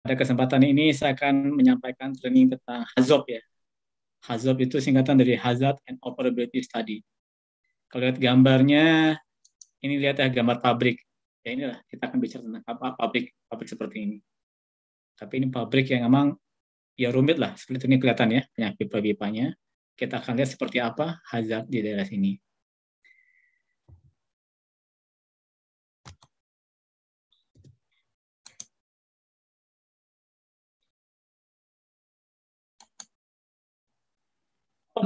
Pada kesempatan ini saya akan menyampaikan training tentang HAZOP ya. HAZOP itu singkatan dari Hazard and Operability Study. Kalau lihat gambarnya, ini lihat ya gambar pabrik. Ya inilah kita akan bicara tentang apa pabrik, pabrik seperti ini. Tapi ini pabrik yang memang ya rumit lah, seperti ini kelihatan ya, penyakit pipa-pipanya. Kita akan lihat seperti apa hazard di daerah sini.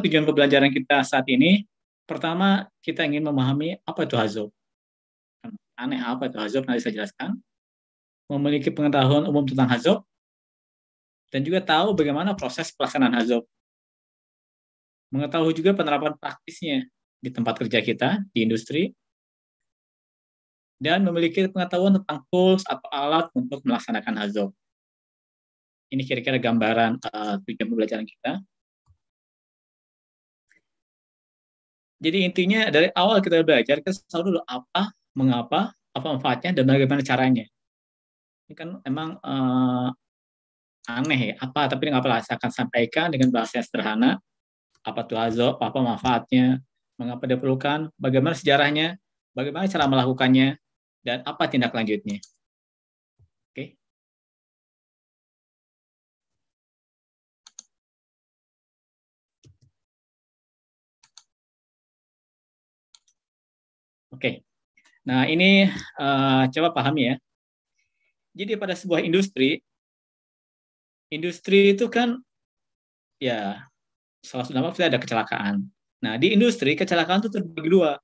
tujuan pembelajaran kita saat ini? Pertama, kita ingin memahami apa itu Hazob. Aneh apa itu Hazob, nanti saya jelaskan. Memiliki pengetahuan umum tentang Hazob. dan juga tahu bagaimana proses pelaksanaan Hazob. Mengetahui juga penerapan praktisnya di tempat kerja kita, di industri, dan memiliki pengetahuan tentang tools atau alat untuk melaksanakan Hazob. Ini kira-kira gambaran uh, tujuan pembelajaran kita. Jadi intinya dari awal kita belajar kita selalu dulu apa, mengapa, apa manfaatnya dan bagaimana caranya. Ini kan emang uh, eh, aneh ya, apa tapi nggak apa akan sampaikan dengan bahasa yang sederhana. Apa tuh azab, apa manfaatnya, mengapa diperlukan, bagaimana sejarahnya, bagaimana cara melakukannya, dan apa tindak lanjutnya. Oke. Nah, ini uh, coba pahami ya. Jadi pada sebuah industri, industri itu kan ya salah satu nama ada kecelakaan. Nah, di industri kecelakaan itu terbagi dua.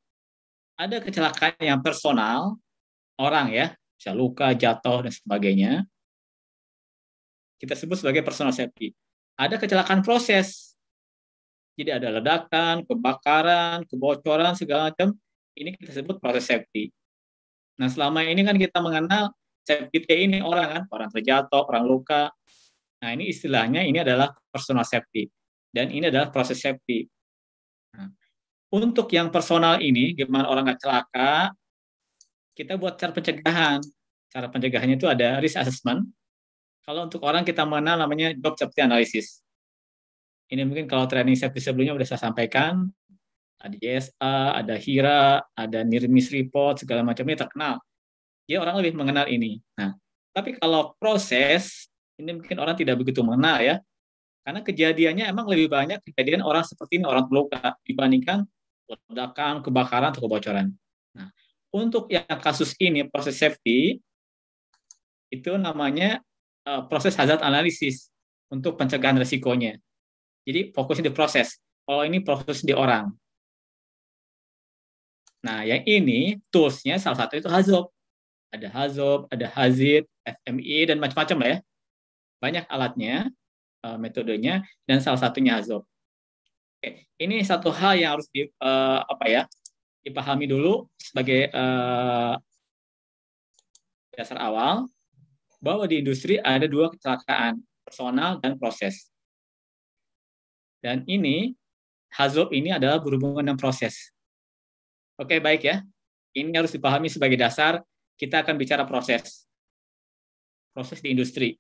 Ada kecelakaan yang personal, orang ya, bisa luka, jatuh, dan sebagainya. Kita sebut sebagai personal safety. Ada kecelakaan proses. Jadi ada ledakan, kebakaran, kebocoran, segala macam. Ini kita sebut proses safety. Nah, selama ini kan kita mengenal safety kayak ini orang kan, orang terjatuh, orang luka. Nah, ini istilahnya ini adalah personal safety. Dan ini adalah proses safety. Nah, untuk yang personal ini, gimana orang nggak celaka, kita buat cara pencegahan. Cara pencegahannya itu ada risk assessment. Kalau untuk orang kita mengenal namanya job safety analysis. Ini mungkin kalau training safety sebelumnya sudah saya sampaikan ada JSA, e ada Hira, ada Nirmis Report, segala macamnya terkenal. Jadi orang lebih mengenal ini. Nah, tapi kalau proses, ini mungkin orang tidak begitu mengenal ya. Karena kejadiannya emang lebih banyak kejadian orang seperti ini, orang terluka, dibandingkan ledakan, kebakaran, atau kebocoran. Nah, untuk yang kasus ini, proses safety, itu namanya uh, proses hazard analysis untuk pencegahan resikonya. Jadi fokusnya di proses. Kalau ini proses di orang. Nah, yang ini toolsnya salah satu itu Hazop, Ada Hazop, ada Hazid, FMI, dan macam-macam lah ya. Banyak alatnya, eh, metodenya, dan salah satunya Hazop. Oke, ini satu hal yang harus di, uh, apa ya, dipahami dulu sebagai uh, dasar awal bahwa di industri ada dua kecelakaan, personal dan proses. Dan ini, Hazop ini adalah berhubungan dengan proses Oke, baik ya. Ini harus dipahami sebagai dasar. Kita akan bicara proses. Proses di industri.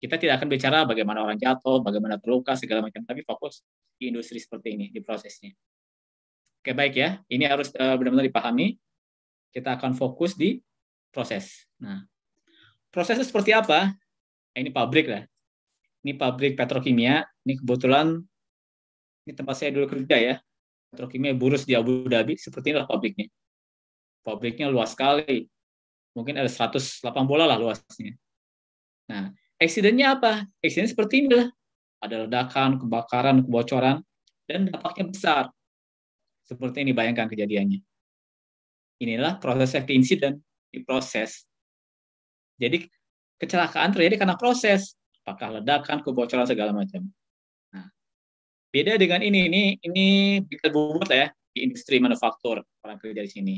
Kita tidak akan bicara bagaimana orang jatuh, bagaimana terluka, segala macam. Tapi fokus di industri seperti ini, di prosesnya. Oke, baik ya. Ini harus eh, benar-benar dipahami. Kita akan fokus di proses. Nah, prosesnya seperti apa? ini pabrik lah. Ini pabrik petrokimia. Ini kebetulan ini tempat saya dulu kerja ya Petrokimia Burus di Abu Dhabi, seperti inilah pabriknya. Pabriknya luas sekali. Mungkin ada 108 bola lah luasnya. Nah, eksidennya apa? Eksiden seperti inilah. Ada ledakan, kebakaran, kebocoran, dan dampaknya besar. Seperti ini, bayangkan kejadiannya. Inilah proses safety incident, proses. Jadi, kecelakaan terjadi karena proses. Apakah ledakan, kebocoran, segala macam. Beda dengan ini, ini ini kita bobot ya di industri manufaktur orang kerja di sini.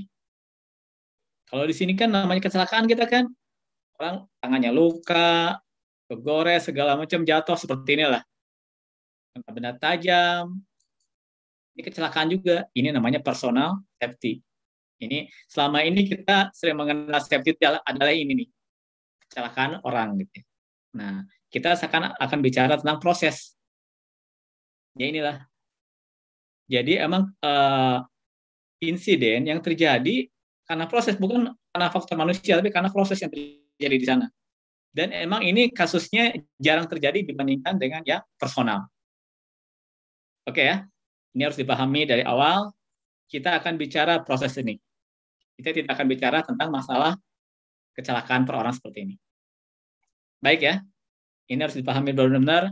Kalau di sini kan namanya kecelakaan kita kan orang tangannya luka, kegores segala macam jatuh seperti inilah. Benda tajam. Ini kecelakaan juga. Ini namanya personal safety. Ini selama ini kita sering mengenal safety adalah ini nih kecelakaan orang gitu. Nah, kita akan akan bicara tentang proses ya inilah. Jadi emang uh, insiden yang terjadi karena proses bukan karena faktor manusia tapi karena proses yang terjadi di sana. Dan emang ini kasusnya jarang terjadi dibandingkan dengan yang personal. Oke ya. Ini harus dipahami dari awal. Kita akan bicara proses ini. Kita tidak akan bicara tentang masalah kecelakaan per orang seperti ini. Baik ya. Ini harus dipahami benar-benar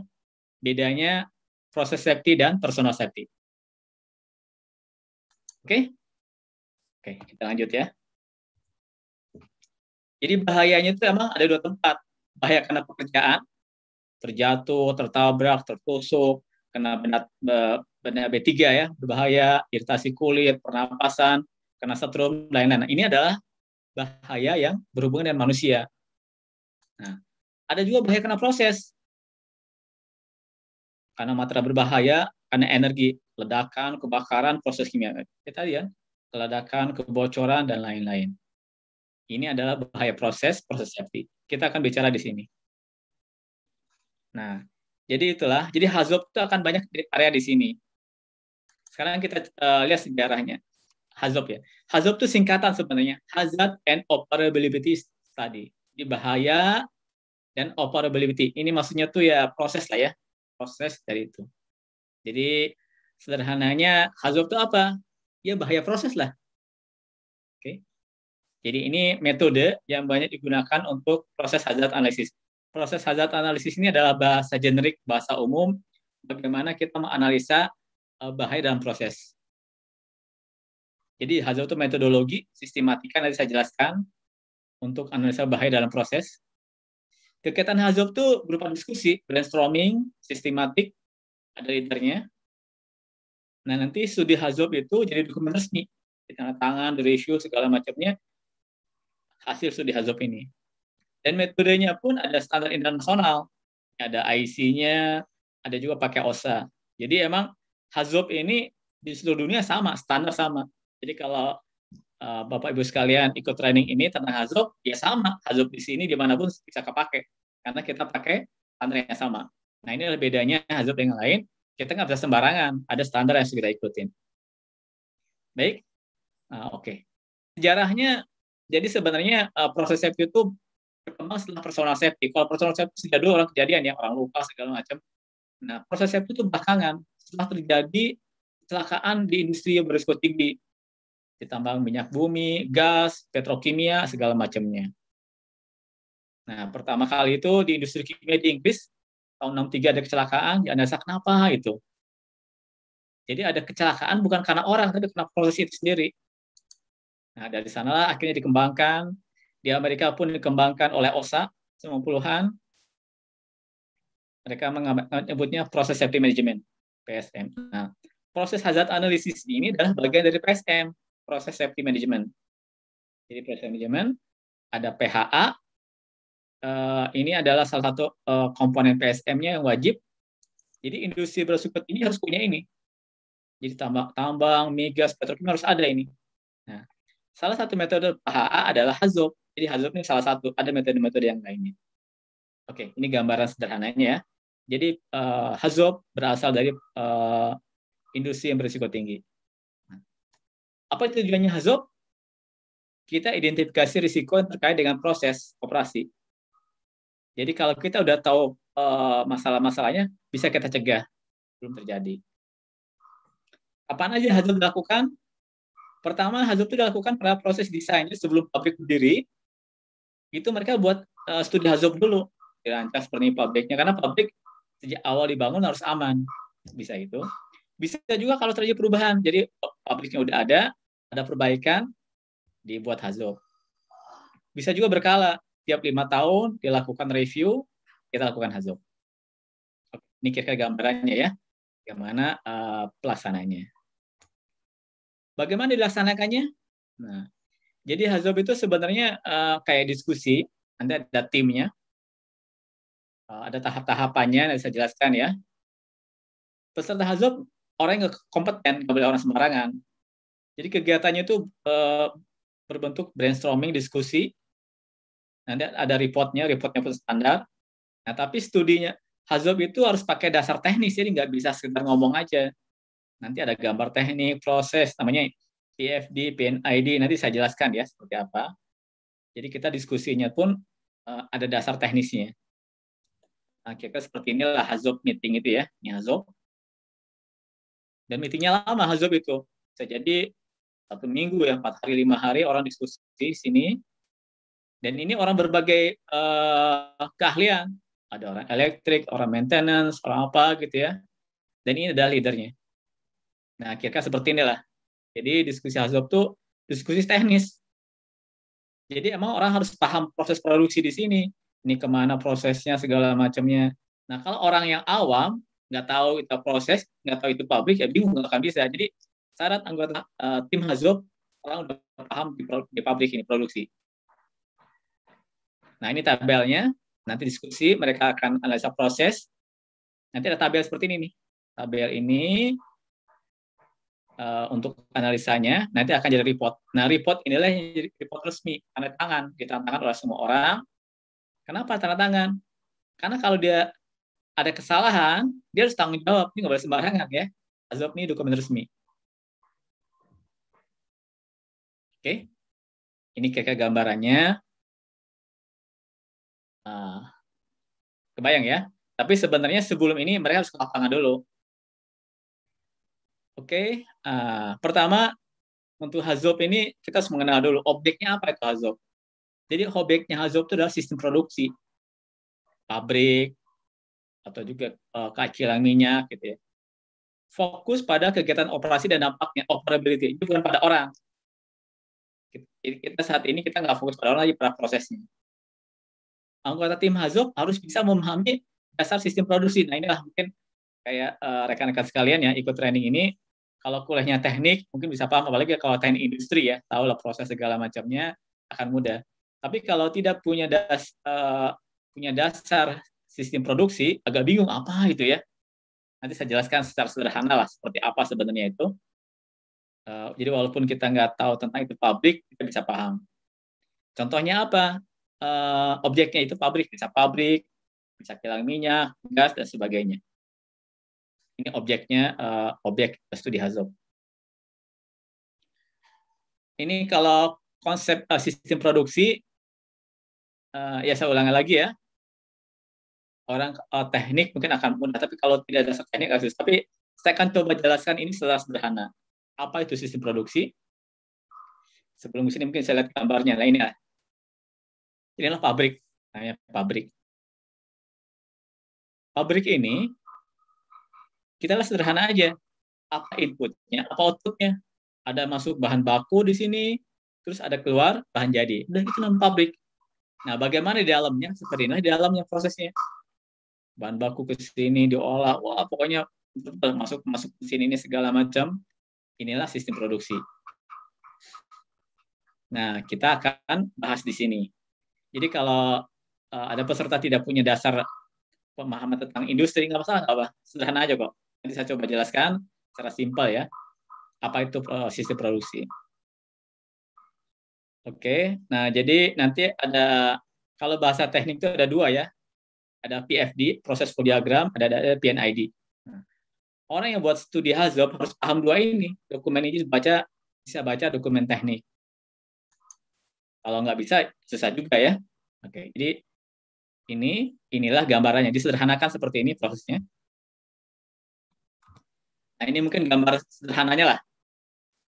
bedanya proses safety dan personal safety. Oke? Okay? Oke, okay, kita lanjut ya. Jadi bahayanya itu emang ada dua tempat. Bahaya karena pekerjaan, terjatuh, tertabrak, tertusuk, kena benda, benda B3 ya, berbahaya, iritasi kulit, pernapasan, kena setrum, lain-lain. Nah, ini adalah bahaya yang berhubungan dengan manusia. Nah, ada juga bahaya karena proses karena material berbahaya, karena energi, ledakan, kebakaran, proses kimia. Kita ya, kan, ledakan, kebocoran, dan lain-lain. Ini adalah bahaya proses, proses safety. Kita akan bicara di sini. Nah, jadi itulah. Jadi hazop itu akan banyak di area di sini. Sekarang kita uh, lihat sejarahnya. hazop ya. Hazop itu singkatan sebenarnya. Hazard and Operability Study. Jadi bahaya dan operability. Ini maksudnya tuh ya proses lah ya proses dari itu. Jadi sederhananya hazard itu apa? Ya bahaya proses lah. Oke. Jadi ini metode yang banyak digunakan untuk proses hazard analisis. Proses hazard analisis ini adalah bahasa generik, bahasa umum bagaimana kita menganalisa e, bahaya dalam proses. Jadi hazard itu metodologi, sistematika nanti saya jelaskan untuk analisa bahaya dalam proses. Kegiatan Hazob itu berupa diskusi, brainstorming, sistematik, ada leadernya. Nah, nanti studi Hazob itu jadi dokumen resmi, Di tangan, di review, segala macamnya hasil studi Hazob ini. Dan metodenya pun ada standar internasional, ada IC-nya, ada juga pakai OSA. Jadi emang Hazob ini di seluruh dunia sama, standar sama. Jadi kalau Eh, Bapak Ibu sekalian ikut training ini tentang Hazop, ya sama. Hazop di sini dimanapun bisa kepake. Karena kita pakai standar yang sama. Nah ini bedanya Hazop yang lain. Kita nggak bisa sembarangan. Ada standar yang harus ikutin. Baik, uh, oke. Okay. Sejarahnya, jadi sebenarnya uh, proses safety itu berkembang setelah personal safety. Kalau personal safety sudah dua orang kejadian ya, orang luka segala macam. Nah, proses safety itu belakangan setelah terjadi kecelakaan di industri yang berisiko tinggi ditambah minyak bumi, gas, petrokimia, segala macamnya. Nah, pertama kali itu di industri kimia di Inggris tahun 63 ada kecelakaan, ya Anda kenapa itu? Jadi ada kecelakaan bukan karena orang, tapi karena proses itu sendiri. Nah, dari sanalah akhirnya dikembangkan. Di Amerika pun dikembangkan oleh OSA 90-an. Mereka menyebutnya proses Safety Management, PSM. Nah, proses hazard analysis ini adalah bagian dari PSM proses safety management. Jadi proses management ada PHA. Eh, ini adalah salah satu eh, komponen PSM-nya yang wajib. Jadi industri bersubsidi ini harus punya ini. Jadi tambang, tambang migas, petrokimia harus ada ini. Nah, salah satu metode PHA adalah HAZOP. Jadi HAZOP ini salah satu. Ada metode-metode yang lainnya. Oke, ini gambaran sederhananya ya. Jadi uh, HAZOP berasal dari uh, industri yang berisiko tinggi. Apa itu tujuannya HAZOP? Kita identifikasi risiko yang terkait dengan proses operasi. Jadi kalau kita udah tahu eh, masalah-masalahnya, bisa kita cegah belum terjadi. Apaan aja HAZOP dilakukan? Pertama, HAZOP itu dilakukan pada proses desainnya sebelum pabrik berdiri. Itu mereka buat eh, studi HAZOP dulu. Dirancang seperti pabriknya. Karena pabrik sejak awal dibangun harus aman. Bisa itu. Bisa juga kalau terjadi perubahan. Jadi pabriknya udah ada, ada perbaikan, dibuat hazub. Bisa juga berkala, tiap lima tahun dilakukan review, kita lakukan hazub. Ini kira-kira gambarannya ya, bagaimana uh, eh, pelaksananya. Bagaimana dilaksanakannya? Nah, jadi hazub itu sebenarnya uh, kayak diskusi, Anda ada timnya, uh, ada tahap-tahapannya, saya jelaskan ya. Peserta hazub orang yang kompeten, nggak orang sembarangan. Jadi kegiatannya itu eh, berbentuk brainstorming, diskusi. Nanti ada reportnya, reportnya pun standar. Nah, tapi studinya Hazob itu harus pakai dasar teknis, jadi nggak bisa sekedar ngomong aja. Nanti ada gambar teknik, proses, namanya PFD, PNID, nanti saya jelaskan ya seperti apa. Jadi kita diskusinya pun uh, ada dasar teknisnya. Nah, kira seperti inilah Hazob meeting itu ya, ini Hazob. Dan meetingnya lama Hazob itu. Bisa jadi satu minggu ya empat hari lima hari orang diskusi di sini dan ini orang berbagai uh, keahlian ada orang elektrik orang maintenance orang apa gitu ya dan ini adalah leadernya nah kira-kira seperti inilah jadi diskusi hasil tuh diskusi teknis jadi emang orang harus paham proses produksi di sini ini kemana prosesnya segala macamnya nah kalau orang yang awam nggak tahu itu proses nggak tahu itu pabrik ya bingung nggak akan bisa jadi syarat anggota uh, tim Hazop orang udah paham di, di pabrik ini produksi. Nah ini tabelnya, nanti diskusi mereka akan analisa proses. Nanti ada tabel seperti ini nih. Tabel ini uh, untuk analisanya nanti akan jadi report. Nah report inilah yang jadi report resmi tanda tangan ditandatangan oleh semua orang. Kenapa tanda tangan? Karena kalau dia ada kesalahan, dia harus tanggung jawab. Ini nggak boleh sembarangan ya. Azab ini dokumen resmi. Oke, ini kira-kira gambarannya. Nah, kebayang ya? Tapi sebenarnya sebelum ini mereka harus ke lapangan dulu. Oke, uh, pertama untuk hazop ini kita harus mengenal dulu objeknya apa itu hazop. Jadi objeknya hazop itu adalah sistem produksi, pabrik atau juga uh, eh, kacilan minyak gitu ya. Fokus pada kegiatan operasi dan dampaknya, operability, itu bukan pada orang. Jadi kita saat ini kita nggak fokus pada lagi pada prosesnya. Anggota tim hazop harus bisa memahami dasar sistem produksi. Nah inilah mungkin kayak rekan eh, rekan-rekan sekalian yang ikut training ini. Kalau kuliahnya teknik mungkin bisa paham apalagi kalau teknik industri ya tahu lah proses segala macamnya akan mudah. Tapi kalau tidak punya das uh, punya dasar sistem produksi agak bingung apa itu ya. Nanti saya jelaskan secara sederhana lah seperti apa sebenarnya itu. Uh, jadi walaupun kita nggak tahu tentang itu pabrik, kita bisa paham. Contohnya apa? Uh, objeknya itu pabrik, bisa pabrik, bisa kilang minyak, gas dan sebagainya. Ini objeknya uh, objek studi Hazop. Ini kalau konsep uh, sistem produksi, uh, ya saya ulangi lagi ya. Orang uh, teknik mungkin akan mudah, tapi kalau tidak ada teknik harus. Tapi saya akan coba jelaskan ini secara sederhana apa itu sistem produksi. Sebelum sini mungkin saya lihat gambarnya. Nah, ini ya. Inilah pabrik. Nah, pabrik. Pabrik ini, kita lihat sederhana aja. Apa inputnya, apa outputnya. Ada masuk bahan baku di sini, terus ada keluar bahan jadi. Udah itu namanya pabrik. Nah, bagaimana di dalamnya? Seperti ini di dalamnya prosesnya. Bahan baku ke sini diolah. Wah, pokoknya masuk masuk ke sini ini segala macam inilah sistem produksi. Nah, kita akan bahas di sini. Jadi kalau uh, ada peserta tidak punya dasar pemahaman tentang industri, nggak masalah, nggak apa. Sederhana aja kok. Nanti saya coba jelaskan secara simpel ya. Apa itu uh, sistem produksi. Oke, nah jadi nanti ada, kalau bahasa teknik itu ada dua ya. Ada PFD, proses flow diagram, ada, ada PNID orang yang buat studi hazab harus paham dua ini. Dokumen ini baca bisa baca dokumen teknik. Kalau nggak bisa susah juga ya. Oke, jadi ini inilah gambarannya. Disederhanakan seperti ini prosesnya. Nah, ini mungkin gambar sederhananya lah.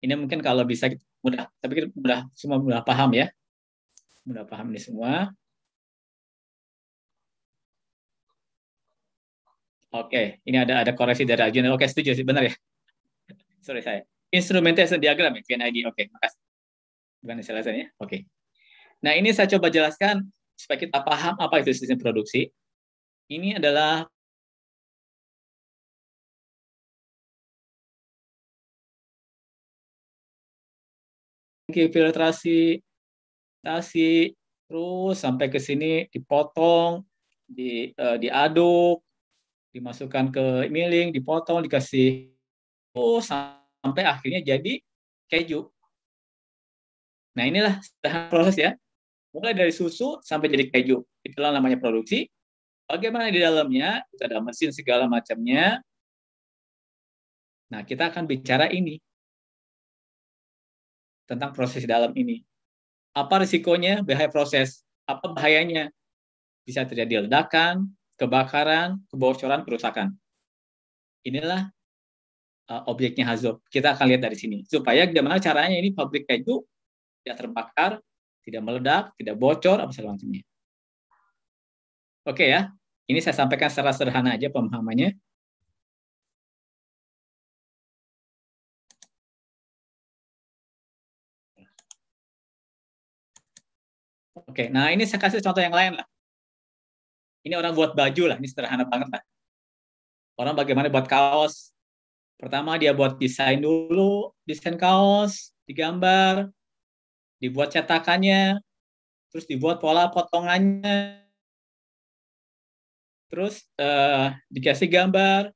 Ini mungkin kalau bisa mudah, tapi mudah semua mudah paham ya. Mudah paham ini semua. Oke, okay. ini ada ada koreksi dari Ajun. Oke, okay, setuju sih, benar ya. Sorry saya. Instrumentation diagram ya, VNID. Oke, okay, makasih. Gimana jelasannya? Oke. Okay. Nah, ini saya coba jelaskan supaya kita paham apa itu sistem produksi. Ini adalah filtrasi, filtrasi, terus sampai ke sini dipotong, di, uh, diaduk, dimasukkan ke milling, dipotong, dikasih oh sampai akhirnya jadi keju. Nah inilah sederhana proses ya. Mulai dari susu sampai jadi keju. Itulah namanya produksi. Bagaimana di dalamnya? Kita ada mesin segala macamnya. Nah kita akan bicara ini tentang proses dalam ini. Apa risikonya bahaya proses? Apa bahayanya? Bisa terjadi ledakan, kebakaran, kebocoran, kerusakan. Inilah uh, objeknya HAZOP. Kita akan lihat dari sini. Supaya bagaimana caranya ini pabrik keju tidak terbakar, tidak meledak, tidak bocor, apa segala macamnya. Oke ya, ini saya sampaikan secara sederhana aja pemahamannya. Oke, nah ini saya kasih contoh yang lain lah ini orang buat baju lah ini sederhana banget lah orang bagaimana buat kaos pertama dia buat desain dulu desain kaos digambar dibuat cetakannya terus dibuat pola potongannya terus uh, dikasih gambar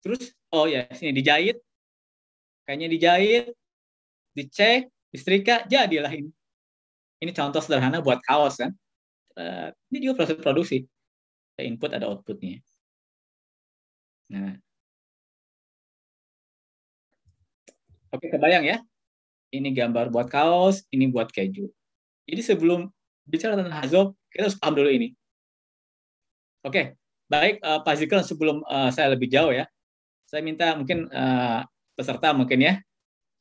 terus oh ya sini dijahit kayaknya dijahit dicek disetrika jadilah ini ini contoh sederhana buat kaos kan uh, ini juga proses produksi ada input, ada outputnya. Nah. Oke, kebayang ya? Ini gambar buat kaos, ini buat keju. Jadi sebelum bicara tentang hazop, kita harus paham dulu ini. Oke, baik uh, Pak Zikran sebelum uh, saya lebih jauh ya, saya minta mungkin uh, peserta mungkin ya,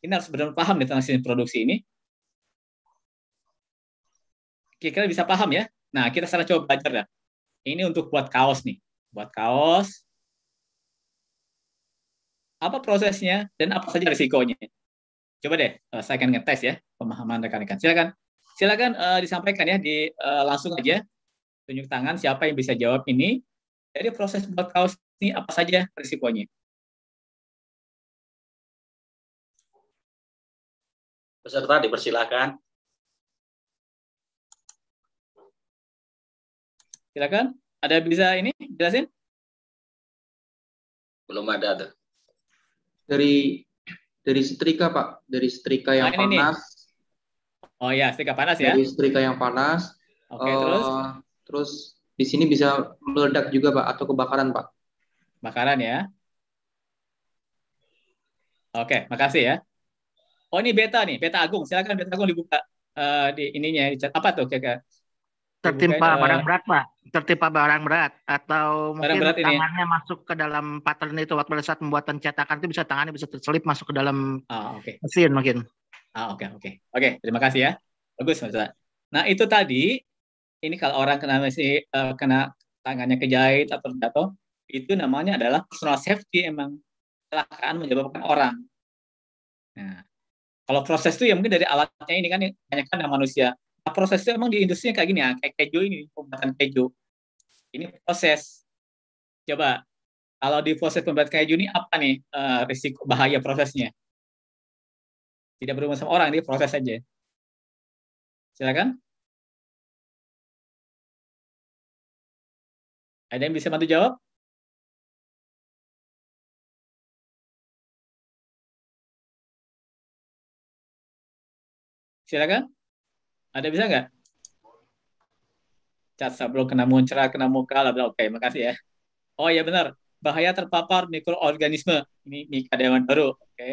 ini harus benar-benar paham di tentang sistem produksi ini. Kira-kira bisa paham ya? Nah, kita sekarang coba belajar ya. Ini untuk buat kaos nih, buat kaos. Apa prosesnya dan apa saja risikonya? Coba deh, eh, saya akan ngetes ya pemahaman rekan-rekan. Silakan, silakan uh, disampaikan ya di uh, langsung aja tunjuk tangan siapa yang bisa jawab ini. Jadi proses buat kaos ini apa saja risikonya? Peserta dipersilakan. Silakan. Ada bisa ini jelasin? Belum ada ada. Dari dari setrika Pak, dari setrika yang nah, panas. Nih. Oh ya, setrika panas ya. Dari setrika yang panas. Oke, okay, uh, eh, terus terus di sini bisa meledak juga Pak atau kebakaran Pak. Bakaran ya. Oke, okay, makasih ya. Oh ini beta nih, beta Agung. Silakan beta Agung dibuka uh, di ininya di Apa tuh kayak tertimpa barang berat pak tertimpa barang berat atau mungkin berat ya? tangannya ini. masuk ke dalam pattern itu waktu pada saat pembuatan cetakan itu bisa tangannya bisa terselip masuk ke dalam ah, okay. mesin mungkin ah oke okay, oke okay. oke okay, terima kasih ya bagus mas nah itu tadi ini kalau orang kena mesin uh, eh, kena tangannya kejahit atau jatuh itu namanya adalah personal safety emang kecelakaan menyebabkan orang. Nah, kalau proses itu ya mungkin dari alatnya ini kan banyak kan manusia nah, prosesnya emang di industri kayak gini ya kayak keju ini pembuatan keju ini proses coba kalau di proses pembuatan keju ini apa nih uh, risiko bahaya prosesnya tidak berhubungan sama orang ini proses saja silakan ada yang bisa bantu jawab silakan ada bisa nggak? Cat sablon kena muncrat, kena muka, lah? Oke, Oke, makasih ya. Oh ya benar. Bahaya terpapar mikroorganisme. Ini mika baru. Oke.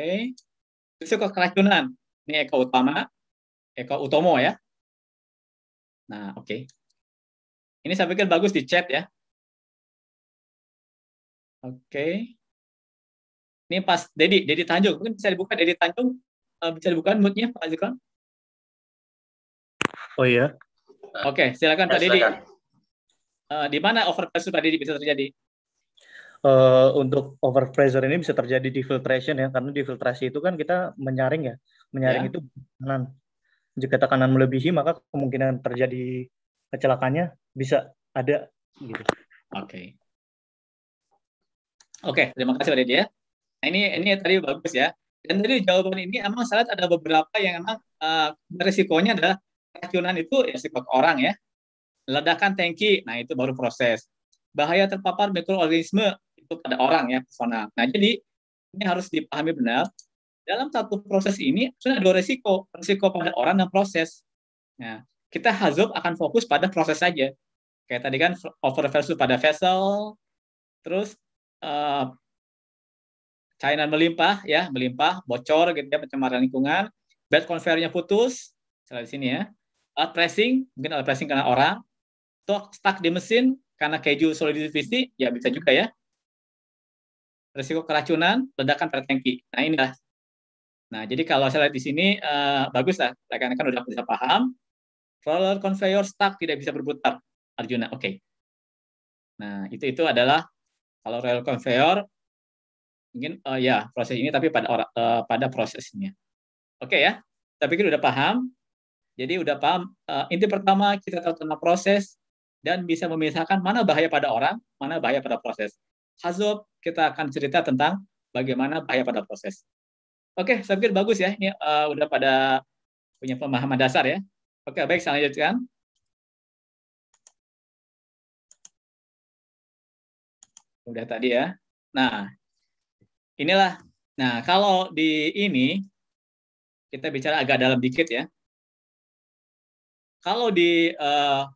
Risiko keracunan. Ini Eko Utama. Eko Utomo ya. Nah, oke. Okay. Ini saya pikir bagus di chat ya. Oke. Okay. Ini pas Dedi, Dedi Tanjung. Mungkin bisa dibuka Dedi Tanjung. Eh, bisa dibuka moodnya Pak Zikron. Oh iya. Oke, okay, silakan Pak ya, Didi. Uh, eh, di mana overpressure Didi bisa terjadi? Uh, untuk overpressure ini bisa terjadi di filtration ya, karena di filtrasi itu kan kita menyaring ya, menyaring yeah. itu kanan. Jika tekanan melebihi maka kemungkinan terjadi kecelakannya bisa ada. Gitu. Oke. Okay. Oke, okay, terima kasih Pak Didi ya. Nah, ini ini tadi bagus ya. Dan dari jawaban ini emang salah ada beberapa yang emang uh, resikonya adalah keracunan itu ya sifat orang ya. Ledakan tangki, nah itu baru proses. Bahaya terpapar mikroorganisme itu pada orang ya personal. Nah jadi ini harus dipahami benar. Dalam satu proses ini sudah dua resiko, resiko pada orang dan proses. Nah, kita hazub akan fokus pada proses saja. Kayak tadi kan over versus pada vessel, terus uh, cairan melimpah ya melimpah bocor gitu ya pencemaran lingkungan bed conveyornya putus salah di sini ya Out pressing, mungkin out pressing karena orang. Stuck di mesin karena keju solidifikasi, ya bisa juga ya. resiko keracunan, ledakan pertengki Nah inilah. Nah jadi kalau saya lihat di sini uh, bagus lah, rekan-rekan udah bisa paham. Roller conveyor stuck tidak bisa berputar. Arjuna, oke. Okay. Nah itu itu adalah kalau roller conveyor mungkin uh, ya proses ini tapi pada uh, pada prosesnya. Oke okay, ya, tapi kita udah paham jadi udah paham uh, inti pertama kita tahu tentang proses dan bisa memisahkan mana bahaya pada orang, mana bahaya pada proses. Hazob kita akan cerita tentang bagaimana bahaya pada proses. Oke, saya pikir bagus ya. Ini uh, udah pada punya pemahaman dasar ya. Oke, baik saya lanjutkan. Udah tadi ya. Nah, inilah. Nah, kalau di ini kita bicara agak dalam dikit ya. Kalau di uh,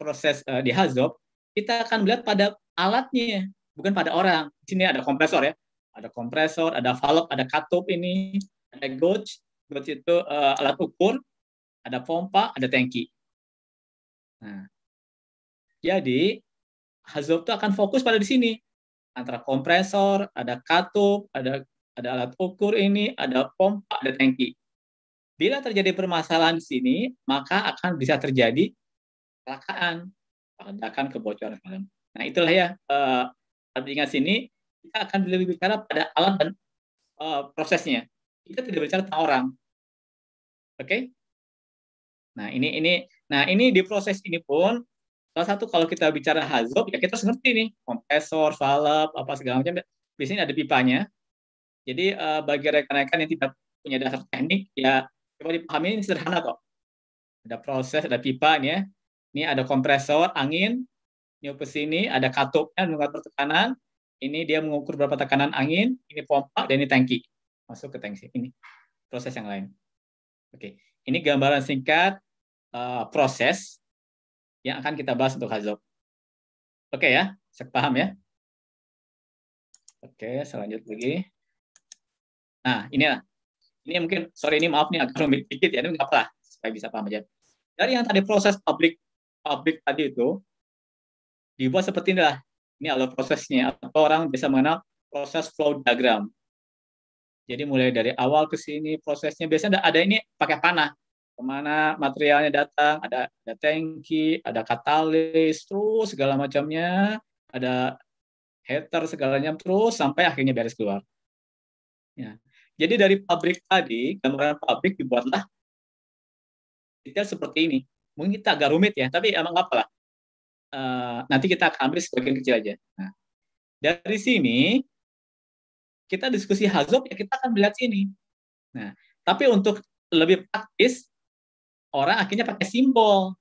proses uh, di hazop, kita akan melihat pada alatnya, bukan pada orang. Di sini ada kompresor ya, ada kompresor, ada valve, ada katup ini, ada gauge, gauge itu uh, alat ukur, ada pompa, ada tangki. Nah, jadi hazop itu akan fokus pada di sini antara kompresor, ada katup, ada ada alat ukur ini, ada pompa, ada tangki. Bila terjadi permasalahan di sini, maka akan bisa terjadi kecelakaan, akan kebocoran. Nah, itulah ya uh, eh, artinya sini kita akan lebih bicara pada alat dan uh, prosesnya. Kita tidak bicara tentang orang. Oke? Okay? Nah, ini ini nah ini di proses ini pun salah satu kalau kita bicara hazop ya kita harus ngerti nih kompresor, valve, apa segala macam. Di sini ada pipanya. Jadi uh, bagi rekan-rekan yang tidak punya dasar teknik ya Coba dipahami ini sederhana kok. Ada proses, ada pipa ini ya. Ini ada kompresor angin, ini ke sini, ada katup katupnya eh, mengukur tekanan. Ini dia mengukur berapa tekanan angin, ini pompa dan ini tangki. Masuk ke tangki ini. Proses yang lain. Oke, ini gambaran singkat uh, proses yang akan kita bahas untuk hazop. Oke ya, paham ya? Oke, selanjutnya lagi. Nah, inilah ini mungkin sorry ini maaf nih agak rumit dikit ya, ini nggak apa supaya bisa paham aja. Dari yang tadi proses publik publik tadi itu dibuat seperti inilah. Ini adalah prosesnya atau orang bisa mengenal proses flow diagram. Jadi mulai dari awal ke sini prosesnya biasanya ada, ini pakai panah kemana materialnya datang, ada ada tangki, ada katalis, terus segala macamnya, ada heater segalanya terus sampai akhirnya beres keluar. Ya. Jadi dari pabrik tadi, gambaran pabrik dibuatlah detail seperti ini. Mungkin kita agak rumit ya, tapi emang apa lah. Uh, nanti kita akan ambil sebagian kecil aja. Nah, dari sini, kita diskusi hazop, ya kita akan melihat sini. Nah, tapi untuk lebih praktis, orang akhirnya pakai simbol.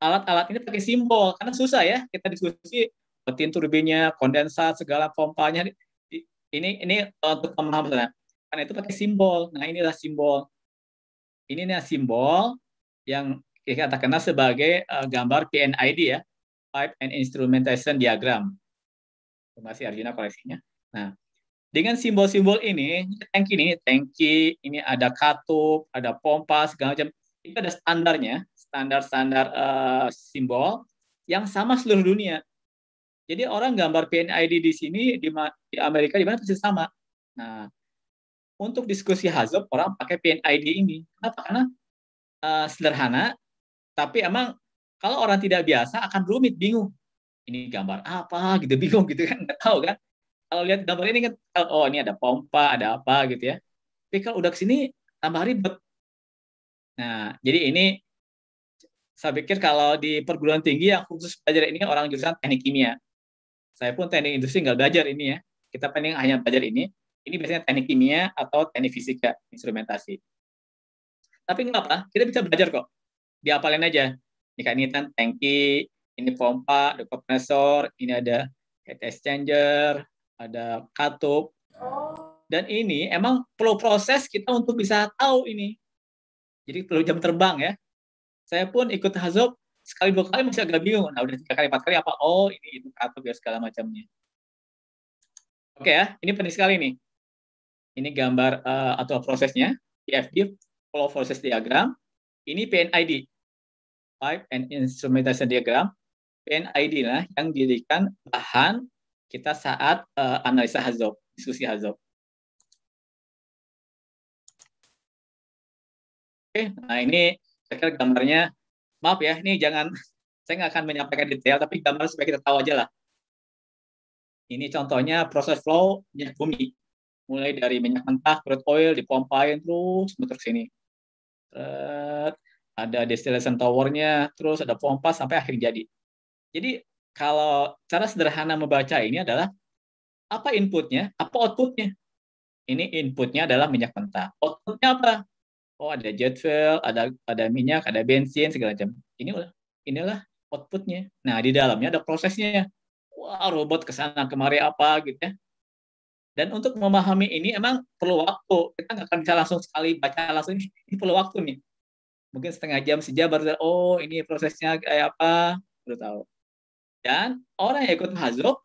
Alat-alat ini pakai simbol, karena susah ya. Kita diskusi petin turbinnya, kondensat, segala pompanya ini ini eh, untuk pemahaman karena itu pakai simbol nah inilah simbol ini nih simbol yang kita katakanlah sebagai eh, gambar PNID ya pipe and instrumentation diagram masih Arjuna koleksinya nah dengan simbol-simbol ini tangki ini tanki ini ada katup ada pompa segala macam itu ada standarnya standar-standar uh, simbol yang sama seluruh dunia jadi orang gambar PNID di sini di, di Amerika di mana persis sama. Nah, untuk diskusi Hazop orang pakai PNID ini. Kenapa? Karena uh, sederhana, tapi emang kalau orang tidak biasa akan rumit, bingung. Ini gambar apa? Gitu bingung gitu kan, nggak tahu kan? Kalau lihat gambar ini kan, oh ini ada pompa, ada apa gitu ya. Tapi kalau udah sini tambah ribet. Nah, jadi ini saya pikir kalau di perguruan tinggi yang khusus belajar ini orang jurusan teknik kimia. Saya pun teknik industri nggak belajar ini ya. Kita paling hanya belajar ini. Ini biasanya teknik kimia atau teknik fisika, instrumentasi. Tapi nggak apa, kita bisa belajar kok. Diapalin aja. Ini kan ini tangki, ini pompa, ada kompresor, ini ada heat exchanger, ada katup. Dan ini emang perlu proses kita untuk bisa tahu ini. Jadi perlu jam terbang ya. Saya pun ikut hazop sekali dua kali masih agak bingung nah udah tiga kali empat kali apa oh ini itu atau biar segala macamnya oke okay, ya ini penting sekali nih ini gambar uh, atau prosesnya PFD flow process diagram ini PNID pipe and instrumentation diagram PNID lah yang dijadikan bahan kita saat uh, analisa hazop diskusi hazop Oke, nah ini saya kira gambarnya maaf ya, ini jangan saya nggak akan menyampaikan detail, tapi gambar supaya kita tahu aja lah. Ini contohnya proses flow minyak bumi. Mulai dari minyak mentah, crude oil, dipompain terus muter sini. Ada distillation towernya, terus ada pompa sampai akhir jadi. Jadi kalau cara sederhana membaca ini adalah apa inputnya, apa outputnya. Ini inputnya adalah minyak mentah. Outputnya apa? oh ada jet fuel, ada ada minyak, ada bensin segala macam. Ini lah, inilah outputnya. Nah di dalamnya ada prosesnya. Wah robot kesana kemari apa gitu ya. Dan untuk memahami ini emang perlu waktu. Kita nggak akan bisa langsung sekali baca langsung ini, perlu waktu nih. Mungkin setengah jam sejam baru oh ini prosesnya kayak apa baru tahu. Dan orang yang ikut hazok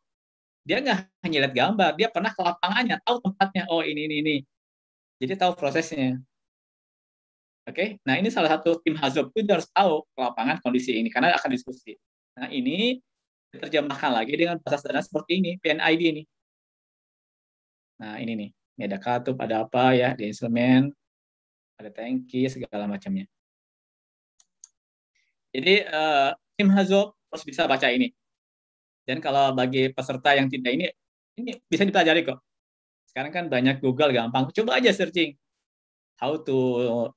dia nggak hanya lihat gambar, dia pernah ke lapangannya, tahu tempatnya. Oh ini ini ini. Jadi tahu prosesnya. Oke, okay? nah ini salah satu tim Hazop itu harus tahu ke lapangan kondisi ini karena akan diskusi. Nah ini diterjemahkan lagi dengan bahasa sederhana seperti ini, PNID ini. Nah ini nih, ini ada katup, ada apa ya, di instrumen, ada tanki segala macamnya. Jadi uh, tim Hazop harus bisa baca ini. Dan kalau bagi peserta yang tidak ini, ini bisa dipelajari kok. Sekarang kan banyak Google gampang, coba aja searching how to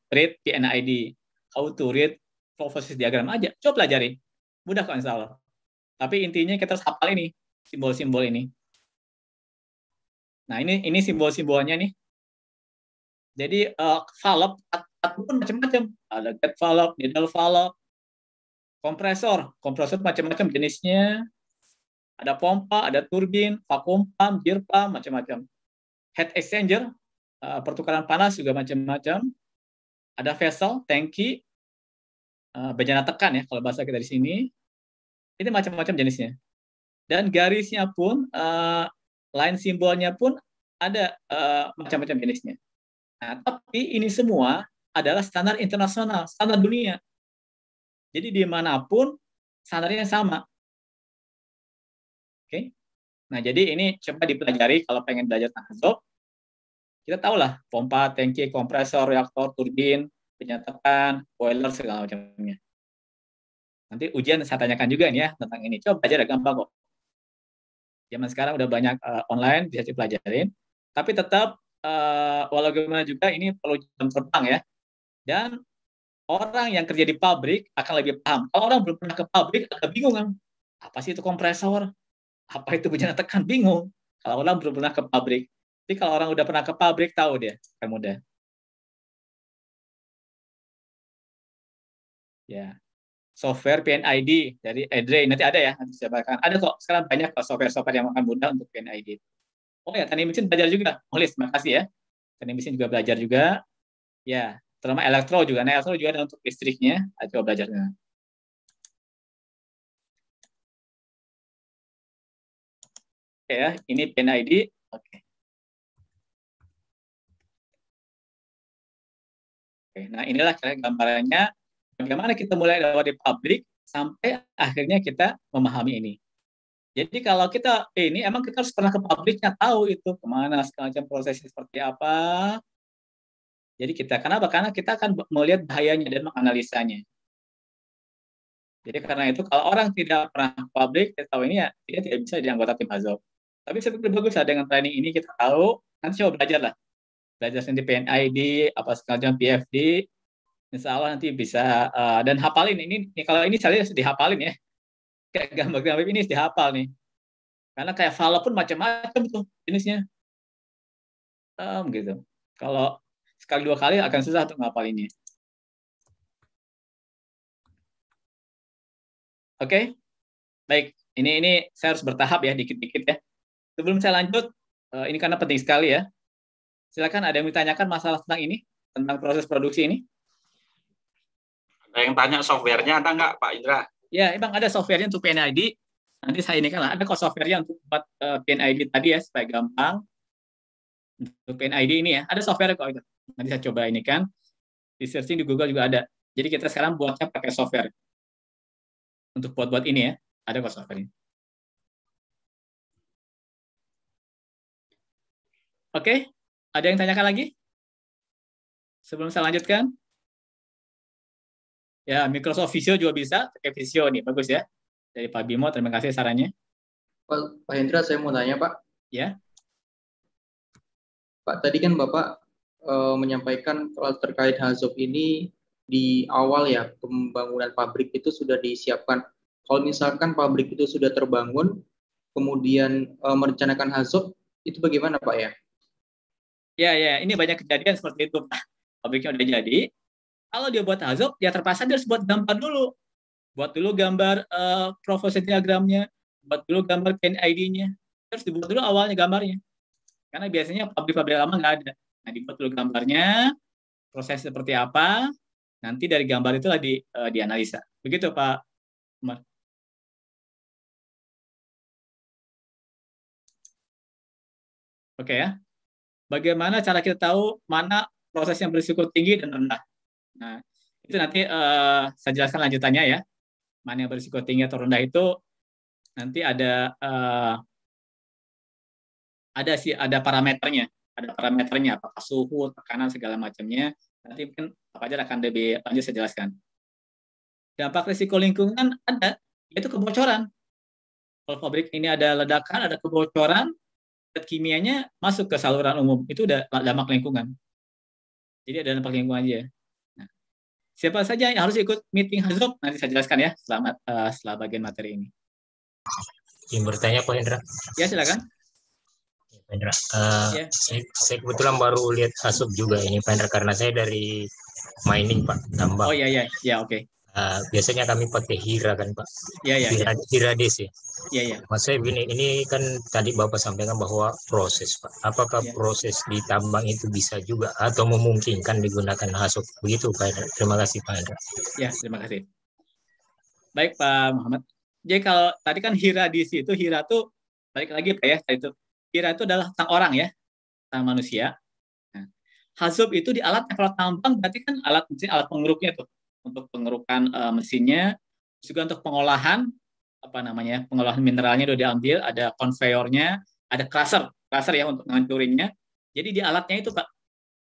read PNID, how to read morphosis diagram aja. Coba pelajari. Mudah kok insya Allah. Tapi intinya kita harus hafal ini, simbol-simbol ini. Nah, ini ini simbol-simbolnya nih. Jadi uh, valve ataupun macam-macam. Ada cat valve, needle valve, kompresor. Kompresor macam-macam jenisnya. Ada pompa, ada turbin, vakum pump, gear pump, macam-macam. Head exchanger, Eh, pertukaran panas juga macam-macam. Ada vessel, tanki uh, eh, bejana tekan ya kalau bahasa kita di sini. Ini macam-macam jenisnya. Dan garisnya pun, uh, eh, line simbolnya pun ada uh, macam-macam jenisnya. Nah, tapi ini semua adalah standar internasional, standar dunia. Jadi dimanapun standarnya sama. Oke. Okay? Nah, jadi ini coba dipelajari kalau pengen belajar tahazub kita tahu lah pompa, tangki, kompresor, reaktor, turbin, penyatakan, boiler segala macamnya. Nanti ujian saya tanyakan juga nih ya tentang ini. Coba belajar gampang kok. Zaman sekarang udah banyak uh, online bisa dipelajarin, tapi tetap uh, walau gimana juga ini perlu jam terbang ya. Dan orang yang kerja di pabrik akan lebih paham. Kalau orang belum pernah ke pabrik agak bingung kan. Apa sih itu kompresor? Apa itu penyatakan? Bingung. Kalau orang belum pernah ke pabrik. Tapi kalau orang udah pernah ke pabrik tahu dia, kayak muda. Ya. Software PNID dari Edre nanti ada ya, nanti saya bahkan. Ada kok sekarang banyak kok software-software yang akan mudah untuk PNID. Oh ya, Tani Mesin belajar juga. Mulis, oh, makasih ya. Tani Mesin juga belajar juga. Ya, terutama elektro juga. Nah, elektro juga ada untuk listriknya. Coba belajarnya. Oke ya, ini PNID. Oke. Oke, nah inilah cara gambarannya bagaimana kita mulai dari publik sampai akhirnya kita memahami ini. Jadi kalau kita ini emang kita harus pernah ke publiknya tahu itu kemana segala macam prosesnya seperti apa. Jadi kita kenapa? Karena kita akan melihat bahayanya dan menganalisanya. Jadi karena itu kalau orang tidak pernah publik kita tahu ini ya dia tidak bisa jadi anggota tim Azov. Tapi seperti bagus ada dengan training ini kita tahu nanti coba belajar lah PNI di PNID apa sekalian PFD Insya Allah nanti bisa uh, dan hafalin ini, ini kalau ini saya dihafalin ya kayak gambar-gambar ini dihafal nih karena kayak file pun macam-macam tuh jenisnya um, gitu kalau sekali dua kali akan susah tuh ini oke okay? baik ini ini saya harus bertahap ya dikit-dikit ya sebelum saya lanjut eh, ini karena penting sekali ya Silakan ada yang ditanyakan masalah tentang ini, tentang proses produksi ini. Ada yang tanya softwarenya ada nggak Pak Indra? Ya, emang ada softwarenya untuk PNID. Nanti saya ini kan ada kok softwarenya untuk buat eh, PNID tadi ya supaya gampang. Untuk PNID ini ya, ada software kok Nanti saya coba ini kan. Di searching di Google juga ada. Jadi kita sekarang buatnya pakai software. Untuk buat-buat ini ya, ada kok software ini Oke, ada yang tanyakan lagi? Sebelum saya lanjutkan? Ya, Microsoft Visio juga bisa, pakai Visio nih, bagus ya. Dari Pak Bimo, terima kasih sarannya. Pak, Hendra, saya mau tanya Pak. Ya. Pak, tadi kan Bapak e, menyampaikan kalau terkait Hazop ini di awal ya pembangunan pabrik itu sudah disiapkan. Kalau misalkan pabrik itu sudah terbangun, kemudian e, merencanakan Hazop, itu bagaimana Pak ya? Ya, ya, ini banyak kejadian seperti itu. Nah, objeknya udah jadi. Kalau dia buat hazop, ya terpaksa dia harus buat gambar dulu. Buat dulu gambar uh, eh, proposal diagramnya, buat dulu gambar pen ID-nya. Terus dibuat dulu awalnya gambarnya. Karena biasanya pabrik-pabrik lama nggak ada. Nah, dibuat dulu gambarnya, proses seperti apa, nanti dari gambar itulah di, uh, dianalisa. Begitu, Pak Umar. Oke okay, ya bagaimana cara kita tahu mana proses yang berisiko tinggi dan rendah. Nah, itu nanti uh, saya jelaskan lanjutannya ya. Mana yang berisiko tinggi atau rendah itu nanti ada uh, ada sih ada parameternya, ada parameternya apakah suhu, tekanan segala macamnya. Nanti mungkin apa aja akan lebih lanjut saya jelaskan. Dampak risiko lingkungan ada yaitu kebocoran. Kalau pabrik ini ada ledakan, ada kebocoran, kimianya masuk ke saluran umum itu udah dampak lingkungan. Jadi ada dampak lingkungan aja. Nah, siapa saja yang harus ikut meeting Hazob nanti saya jelaskan ya selamat uh, setelah bagian materi ini. Yang bertanya Pak Hendra. Ya silakan. Ya, Pak Hendra, uh, eh, ya. saya, saya kebetulan baru lihat Hazob juga ini Pak Hendra karena saya dari mining Pak tambang. Oh iya iya ya oke. Okay. Eh, biasanya kami pakai hira kan Pak. Ya, ya, hira, ya. hira desi. Ya? ya, ya. Maksudnya begini, ini kan tadi Bapak sampaikan bahwa proses Pak. Apakah ya. proses di tambang itu bisa juga atau memungkinkan digunakan hasut? Begitu Pak Hendra. Terima kasih Pak Hendra. Ya, terima kasih. Baik Pak Muhammad. Jadi kalau tadi kan hira desi itu hira tuh balik lagi Pak ya itu. Hira itu adalah sang orang ya, sang manusia. Nah, itu di alat nah, kalau tambang berarti kan alat alat pengeruknya tuh untuk pengerukan uh, mesinnya, juga untuk pengolahan apa namanya pengolahan mineralnya udah diambil, ada konveyornya, ada crusher, crusher ya untuk ngancurinnya. Jadi di alatnya itu pak,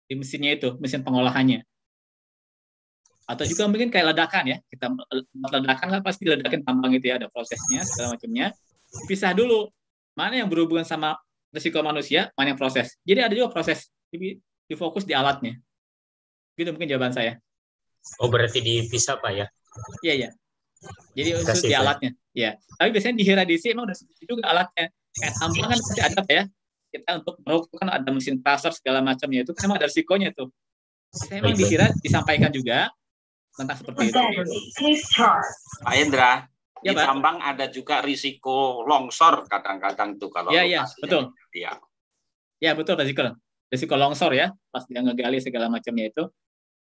di mesinnya itu, mesin pengolahannya. Atau juga mungkin kayak ledakan ya, kita ledakan kan pasti ledakan tambang itu ya, ada prosesnya segala macamnya. Pisah dulu mana yang berhubungan sama risiko manusia, mana yang proses. Jadi ada juga proses, jadi fokus di alatnya. Gitu mungkin jawaban saya. Oh berarti di dipisah pak ya? Iya iya. Jadi untuk di alatnya. Ya. Tapi biasanya di Hiradisi emang udah seperti juga alatnya. Kayak tambang kan pasti ada ya. Kita untuk meruk kan ada mesin pasar segala macamnya itu kan emang ada risikonya tuh. Saya emang dikira disampaikan juga tentang seperti itu. Iya, pak Indra, ya, di tambang ada juga risiko longsor kadang-kadang tuh kalau ya, ya, betul. Iya. ya betul risiko Risiko longsor ya, pas dia ngegali segala macamnya itu.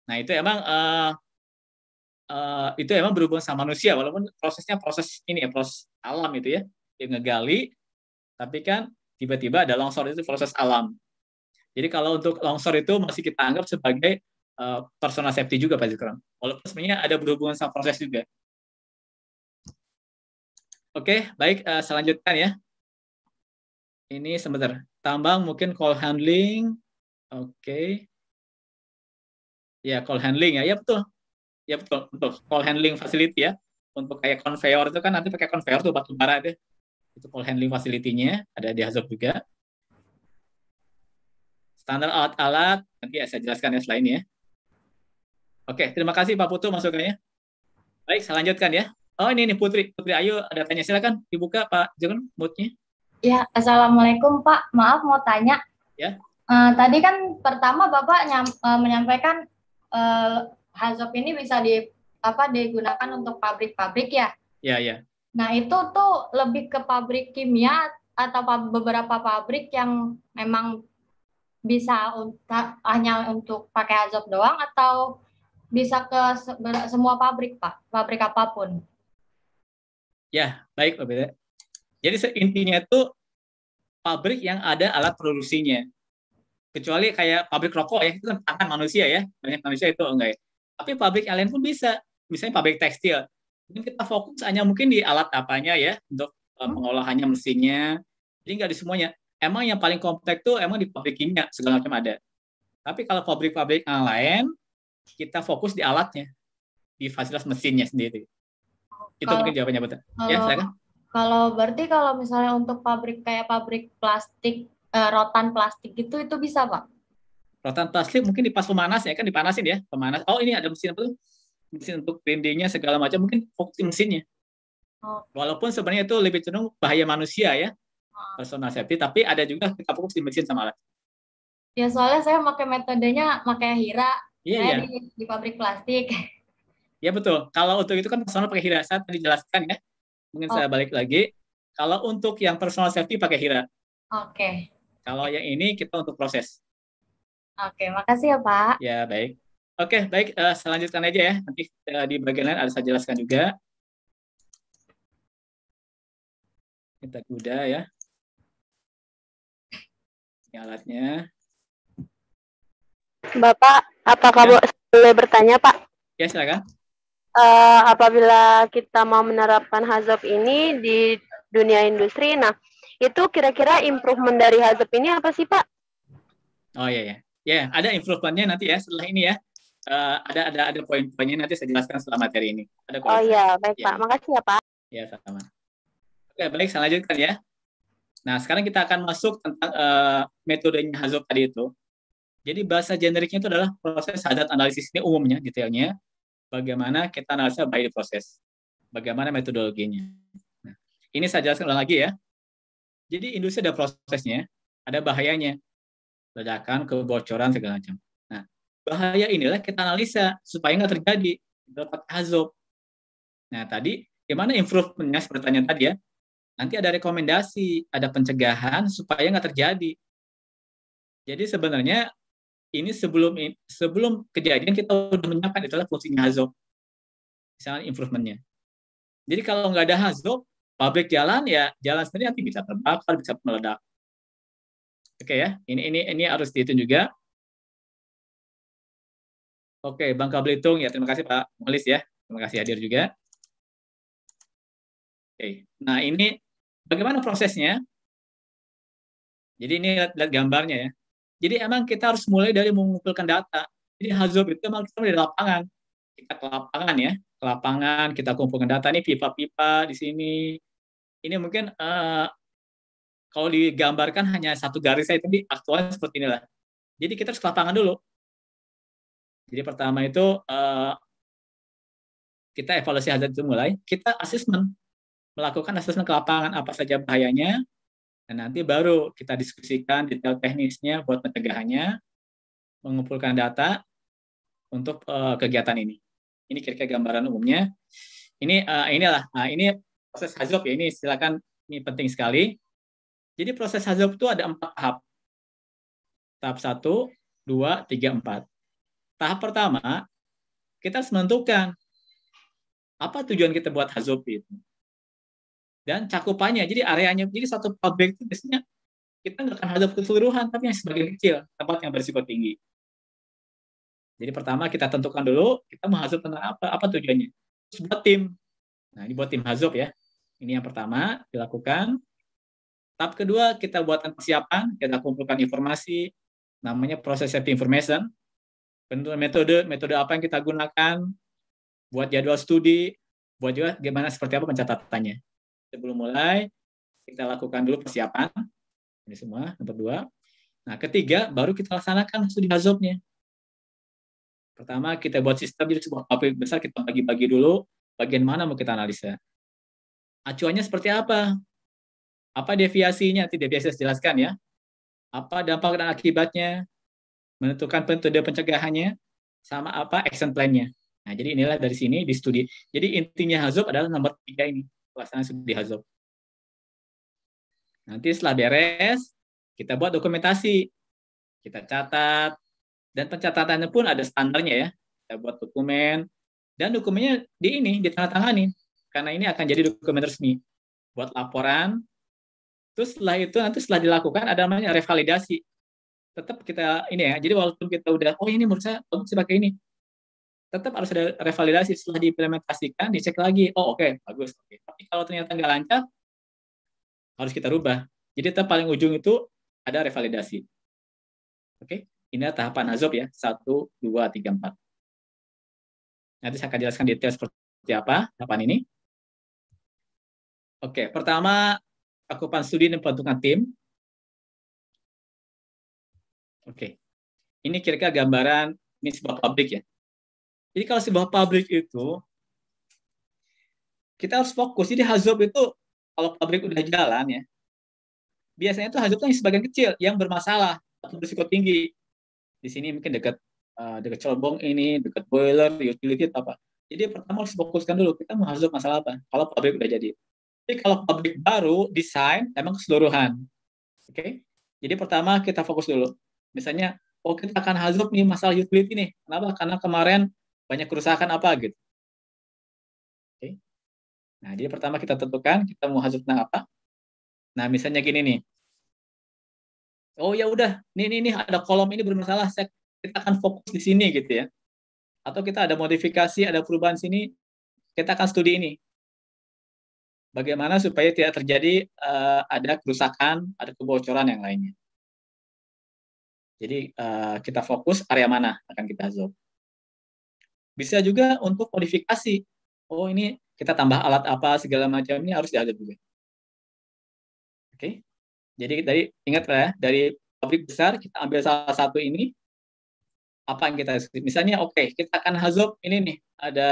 Nah itu emang uh, uh, itu emang berhubungan sama manusia walaupun prosesnya proses ini ya proses alam itu ya dia ngegali tapi kan tiba-tiba ada longsor itu proses alam. Jadi kalau untuk longsor itu masih kita anggap sebagai uh, personal safety juga Pak Zikram. Walaupun sebenarnya ada berhubungan sama proses juga. Oke, baik uh, selanjutnya ya. Ini sebentar. Tambang mungkin call handling. Oke ya call handling ya ya betul ya betul betul call handling facility ya untuk kayak conveyor itu kan nanti pakai conveyor tuh batu bara deh itu call handling facility-nya ada di Hazard juga standar alat-alat nanti ya saya jelaskan ya selainnya oke terima kasih Pak Putu masukannya baik saya lanjutkan ya oh ini nih Putri Putri Ayu ada tanya silakan dibuka Pak Jokon moodnya ya assalamualaikum Pak maaf mau tanya ya Uh, tadi kan pertama Bapak nyam, uh, menyampaikan uh, eh, hazop ini bisa di apa digunakan untuk pabrik-pabrik ya? Iya, iya. Nah, itu tuh lebih ke pabrik kimia atau beberapa pabrik yang memang bisa hanya untuk pakai azop doang atau bisa ke semua pabrik pak pabrik apapun ya baik pak Beda. jadi intinya itu pabrik yang ada alat produksinya kecuali kayak pabrik rokok ya itu kan tangan manusia ya banyak manusia itu enggak ya tapi pabrik yang lain pun bisa misalnya pabrik tekstil mungkin kita fokus hanya mungkin di alat apanya ya untuk eh, hmm. pengolahannya mesinnya jadi nggak di semuanya emang yang paling kompleks tuh emang di pabrik kimia segala macam ada tapi kalau pabrik-pabrik yang lain kita fokus di alatnya di fasilitas mesinnya sendiri itu mungkin jawabannya betul ya silakan kalau berarti kalau misalnya untuk pabrik kayak pabrik plastik Eh, rotan plastik gitu itu bisa pak? Rotan plastik mungkin di pas pemanas ya kan dipanasin ya pemanas. Oh ini ada mesin apa tuh? Mesin untuk dindingnya segala macam mungkin fokus mesinnya. Oh. Walaupun sebenarnya itu lebih cenderung bahaya manusia ya ah. personal safety, tapi ada juga kita fokus di mesin sama alat. Ya soalnya saya pakai metodenya pakai hira yeah, saya yeah. Di, di pabrik plastik. Ya betul. Kalau untuk itu kan personal pakai hira saya tadi jelaskan ya. Mungkin oh. saya balik lagi. Kalau untuk yang personal safety pakai hira. Oke. Okay. Kalau yang ini kita untuk proses. Oke, makasih ya Pak. Ya, baik. Oke, baik. Uh, selanjutkan aja ya. Nanti uh, di bagian lain ada saya jelaskan juga. Kita kuda ya. Ini alatnya. Bapak, apa ya. boleh bertanya Pak? Ya, silakan. Uh, apabila kita mau menerapkan hazop ini di dunia industri, nah itu kira-kira improvement dari HAZEP ini apa sih, Pak? Oh iya ya. Ya, ada improvementnya nanti ya setelah ini ya. Uh, ada ada ada poin-poinnya nanti saya jelaskan setelah materi ini. Ada oh iya, baik ya. Pak. Iya. Makasih ya, Pak. Ya, sama. Oke, baik, saya lanjutkan ya. Nah, sekarang kita akan masuk tentang uh, metodenya hazard tadi itu. Jadi bahasa generiknya itu adalah proses hazard analisis ini umumnya, detailnya. Bagaimana kita analisa by the process. Bagaimana metodologinya. Nah, ini saya jelaskan lagi ya. Jadi industri ada prosesnya, ada bahayanya, ledakan, kebocoran segala macam. Nah, bahaya inilah kita analisa supaya nggak terjadi dapat azab. Nah, tadi gimana improvementnya seperti tanya tadi ya? Nanti ada rekomendasi, ada pencegahan supaya nggak terjadi. Jadi sebenarnya ini sebelum sebelum kejadian kita sudah menyiapkan itulah fungsinya hazop, misalnya improvementnya. Jadi kalau nggak ada hazop, pabrik jalan ya jalan sendiri nanti bisa terbakar, bisa meledak. Oke okay, ya, ini ini ini harus dihitung juga. Oke, okay, Bangka Belitung ya terima kasih Pak Melis ya, terima kasih hadir juga. Oke, okay. nah ini bagaimana prosesnya? Jadi ini lihat, lihat gambarnya ya. Jadi emang kita harus mulai dari mengumpulkan data. Jadi hazard itu emang kita dari lapangan, kita ke lapangan ya lapangan, kita kumpulkan data nih pipa-pipa di sini. Ini mungkin uh, kalau digambarkan hanya satu garis saya tapi aktualnya seperti inilah. Jadi kita harus ke lapangan dulu. Jadi pertama itu uh, kita evaluasi hazard itu mulai, kita asesmen melakukan asesmen ke lapangan apa saja bahayanya, dan nanti baru kita diskusikan detail teknisnya buat pencegahannya, mengumpulkan data untuk uh, kegiatan ini. Ini kira-kira gambaran umumnya. Ini uh, inilah uh, ini proses hazop ya. Ini silakan ini penting sekali. Jadi proses hazop itu ada empat tahap. Tahap satu, dua, tiga, empat. Tahap pertama kita harus menentukan apa tujuan kita buat hazop itu dan cakupannya. Jadi areanya jadi satu pabrik itu biasanya kita nggak akan hazop keseluruhan tapi yang sebagian kecil tempat yang bersifat tinggi. Jadi pertama kita tentukan dulu kita mau hazub tentang apa, apa tujuannya. Terus buat tim. Nah, ini buat tim hazub ya. Ini yang pertama dilakukan. Tahap kedua kita buatkan persiapan, kita kumpulkan informasi, namanya proses safety information. Bentuk metode, metode apa yang kita gunakan, buat jadwal studi, buat juga gimana seperti apa pencatatannya. Sebelum mulai, kita lakukan dulu persiapan. Ini semua, nomor dua. Nah, ketiga, baru kita laksanakan studi Hazopnya. Pertama kita buat sistem jadi sebuah api besar kita bagi-bagi dulu bagian mana mau kita analisa. Acuannya seperti apa? Apa deviasinya? Nanti deviasi saya jelaskan ya. Apa dampak dan akibatnya? Menentukan metode pencegahannya sama apa action plan-nya. Nah, jadi inilah dari sini di studi. Jadi intinya Hazop adalah nomor tiga ini, pelaksanaan studi Hazop. Nanti setelah beres, kita buat dokumentasi. Kita catat, dan pencatatannya pun ada standarnya ya. Kita buat dokumen, dan dokumennya di ini, ditandatangani. Karena ini akan jadi dokumen resmi. Buat laporan, terus setelah itu nanti setelah dilakukan ada namanya revalidasi. Tetap kita ini ya, jadi walaupun kita udah, oh ini menurut saya bagus pakai ini. Tetap harus ada revalidasi setelah diimplementasikan, dicek lagi, oh oke, okay, bagus. Okay. Tapi kalau ternyata nggak lancar, harus kita rubah. Jadi tetap paling ujung itu ada revalidasi. Oke, okay? Ini tahapan hazob ya, satu dua tiga empat Nanti saya akan jelaskan detail seperti apa tahapan ini. Oke, pertama akupan studi dan pembentukan tim. Oke, ini kira-kira gambaran ini sebuah pabrik ya. Jadi kalau sebuah pabrik itu kita harus fokus. Jadi hazob itu kalau pabrik udah jalan ya, biasanya itu hazob itu yang sebagian kecil yang bermasalah atau berisiko tinggi di sini mungkin dekat eh, dekat celbong ini, dekat boiler, utility apa. Jadi pertama harus fokuskan dulu kita mau masalah apa. Kalau pabrik udah jadi. tapi kalau pabrik baru desain emang keseluruhan. Oke. Okay? Jadi pertama kita fokus dulu. Misalnya oh kita akan hazub nih masalah utility nih. Kenapa? Karena kemarin banyak kerusakan apa gitu. Oke. Okay. Nah, jadi pertama kita tentukan kita mau hazub tentang apa. Nah, misalnya gini nih oh ya udah nih ini nih ada kolom ini bermasalah saya, kita akan fokus di sini gitu ya atau kita ada modifikasi ada perubahan sini kita akan studi ini bagaimana supaya tidak terjadi uh, ada kerusakan ada kebocoran yang lainnya jadi uh, kita fokus area mana akan kita zoom bisa juga untuk modifikasi oh ini kita tambah alat apa segala macam ini harus diada juga oke okay? Jadi dari ingat ya, dari pabrik besar kita ambil salah satu ini apa yang kita Misalnya oke, okay, kita akan hazop ini nih ada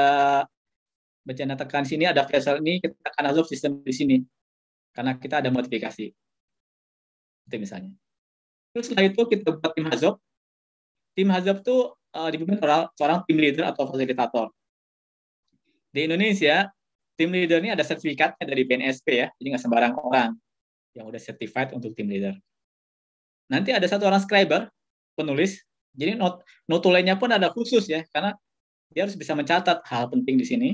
bencana tekan sini ada vessel ini kita akan hazop sistem di sini karena kita ada modifikasi itu misalnya terus setelah itu kita buat tim hazop tim hazop tuh uh, dipimpin orang seorang tim leader atau fasilitator di Indonesia tim leader ini ada sertifikatnya dari BNSP ya jadi nggak sembarang orang yang udah certified untuk tim leader. Nanti ada satu orang scriber, penulis. Jadi not notulennya pun ada khusus ya, karena dia harus bisa mencatat hal penting di sini.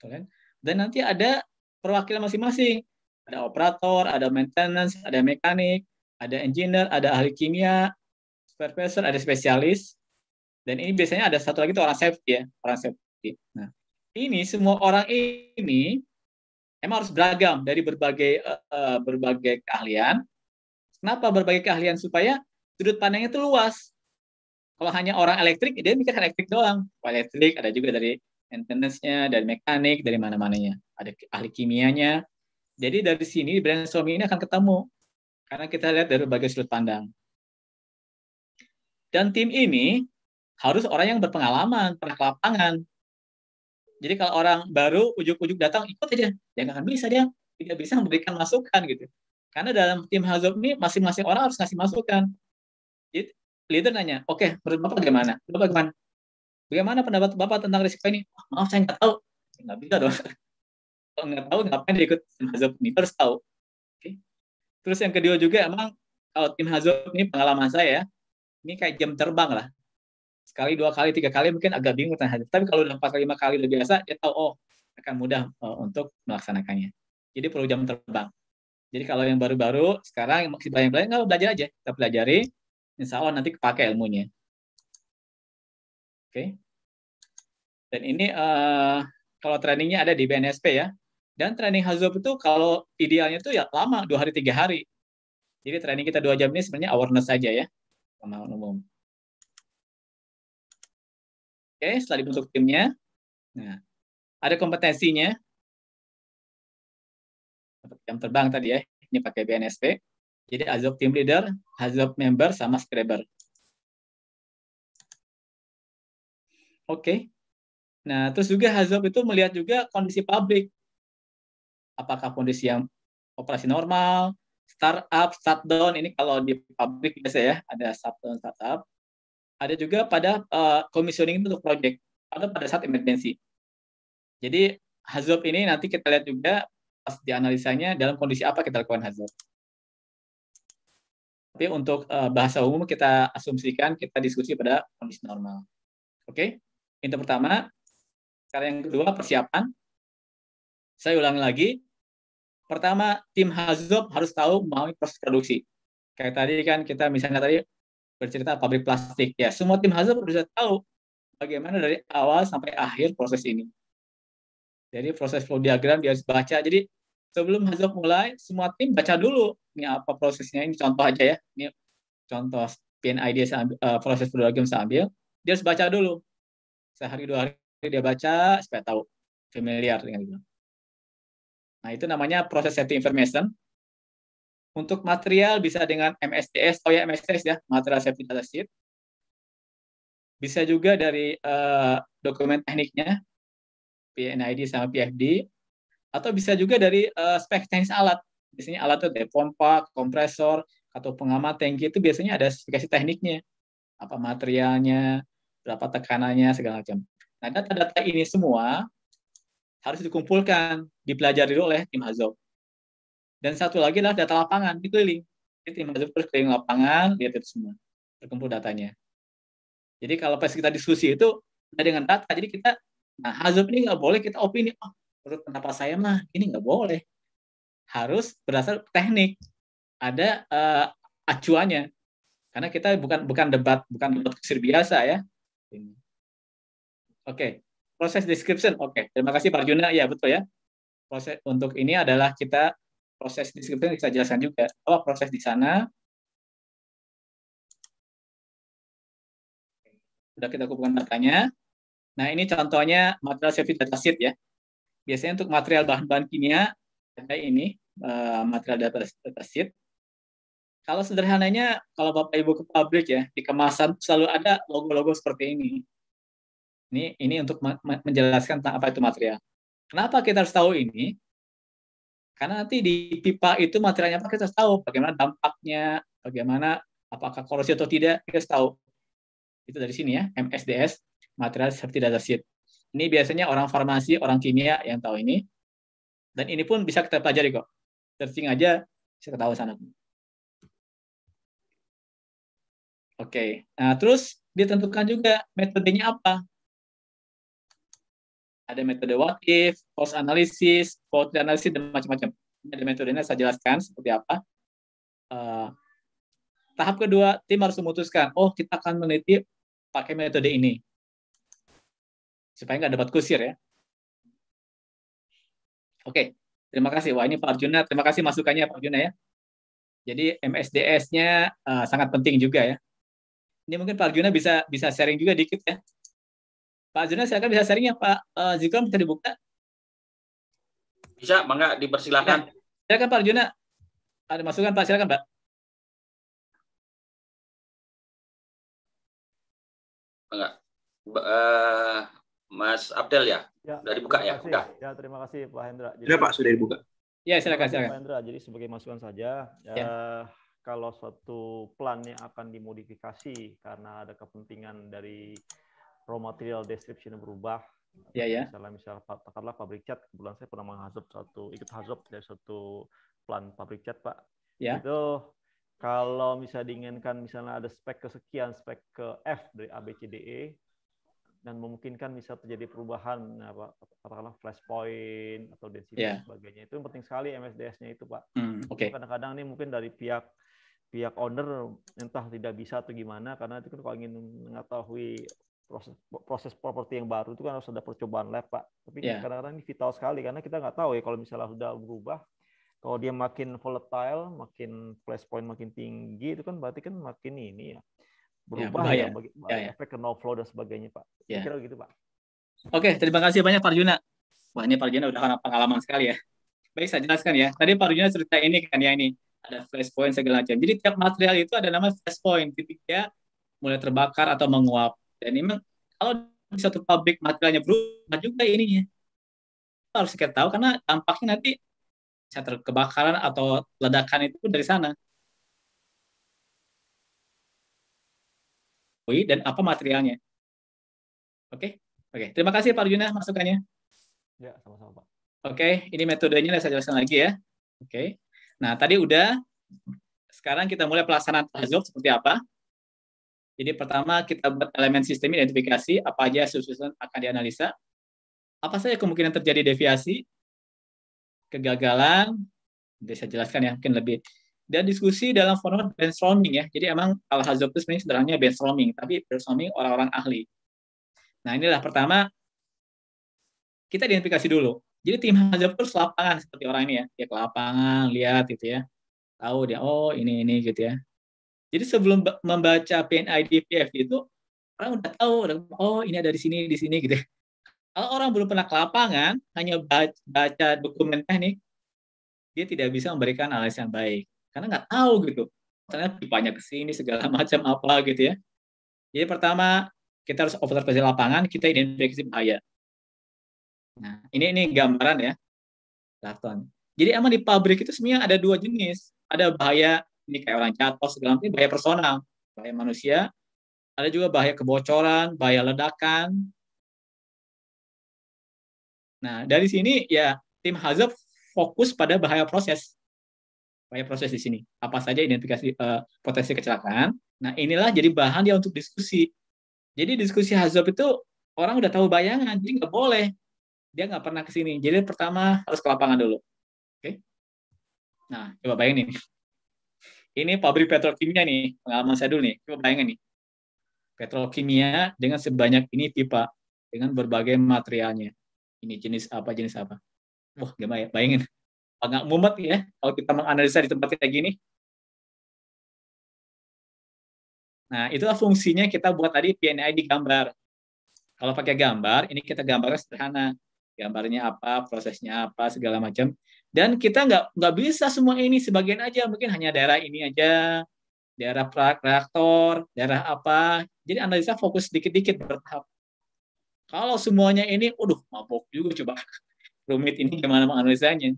Kan. Dan nanti ada perwakilan masing-masing. Ada operator, ada maintenance, ada mekanik, ada engineer, ada ahli kimia, supervisor, ada spesialis. Dan ini biasanya ada satu lagi itu orang safety ya, orang safety. Nah, ini semua orang ini Emang harus beragam dari berbagai uh, berbagai keahlian. Kenapa berbagai keahlian supaya sudut pandangnya itu luas. Kalau hanya orang elektrik, ya dia mikir elektrik doang. Kalau elektrik ada juga dari maintenance-nya, dari mekanik, dari mana-mananya. Ada ahli kimianya. Jadi dari sini brand brainstorming ini akan ketemu. Karena kita lihat dari berbagai sudut pandang. Dan tim ini harus orang yang berpengalaman, pernah ke lapangan. Jadi kalau orang baru ujuk-ujuk datang ikut aja, dia nggak akan bisa dia tidak bisa memberikan masukan gitu. Karena dalam tim Hazop ini masing-masing orang harus ngasih masukan. Jadi leader nanya, oke, okay, menurut bapak bagaimana? Bapak bagaimana? Bagaimana pendapat bapak tentang risiko ini? Oh, maaf saya nggak tahu, nggak bisa dong. Kalau nggak tahu ngapain dia ikut tim Hazop ini? Harus tahu. Okay. Terus yang kedua juga emang kalau tim Hazop ini pengalaman saya, ya, ini kayak jam terbang lah sekali dua kali tiga kali mungkin agak bingung tentang tapi kalau udah empat lima kali udah biasa ya tahu oh akan mudah uh, untuk melaksanakannya jadi perlu jam terbang jadi kalau yang baru-baru sekarang yang masih banyak belajar nggak belajar aja kita pelajari insya Allah nanti kepake ilmunya oke okay. dan ini uh, kalau trainingnya ada di BNSP ya dan training hazub itu kalau idealnya itu ya lama dua hari tiga hari jadi training kita dua jam ini sebenarnya awareness saja ya pemahaman umum. Oke, setelah dibentuk timnya. Nah, ada kompetensinya. Seperti jam terbang tadi ya, ini pakai BNSP. Jadi Azov Team Leader, Azov Member, sama Scriber. Oke. Nah, terus juga Hazop itu melihat juga kondisi publik. Apakah kondisi yang operasi normal, startup, shutdown. Ini kalau di publik biasa ya, ada shutdown, startup ada juga pada uh, commissioning untuk proyek atau pada saat emergensi. Jadi hazard ini nanti kita lihat juga pas dianalisanya dalam kondisi apa kita lakukan hazard. Tapi untuk uh, bahasa umum kita asumsikan kita diskusi pada kondisi normal. Oke, okay? itu pertama. Sekarang yang kedua persiapan. Saya ulangi lagi. Pertama, tim hazard harus tahu mau proses produksi. Kayak tadi kan kita misalnya tadi bercerita pabrik plastik. Ya, semua tim Hazel bisa tahu bagaimana dari awal sampai akhir proses ini. Jadi proses flow diagram dia harus baca. Jadi sebelum Hazel mulai, semua tim baca dulu ini apa prosesnya. Ini contoh aja ya. Ini contoh pin idea uh, proses flow diagram saya ambil. Dia harus baca dulu. Sehari dua hari dia baca supaya tahu familiar dengan itu. Nah itu namanya proses setting information untuk material bisa dengan MSDS, oh ya MSDS ya, material safety data sheet. Bisa juga dari uh, dokumen tekniknya, PNID sama PFD, atau bisa juga dari uh, spek teknis alat. Biasanya alat itu dari pompa, kompresor, atau pengamat tangki itu biasanya ada spesifikasi tekniknya. Apa materialnya, berapa tekanannya, segala macam. Nah, data-data ini semua harus dikumpulkan, dipelajari dulu oleh tim Azov. Dan satu lagi adalah data lapangan dikeliling. Jadi tim Azure terus keliling lapangan, lihat itu semua. Terkumpul datanya. Jadi kalau pas kita diskusi itu ada dengan data. Jadi kita, nah Hazub ini nggak boleh kita opini. Oh, menurut pendapat saya mah ini nggak boleh. Harus berdasar teknik. Ada uh, acuannya. Karena kita bukan bukan debat bukan debat kesir biasa ya. Oke, okay. proses description. Oke, okay. terima kasih Pak Juna Ya betul ya. Proses untuk ini adalah kita proses di sini kita jelaskan juga apa oh, proses di sana. Sudah kita kumpulkan datanya. Nah, ini contohnya material safety sheet ya. Biasanya untuk material bahan-bahan kimia ada ini eh, material data sheet. Kalau sederhananya, kalau Bapak Ibu ke pabrik ya, di kemasan selalu ada logo-logo seperti ini. Ini ini untuk menjelaskan tentang apa itu material. Kenapa kita harus tahu ini? Karena nanti di pipa itu materialnya apa kita tahu bagaimana dampaknya, bagaimana apakah korosi atau tidak kita tahu. Itu dari sini ya, MSDS, material safety data sheet. Ini biasanya orang farmasi, orang kimia yang tahu ini. Dan ini pun bisa kita pelajari kok. Searching aja bisa ketahui sana. Oke, okay. nah terus ditentukan juga metodenya apa. Ada metode what if, post analysis, post analysis dan macam-macam. Ada metodenya saya jelaskan seperti apa. Uh, tahap kedua, tim harus memutuskan, oh kita akan meneliti pakai metode ini. Supaya nggak dapat kusir ya. Oke, terima kasih. Wah ini Pak Arjuna, terima kasih masukannya Pak Arjuna ya. Jadi MSDS-nya uh, eh, sangat penting juga ya. Ini mungkin Pak Arjuna bisa bisa sharing juga dikit ya Pak Juna silakan bisa sharing ya Pak uh, bisa dibuka. Bisa, Bangga, dipersilakan. Silakan, nah, silakan Pak Juna. Ada masukan Pak, silakan Pak. Enggak. Uh, eh, Mas Abdel ya? ya sudah dibuka ya? Sudah. Ya, terima kasih Pak Hendra. Jadi, sudah Pak, sudah dibuka. Ya, silakan, silakan. Pak Hendra, jadi sebagai masukan saja, ya. uh, kalau suatu plan yang akan dimodifikasi karena ada kepentingan dari raw material description berubah. Ya, ya. Misalnya, misalnya katakanlah pabrik cat, kebetulan saya pernah menghazab satu, ikut hazab dari satu plan pabrik cat, Pak. Ya. Itu kalau misalnya diinginkan misalnya ada spek kesekian, spek ke F dari ABCDE, dan memungkinkan bisa terjadi perubahan apa nah, katakanlah flash point atau density yeah. dan sebagainya itu yang penting sekali MSDS-nya itu pak. Mm, Oke. Okay. Kadang-kadang ini mungkin dari pihak pihak owner entah tidak bisa atau gimana karena itu kan kalau ingin mengetahui proses proses properti yang baru itu kan harus ada percobaan lab pak tapi yeah. kadang-kadang ini vital sekali karena kita nggak tahu ya kalau misalnya sudah berubah kalau dia makin volatile makin flash point makin tinggi itu kan berarti kan makin ini ya berubah yeah, ya, bagi, yeah, yeah. efek ke no flow dan sebagainya pak yeah. Iya. kira gitu pak oke okay, terima kasih banyak Farjuna wah ini Farjuna udah pengalaman sekali ya baik saya jelaskan ya tadi Farjuna cerita ini kan ya ini ada flash point segala macam jadi tiap material itu ada nama flash point titiknya mulai terbakar atau menguap dan memang kalau di satu pabrik materialnya berubah juga ininya harus kita tahu karena dampaknya nanti bisa terkebakaran atau ledakan itu dari sana dan apa materialnya oke oke terima kasih Pak Arjuna masukannya ya sama-sama Pak oke ini metodenya saya jelaskan lagi ya oke nah tadi udah sekarang kita mulai pelaksanaan tazok seperti apa jadi pertama kita buat elemen sistem identifikasi apa aja susunan akan dianalisa, apa saja kemungkinan terjadi deviasi, kegagalan, bisa jelaskan ya mungkin lebih. Dan diskusi dalam format brainstorming ya. Jadi emang al hazab itu sebenarnya sederhananya brainstorming, tapi brainstorming orang-orang ahli. Nah inilah pertama kita identifikasi dulu. Jadi tim hazab terus lapangan seperti orang ini ya, dia ke lapangan lihat gitu ya, tahu dia oh ini ini gitu ya. Jadi sebelum membaca PNIDPF itu orang udah tahu, oh ini ada di sini, di sini gitu. Ya. Kalau orang belum pernah ke lapangan, hanya baca, dokumen teknik, dia tidak bisa memberikan alasan baik karena nggak tahu gitu. Misalnya pipanya ke sini segala macam apa gitu ya. Jadi pertama kita harus observasi lapangan, kita identifikasi bahaya. Nah, ini ini gambaran ya karton. Jadi emang di pabrik itu sebenarnya ada dua jenis, ada bahaya ini kayak orang jatuh segala macam bahaya personal bahaya manusia ada juga bahaya kebocoran bahaya ledakan nah dari sini ya tim hazard fokus pada bahaya proses bahaya proses di sini apa saja identifikasi uh, potensi kecelakaan nah inilah jadi bahan dia untuk diskusi jadi diskusi hazard itu orang udah tahu bayangan jadi nggak boleh dia nggak pernah ke sini jadi pertama harus ke lapangan dulu oke okay? nah coba bayangin ini ini pabrik petrokimia nih, pengalaman saya dulu nih. Coba bayangin nih. Petrokimia dengan sebanyak ini pipa dengan berbagai materialnya. Ini jenis apa jenis apa. Wah, gimana ya? Bayangin. Agak mumet ya kalau kita menganalisa di tempat kayak gini. Nah, itulah fungsinya kita buat tadi PNI di gambar. Kalau pakai gambar, ini kita gambarnya sederhana gambarnya apa, prosesnya apa, segala macam. Dan kita nggak nggak bisa semua ini sebagian aja, mungkin hanya daerah ini aja, daerah reaktor, daerah apa. Jadi analisa fokus sedikit-sedikit bertahap. Kalau semuanya ini, udah mabok juga coba. Rumit ini gimana menganalisanya.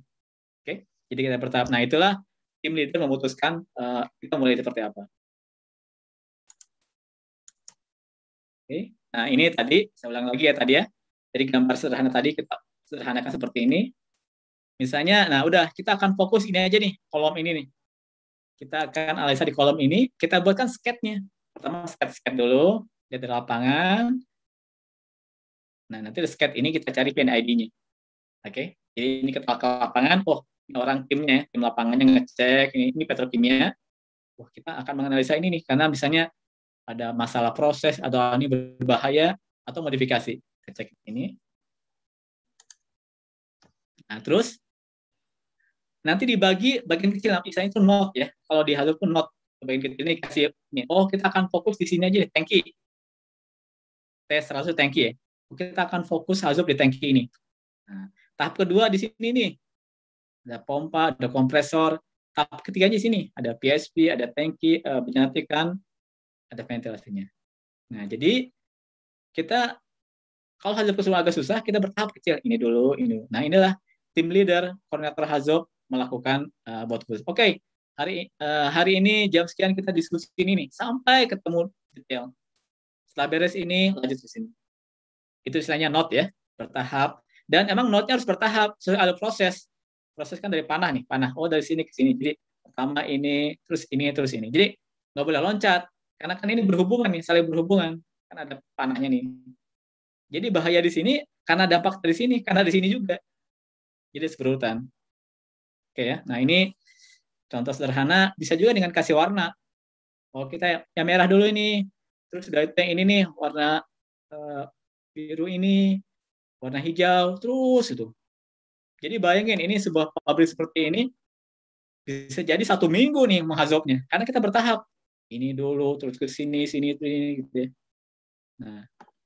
Oke, jadi kita bertahap. Nah itulah tim leader memutuskan uh, kita mulai seperti apa. Oke, nah ini tadi saya ulang lagi ya tadi ya jadi gambar sederhana tadi kita sederhanakan seperti ini. Misalnya, nah udah kita akan fokus ini aja nih, kolom ini nih. Kita akan analisa di kolom ini, kita buatkan sketnya. Pertama sket-sket dulu, lihat dari lapangan. Nah, nanti sket ini kita cari pin ID-nya. Oke, okay? jadi ini kita ke lapangan, oh ini orang timnya, tim lapangannya ngecek, ini, ini petrokimia. Wah, kita akan menganalisa ini nih, karena misalnya ada masalah proses atau ini berbahaya atau modifikasi cek ini. Nah, terus nanti dibagi bagian kecil misalnya itu not ya. Kalau di halo pun not bagian kecil ini kasih ini. Oh, kita akan fokus di sini aja deh, tanki. langsung thank tanki ya. Oh, kita akan fokus halo di tanki ini. Nah, tahap kedua di sini nih. Ada pompa, ada kompresor. Tahap ketiga di sini ada PSP, ada tanki, uh, eh, penyatikan, ada ventilasinya. Nah, jadi kita kalau hazard kesulitan agak susah, kita bertahap kecil. Ini dulu, ini. Nah, inilah tim leader, koordinator hazard melakukan uh, eh, bot Oke, okay, hari uh, hari ini jam sekian kita diskusi ini nih. Sampai ketemu detail. Setelah beres ini, lanjut ke sini. Itu istilahnya not ya, bertahap. Dan emang notnya harus bertahap, sesuai ada proses. Proses kan dari panah nih, panah. Oh, dari sini ke sini. Jadi pertama ini, terus ini, terus ini. Jadi nggak boleh loncat, karena kan ini berhubungan nih, saling berhubungan. Kan ada panahnya nih. Jadi bahaya di sini karena dampak dari sini, karena di sini juga. Jadi berurutan. Oke ya. Nah, ini contoh sederhana bisa juga dengan kasih warna. Oh, kita yang merah dulu ini. Terus dari yang ini nih warna uh, biru ini, warna hijau, terus itu. Jadi bayangin ini sebuah pabrik seperti ini bisa jadi satu minggu nih menghazopnya karena kita bertahap ini dulu terus ke sini sini ini gitu ya. Nah,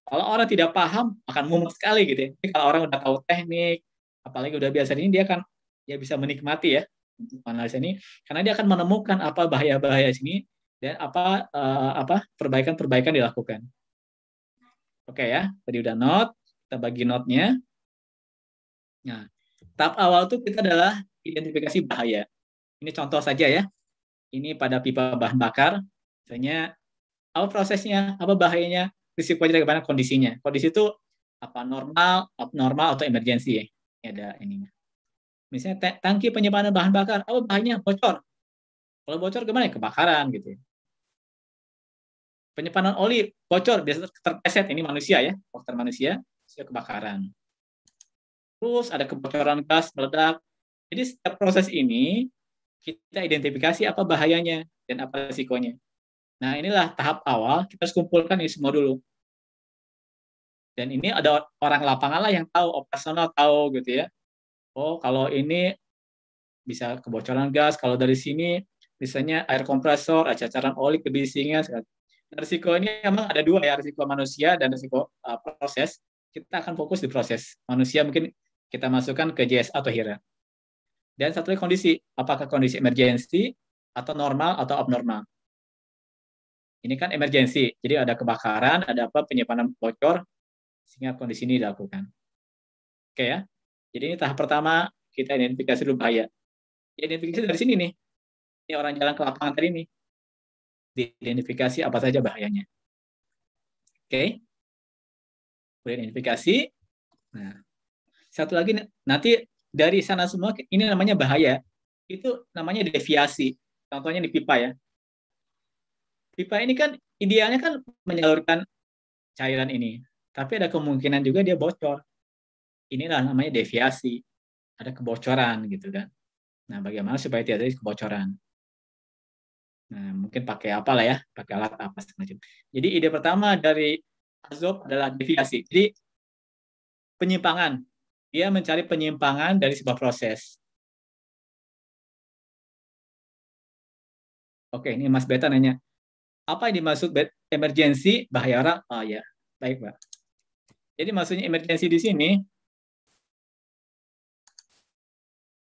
kalau orang tidak paham akan mumet sekali gitu. Ya. kalau orang udah tahu teknik, apalagi udah biasa ini dia akan ya bisa menikmati ya untuk analisa ini karena dia akan menemukan apa bahaya-bahaya sini dan apa uh, apa perbaikan-perbaikan dilakukan. Oke okay, ya, tadi udah note, kita bagi notnya. Nah, tahap awal itu kita adalah identifikasi bahaya. Ini contoh saja ya. Ini pada pipa bahan bakar, misalnya apa prosesnya, apa bahayanya, risiko aja mana kondisinya. Kondisi itu apa normal, abnormal atau emergensi ya. Ada ininya. Misalnya tangki penyimpanan bahan bakar, apa oh, bahannya bocor. Kalau bocor gimana ya? Kebakaran gitu. Ya. Penyimpanan oli bocor biasa terpeset ini manusia ya, faktor manusia, manusia kebakaran. Terus ada kebocoran gas meledak. Jadi setiap proses ini kita identifikasi apa bahayanya dan apa risikonya. Nah, inilah tahap awal, kita harus kumpulkan ini semua dulu. Dan ini ada orang lapangan lah yang tahu, operasional tahu gitu ya. Oh, kalau ini bisa kebocoran gas, kalau dari sini misalnya air kompresor, cacaran oli kebisingan nah, Risiko ini memang ada dua ya, risiko manusia dan risiko uh, proses. Kita akan fokus di proses. Manusia mungkin kita masukkan ke JS atau HIRA. Dan satu lagi kondisi, apakah kondisi emergensi atau normal atau abnormal ini kan emergensi, jadi ada kebakaran, ada apa penyimpanan bocor, sehingga kondisi ini dilakukan. Oke ya, jadi ini tahap pertama kita identifikasi dulu bahaya. Identifikasi dari sini nih, ini orang jalan ke lapangan tadi nih, diidentifikasi apa saja bahayanya. Oke, kemudian identifikasi. Nah, satu lagi nanti dari sana semua ini namanya bahaya, itu namanya deviasi. Contohnya di pipa ya, pipa ini kan idealnya kan menyalurkan cairan ini, tapi ada kemungkinan juga dia bocor. Inilah namanya deviasi, ada kebocoran gitu kan. Nah, bagaimana supaya tidak ada kebocoran? Nah, mungkin pakai apa lah ya, pakai alat apa semacam. Jadi ide pertama dari Azob adalah deviasi. Jadi penyimpangan. Dia mencari penyimpangan dari sebuah proses. Oke, ini Mas Beta nanya, apa yang dimaksud emergensi bahaya orang? Oh ya, baik Pak. Jadi maksudnya emergensi di sini,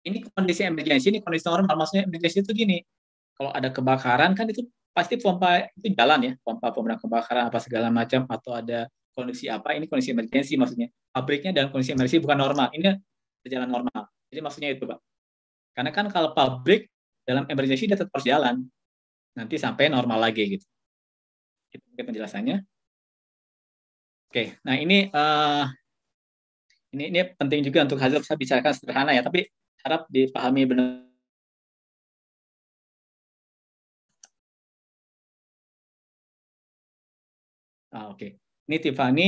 ini kondisi emergensi, ini kondisi normal. Maksudnya emergensi itu gini, kalau ada kebakaran kan itu pasti pompa itu jalan ya, pompa pemadam kebakaran apa segala macam atau ada kondisi apa, ini kondisi emergensi maksudnya. Pabriknya dalam kondisi emergensi bukan normal, ini berjalan normal. Jadi maksudnya itu Pak. Karena kan kalau pabrik dalam emergensi dia tetap harus jalan nanti sampai normal lagi gitu. kita mungkin penjelasannya. Oke, nah ini uh, ini ini penting juga untuk hasil saya bicarakan sederhana ya, tapi harap dipahami benar. Ah, Oke, okay. ini Tiffany,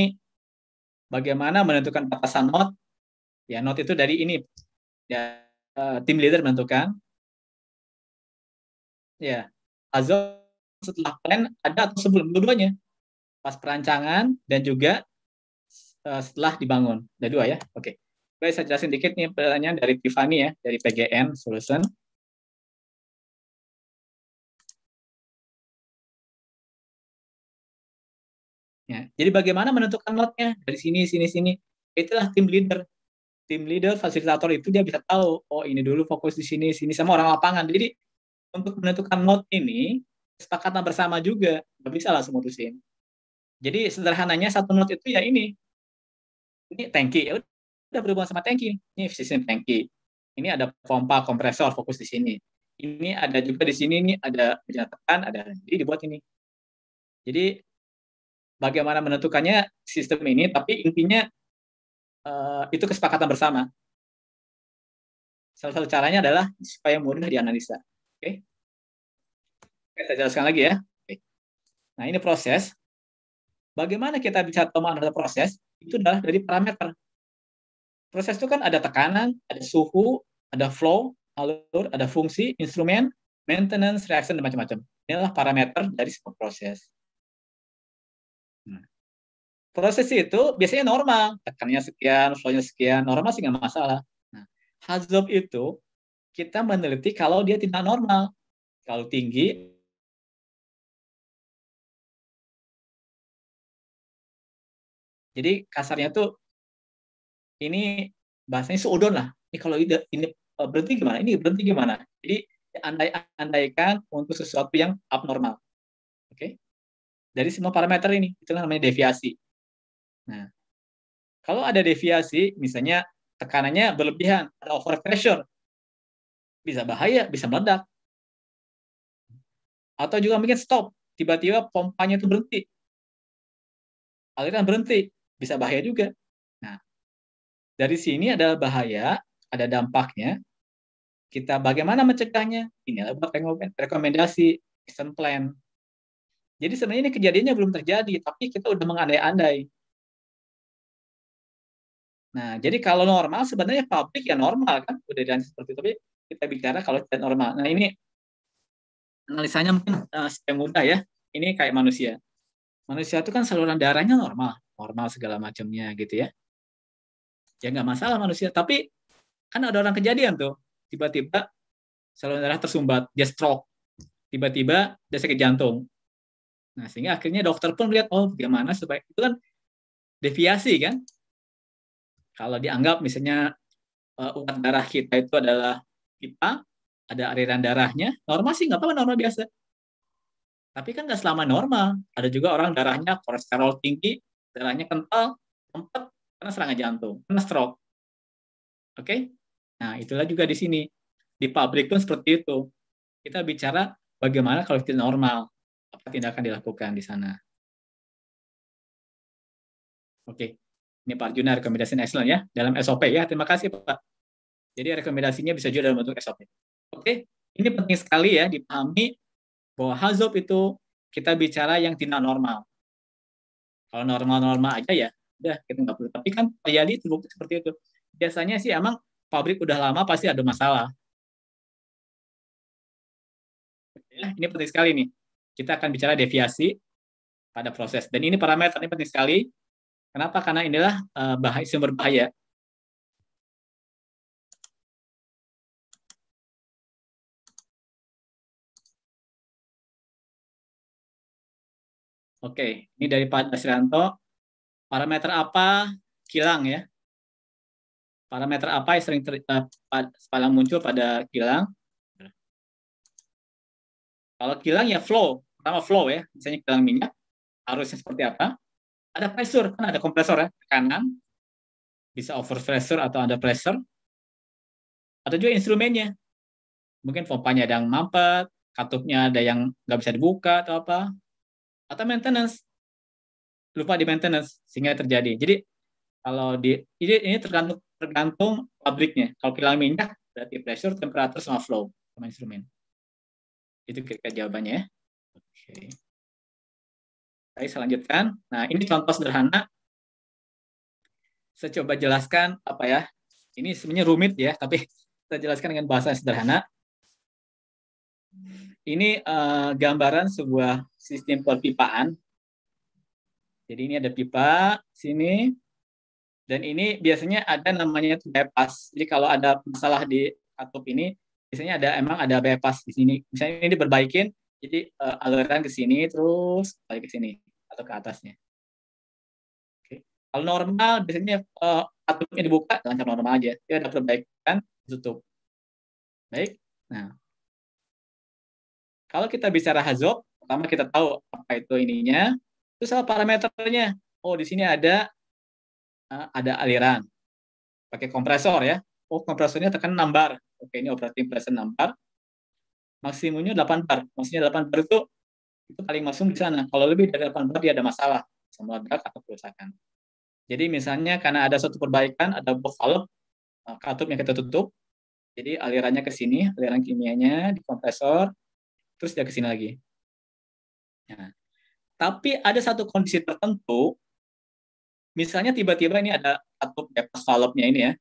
bagaimana menentukan batasan not? Ya, not itu dari ini, ya eh, tim leader menentukan. Ya, puzzle setelah plan ada atau sebelum dua-duanya pas perancangan dan juga uh, setelah dibangun ada dua ya oke okay. baik saya jelasin dikit nih pertanyaan dari Tiffany ya dari PGN Solution ya jadi bagaimana menentukan lotnya dari sini sini sini itulah tim leader tim leader fasilitator itu dia bisa tahu oh ini dulu fokus di sini sini sama orang lapangan jadi untuk menentukan not ini kesepakatan bersama juga nggak bisa langsung mutusin jadi sederhananya satu not itu ya ini ini tanki ya udah berhubungan sama tanki. ini sistem tanki. ini ada pompa kompresor fokus di sini ini ada juga di sini ini ada penjatakan. ada jadi dibuat ini jadi bagaimana menentukannya sistem ini tapi intinya uh, itu kesepakatan bersama salah satu caranya adalah supaya mudah dianalisa Oke. Okay. saya jelaskan lagi ya. Okay. Nah, ini proses. Bagaimana kita bisa tahu ada proses? Itu adalah dari parameter. Proses itu kan ada tekanan, ada suhu, ada flow, alur, ada fungsi, instrumen, maintenance, reaction, dan macam-macam. Ini adalah parameter dari sebuah proses. Nah, proses itu biasanya normal, tekannya sekian, flow-nya sekian, normal sih nggak masalah. Nah, hazop itu kita meneliti kalau dia tidak normal. Kalau tinggi Jadi kasarnya tuh ini bahasanya seudon lah. Ini kalau ini, ini eh, berhenti gimana? Ini berhenti gimana? Jadi andai andaikan untuk sesuatu yang abnormal. Oke. Okay? Dari semua parameter ini itulah namanya deviasi. Nah, kalau ada deviasi misalnya tekanannya berlebihan, over pressure bisa bahaya, bisa meledak. Atau juga mungkin stop, tiba-tiba pompanya itu berhenti. Aliran berhenti, bisa bahaya juga. Nah, dari sini ada bahaya, ada dampaknya. Kita bagaimana mencegahnya? Ini adalah rekomendasi action plan. Jadi sebenarnya ini kejadiannya belum terjadi, tapi kita udah mengandai-andai. Nah, jadi kalau normal sebenarnya pabrik ya normal kan, udah dan seperti itu. Tapi kita bicara kalau kita normal. Nah ini analisanya mungkin uh, mudah ya. Ini kayak manusia. Manusia itu kan saluran darahnya normal, normal segala macamnya gitu ya. Ya nggak masalah manusia. Tapi kan ada orang kejadian tuh, tiba-tiba saluran darah tersumbat, dia stroke, tiba-tiba dia sakit jantung. Nah sehingga akhirnya dokter pun melihat oh bagaimana supaya itu kan deviasi kan. Kalau dianggap misalnya uh, urat darah kita itu adalah kita ada aliran darahnya, normal sih nggak apa-apa normal biasa. Tapi kan nggak selama normal. Ada juga orang darahnya kolesterol tinggi, darahnya kental, empat karena serangan jantung, karena stroke. Oke? Okay? Nah, itulah juga di sini. Di pabrik pun seperti itu. Kita bicara bagaimana kalau tidak normal, apa tindakan dilakukan di sana. Oke. Okay. Ini Pak Junar rekomendasi excellent ya dalam SOP ya. Terima kasih Pak. Jadi rekomendasinya bisa juga dalam bentuk SOP. Oke, ini penting sekali ya dipahami bahwa HAZOP itu kita bicara yang tidak normal. Kalau normal-normal aja ya, udah kita nggak perlu. Tapi kan terjadi terbukti seperti itu. Biasanya sih emang pabrik udah lama pasti ada masalah. Ya, ini penting sekali nih. Kita akan bicara deviasi pada proses. Dan ini parameter ini penting sekali. Kenapa? Karena inilah eh, bahaya, sumber bahaya. Oke, ini dari Pak Dasrianto. Parameter apa kilang ya? Parameter apa yang sering ter, uh, eh, pada, muncul pada kilang? Kalau kilang ya flow, pertama flow ya, misalnya kilang minyak, arusnya seperti apa? Ada pressure, kan ada kompresor ya, tekanan, bisa over pressure atau ada pressure. Atau juga instrumennya, mungkin pompanya ada yang mampet, katupnya ada yang nggak bisa dibuka atau apa, atau maintenance lupa di maintenance sehingga terjadi. Jadi kalau di ini, ini tergantung tergantung pabriknya. Kalau kilang minyak berarti pressure, temperatur sama flow sama instrumen. Itu kira-kira jawabannya ya. Oke. okay. saya lanjutkan. Nah, ini contoh sederhana. Saya coba jelaskan apa ya. Ini sebenarnya rumit ya, tapi saya jelaskan dengan bahasa yang sederhana. Ini uh, gambaran sebuah sistem perpipaan. Jadi ini ada pipa sini, dan ini biasanya ada namanya bypass. Jadi kalau ada masalah di katup ini, biasanya ada emang ada bypass di sini. Misalnya ini diperbaikin, jadi uh, aliran ke sini terus balik ke sini atau ke atasnya. Oke. Kalau normal biasanya uh, eh, katupnya dibuka lancar normal aja. Dia ada perbaikan, tutup. Baik. Nah, kalau kita bicara hazop, pertama kita tahu apa itu ininya, terus apa parameternya. Oh, di sini ada eh, ada aliran. Pakai kompresor ya. Oh, kompresornya tekan 6 bar. Oke, ini operating pressure 6 bar. Maksimumnya 8 bar. Maksudnya 8 bar itu itu paling maksimum di sana. Kalau lebih dari 8 bar dia ada masalah sama meledak atau kerusakan. Jadi misalnya karena ada suatu perbaikan, ada box valve, eh, yang kita tutup, jadi alirannya ke sini, aliran kimianya di kompresor, terus dia ke sini lagi. Nah, tapi ada satu kondisi tertentu, misalnya tiba-tiba ini ada katup bypass valve-nya ini ya,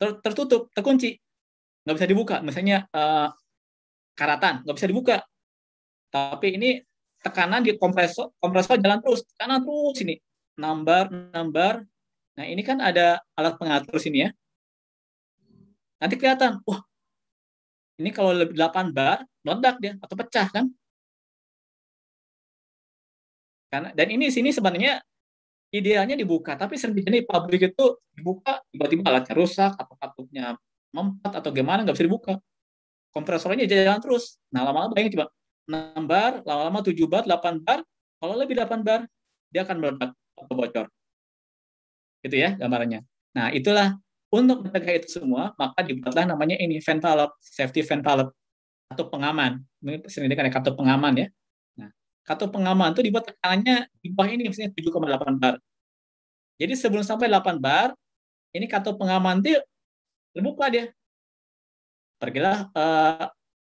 ter tertutup, terkunci, nggak bisa dibuka. Misalnya uh, karatan, nggak bisa dibuka. Tapi ini tekanan di kompresor, kompresor jalan terus, tekanan terus ini, nambar, nambar. Nah ini kan ada alat pengatur sini ya. Nanti kelihatan, wah ini kalau lebih 8 bar, meledak dia atau pecah kan? Karena dan ini sini sebenarnya idealnya dibuka, tapi di pabrik itu dibuka tiba-tiba alatnya rusak atau katupnya mempat atau gimana nggak bisa dibuka. Kompresornya jalan terus. Nah, lama-lama bayangin coba 6 bar, lama-lama 7 bar, 8 bar, kalau lebih 8 bar, dia akan meledak atau bocor. Gitu ya gambarannya. Nah, itulah untuk mencegah itu semua, maka dibuatlah namanya ini valve, safety valve atau pengaman. Sendiri ada ya, kartu pengaman ya. Nah, kartu pengaman itu dibuat tekanannya di bawah ini misalnya 7,8 bar. Jadi sebelum sampai 8 bar, ini kartu pengaman itu terbuka dia. Pergilah eh,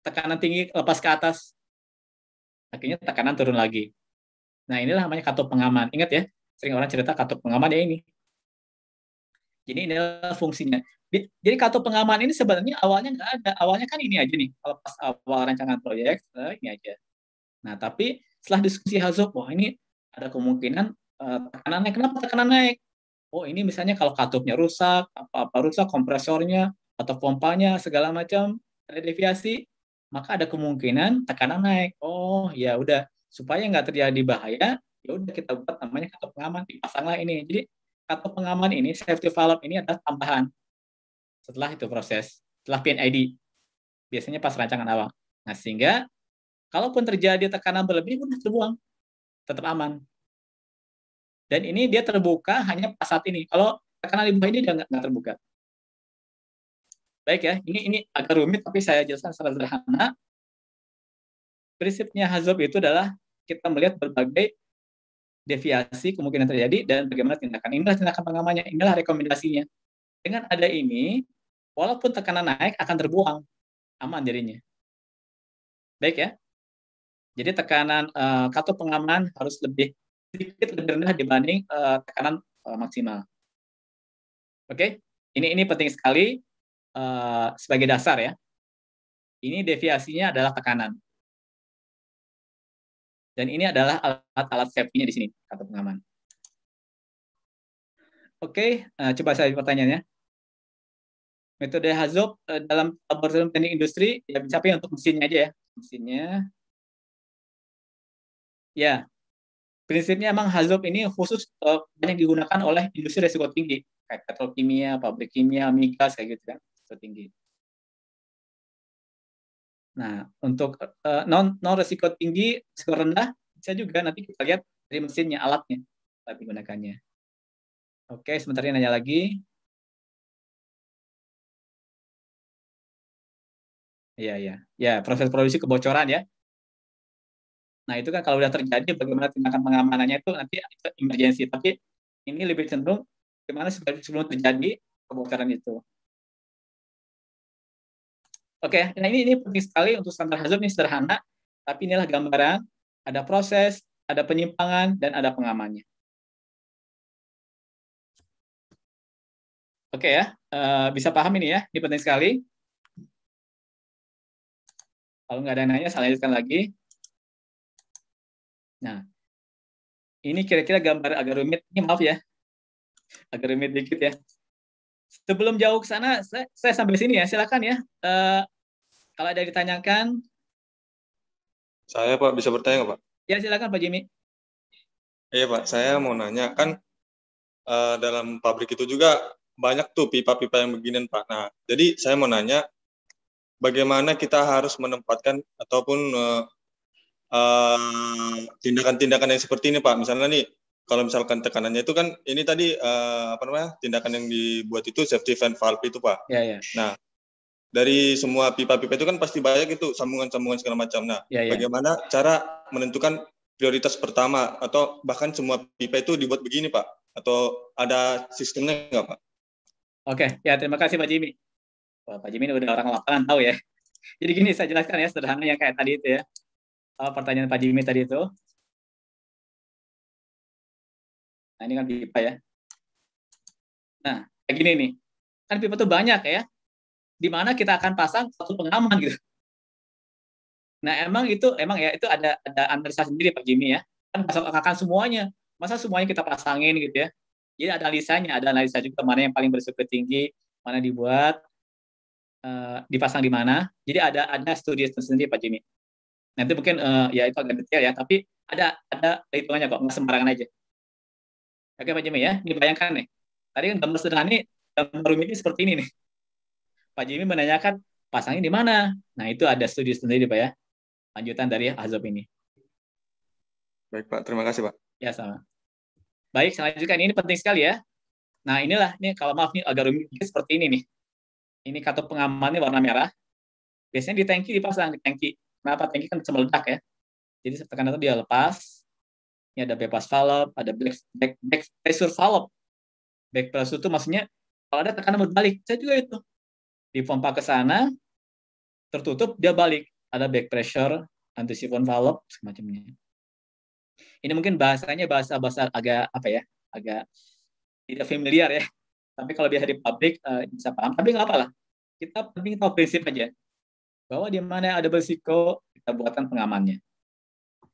tekanan tinggi lepas ke atas. Akhirnya tekanan turun lagi. Nah, inilah namanya kartu pengaman. Ingat ya, sering orang cerita kartu pengaman ya ini. Jadi ini adalah fungsinya. Jadi kartu pengaman ini sebenarnya awalnya nggak ada. Awalnya kan ini aja nih, kalau pas awal rancangan proyek, ini aja. Nah, tapi setelah diskusi Hazop, wah ini ada kemungkinan eh, tekanan naik. Kenapa tekanan naik? Oh, ini misalnya kalau katupnya rusak, apa-apa rusak, kompresornya, atau pompanya, segala macam, ada deviasi, maka ada kemungkinan tekanan naik. Oh, ya udah. Supaya nggak terjadi bahaya, ya udah kita buat namanya katup pengaman, dipasanglah ini. Jadi atau pengaman ini, safety valve ini adalah tambahan setelah itu proses, setelah PNID. Biasanya pas rancangan awal. Nah, sehingga kalaupun terjadi tekanan berlebih, udah terbuang. Tetap aman. Dan ini dia terbuka hanya pas saat ini. Kalau tekanan di ini dia nggak, terbuka. Baik ya, ini ini agak rumit, tapi saya jelaskan secara sederhana. Prinsipnya Hazob itu adalah kita melihat berbagai deviasi kemungkinan terjadi dan bagaimana tindakan. Inilah tindakan pengamannya, inilah rekomendasinya. Dengan ada ini, walaupun tekanan naik akan terbuang, aman jadinya. Baik ya. Jadi tekanan uh, eh, katup pengaman harus lebih sedikit lebih rendah dibanding uh, tekanan uh, maksimal. Oke, okay? ini ini penting sekali uh, sebagai dasar ya. Ini deviasinya adalah tekanan. Dan ini adalah alat-alat safety-nya di sini, kata pengaman. Oke, uh, coba saya pertanyaannya. Metode HAZOP uh, eh, dalam laboratorium teknik industri, ya mencapai untuk mesinnya aja ya. Mesinnya. Ya, prinsipnya emang HAZOP ini khusus uh, banyak digunakan oleh industri resiko tinggi. Kayak petrokimia, pabrik kimia, migas, kayak gitu kan, resiko tinggi. Nah, untuk uh, non non resiko tinggi, resiko rendah bisa juga nanti kita lihat dari mesinnya, alatnya, tapi digunakannya. Oke, sebentar ini nanya lagi. Iya, iya. Ya, proses produksi kebocoran ya. Nah, itu kan kalau sudah terjadi bagaimana tindakan pengamanannya itu nanti itu emergensi, tapi ini lebih cenderung bagaimana sebelum terjadi kebocoran itu. Oke, okay. nah ini ini penting sekali untuk standar hazard ini sederhana, tapi inilah gambaran, ada proses, ada penyimpangan dan ada pengamannya. Oke okay ya, eh, bisa paham ini ya, ini penting sekali. Kalau nggak ada yang nanya, saya lanjutkan lagi. Nah, ini kira-kira gambar agak rumit. Ini maaf ya, agak rumit dikit ya sebelum jauh ke sana, saya, saya sampai sini ya. Silakan ya. Uh, kalau ada ditanyakan. Saya Pak bisa bertanya nggak Pak? Ya silakan Pak Jimmy. Iya Pak, saya mau nanya kan uh, dalam pabrik itu juga banyak tuh pipa-pipa yang beginian Pak. Nah, jadi saya mau nanya bagaimana kita harus menempatkan ataupun eh, tindakan-tindakan uh, tindakan -tindakan yang seperti ini Pak. Misalnya nih kalau misalkan tekanannya itu kan ini tadi uh, apa namanya tindakan yang dibuat itu safety fan valve itu pak. Iya ya. Nah dari semua pipa-pipa itu kan pasti banyak itu sambungan-sambungan segala macam. Nah ya, ya. bagaimana cara menentukan prioritas pertama atau bahkan semua pipa itu dibuat begini pak? Atau ada sistemnya enggak pak? Oke ya terima kasih Pak Jimmy. Pak Jimmy ini udah orang lapangan tahu ya. Jadi gini saya jelaskan ya sederhana yang kayak tadi itu ya. Eh, pertanyaan Pak Jimmy tadi itu Nah, ini kan pipa ya. Nah, kayak gini nih. Kan pipa tuh banyak ya. Di mana kita akan pasang satu pengaman gitu. Nah, emang itu emang ya itu ada ada analisa sendiri Pak Jimmy ya. Kan pasang akan semuanya. Masa semuanya kita pasangin gitu ya. Jadi ada analisanya, ada analisa juga mana yang paling berisiko tinggi, mana dibuat, uh, dipasang di mana. Jadi ada ada studi sendiri Pak Jimmy. Nanti mungkin uh, ya itu agak detail ya, tapi ada ada hitungannya kok, nggak sembarangan aja. Oke Pak Jimmy ya, ini bayangkan nih. Tadi kan gambar sederhana ini, gambar rumit ini seperti ini nih. Pak Jimmy menanyakan pasangnya di mana. Nah itu ada studi sendiri Pak ya. Lanjutan dari Azob ini. Baik Pak, terima kasih Pak. Ya sama. Baik, selanjutnya Ini penting sekali ya. Nah inilah, nih kalau maaf nih agak rumit seperti ini nih. Ini katup pengamannya warna merah. Biasanya di tangki dipasang, di tangki. Kenapa? Tangki kan bisa meledak ya. Jadi tekanan itu dia lepas, ini ada bebas valve, ada back, back, back pressure valve. Back pressure itu maksudnya kalau ada tekanan berbalik, saya juga itu. pompa ke sana, tertutup, dia balik. Ada back pressure, anti siphon valve, semacamnya. Ini mungkin bahasanya bahasa-bahasa agak apa ya, agak tidak familiar ya. Tapi kalau biasa di pabrik uh, eh, bisa paham. Tapi nggak apa-lah. Kita penting tahu prinsip aja bahwa di mana ada berisiko kita buatkan pengamannya.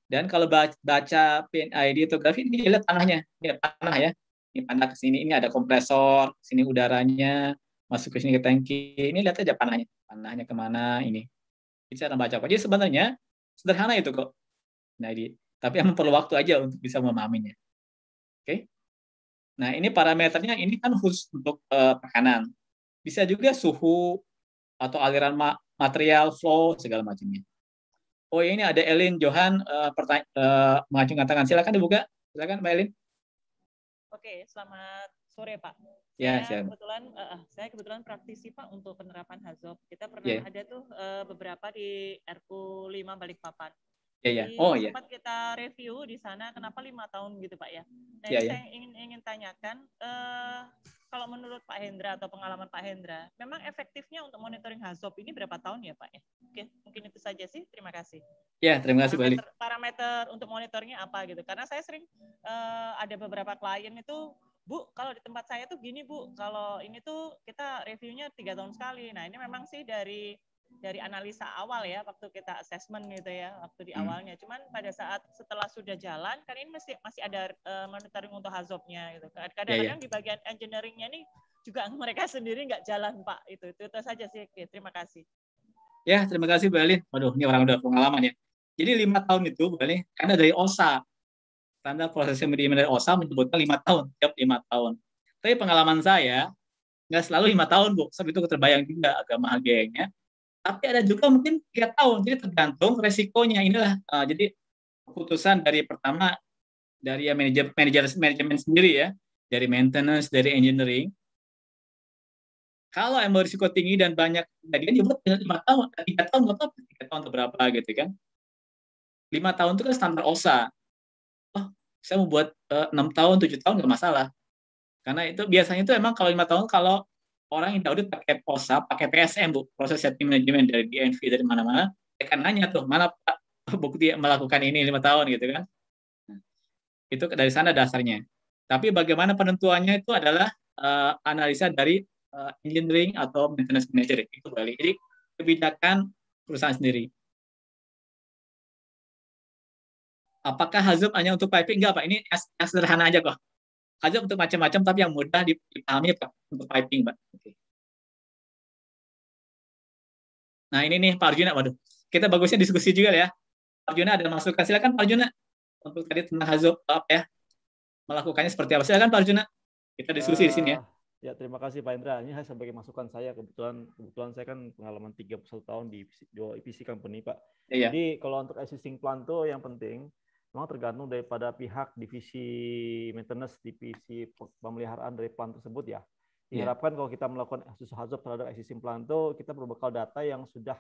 Dan kalau baca atau grafik ini lihat tanahnya, ini tanah ya. Ini panah ke sini, ini ada kompresor, sini udaranya, masuk ke sini ke tangki. Ini lihat aja panahnya, panahnya kemana ini. Bisa baca apa? Jadi sebenarnya sederhana itu kok. Nah, ini. tapi yang perlu waktu aja untuk bisa memahaminya. Oke. Nah, ini parameternya ini kan khusus untuk uh, Bisa juga suhu atau aliran ma material, flow segala macamnya. Oh ya, ini ada Elin Johan uh, eh, uh, eh, mengacungkan tangan. Silakan dibuka. Silakan Mbak Elin. Oke, selamat sore Pak. Ya, saya kebetulan uh, saya kebetulan praktisi Pak untuk penerapan HAZOP. Kita pernah yeah. ada tuh uh, beberapa di RU 5 Balikpapan. Iya, iya. oh iya. Tempat kita review di sana kenapa lima tahun gitu Pak ya. Nah, iya, iya. saya ingin ingin tanyakan uh, kalau menurut Pak Hendra atau pengalaman Pak Hendra, memang efektifnya untuk monitoring HAZOP ini berapa tahun ya Pak ya? Oke, mungkin itu saja sih. Terima kasih. Ya, terima kasih parameter, Parameter untuk monitoringnya apa gitu? Karena saya sering uh, ada beberapa klien itu Bu, kalau di tempat saya tuh gini Bu, kalau ini tuh kita reviewnya tiga tahun sekali. Nah ini memang sih dari dari analisa awal ya waktu kita assessment gitu ya waktu di hmm. awalnya. Cuman pada saat setelah sudah jalan kan ini masih masih ada uh, monitoring untuk hazopnya gitu. Kan. Iya, Kadang-kadang yeah, yeah. di bagian engineeringnya nih juga mereka sendiri nggak jalan pak itu itu itu saja sih. Oke, terima kasih. Ya terima kasih Bu Waduh ini orang udah pengalaman ya. Jadi lima tahun itu Bu karena dari OSA standar proses manajemen dari OSA menyebutkan lima tahun tiap lima tahun. Tapi pengalaman saya nggak selalu lima tahun bu, sebab itu terbayang juga agak mahal biayanya tapi ada juga mungkin tiga tahun jadi tergantung resikonya inilah uh, jadi keputusan dari pertama dari ya manajer manajer manajemen sendiri ya dari maintenance dari engineering kalau emang risiko tinggi dan banyak kan dibuat ya dengan lima tahun eh, tiga tahun nggak tahu tiga tahun atau berapa gitu kan lima tahun itu kan standar osa oh saya mau buat eh, enam uh, tahun tujuh tahun nggak masalah karena itu biasanya itu emang kalau lima tahun kalau orang yang tahu audit pakai POSA, pakai PSM, Bu, proses safety management dari DNV dari mana-mana, akan ya, nanya tuh mana Pak bukti melakukan ini lima tahun gitu kan. Nah, itu dari sana dasarnya. Tapi bagaimana penentuannya itu adalah uh, analisa dari uh, engineering atau maintenance manager itu balik. Jadi kebijakan perusahaan sendiri. Apakah hazard hanya untuk piping? Enggak, Pak. Ini yang sederhana aja kok ada untuk macam-macam tapi yang mudah dipahami Pak, untuk piping Pak. Nah ini nih Pak Arjuna, waduh. Kita bagusnya diskusi juga ya. Pak Arjuna ada masukan, silakan Pak Arjuna untuk tadi tentang hazop apa ya melakukannya seperti apa. Silakan Pak Arjuna, kita diskusi uh, di sini ya. Eh, ya terima kasih Pak Indra. Ini sebagai masukan saya kebetulan kebetulan saya kan pengalaman 31 tahun di dua EPC company Pak. Iya. Jadi kalau untuk existing plan tuh yang penting memang tergantung daripada pihak divisi maintenance, divisi pemeliharaan dari plant tersebut ya. Iya. Diharapkan yeah. kalau kita melakukan susah hazard terhadap existing plant itu, kita berbekal data yang sudah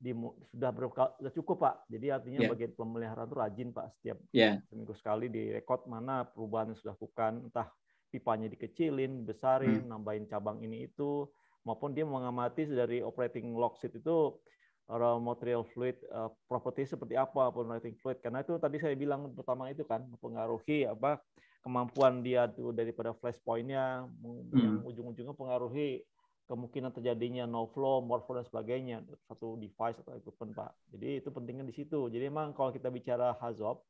di, sudah berbekal sudah cukup pak. Jadi artinya yeah. bagian pemeliharaan itu rajin pak setiap yeah. seminggu sekali di rekod mana perubahan yang sudah lakukan, entah pipanya dikecilin, besarin, hmm. nambahin cabang ini itu, maupun dia mengamati dari operating log sheet itu raw material fluid uh, eh, property seperti apa penetrating fluid karena itu tadi saya bilang pertama itu kan mempengaruhi apa kemampuan dia tuh daripada pointnya hmm. yang ujung-ujungnya pengaruhi kemungkinan terjadinya no flow, more flow dan sebagainya satu device atau equipment pak. Jadi itu pentingnya di situ. Jadi memang kalau kita bicara hazop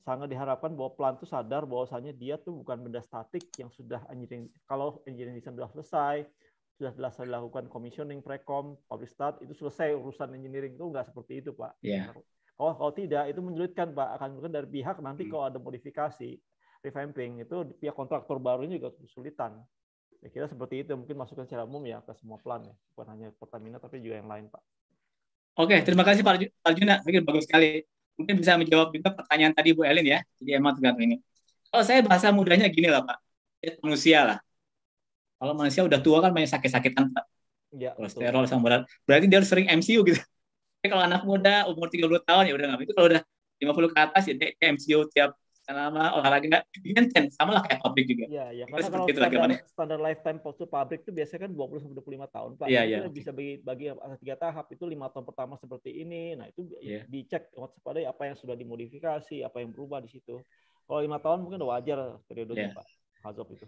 sangat diharapkan bahwa plan itu sadar bahwasanya dia tuh bukan benda statik yang sudah engineering kalau engineering sudah selesai sudah selesai dilakukan commissioning, prekom, public start, itu selesai urusan engineering itu enggak seperti itu, Pak. Yeah. Kalau, kalau tidak, itu menyulitkan, Pak. Akan mungkin dari pihak nanti hmm. kalau ada modifikasi, revamping, itu pihak kontraktor barunya juga kesulitan. Ya, kira seperti itu. Mungkin masukkan secara umum ya ke semua plan, ya. bukan hanya Pertamina, tapi juga yang lain, Pak. Oke, terima kasih Pak Arjuna. Mungkin bagus sekali. Mungkin bisa menjawab juga pertanyaan tadi Bu Elin ya. Jadi emang tergantung ini. Kalau saya bahasa mudahnya gini lah Pak. Manusia lah kalau manusia udah tua kan banyak sakit-sakitan, Pak. Ya, Kolesterol sama berat. Berarti dia harus sering MCU gitu. Jadi kalau anak muda umur 30 tahun ya udah nggak itu kalau udah 50 ke atas ya dia MCU tiap lama olahraga nggak kan sama lah kayak pabrik juga. Iya, ya Karena kalau itu standar, lagi, standar lifetime postur pabrik itu biasanya kan 20 sampai 25 tahun, Pak. Iya, iya. bisa bagi bagi tiga tahap itu lima tahun pertama seperti ini. Nah, itu ya. dicek sepadai apa yang sudah dimodifikasi, apa yang berubah di situ. Kalau lima tahun mungkin udah wajar periodenya, yeah. Pak. Hazop itu.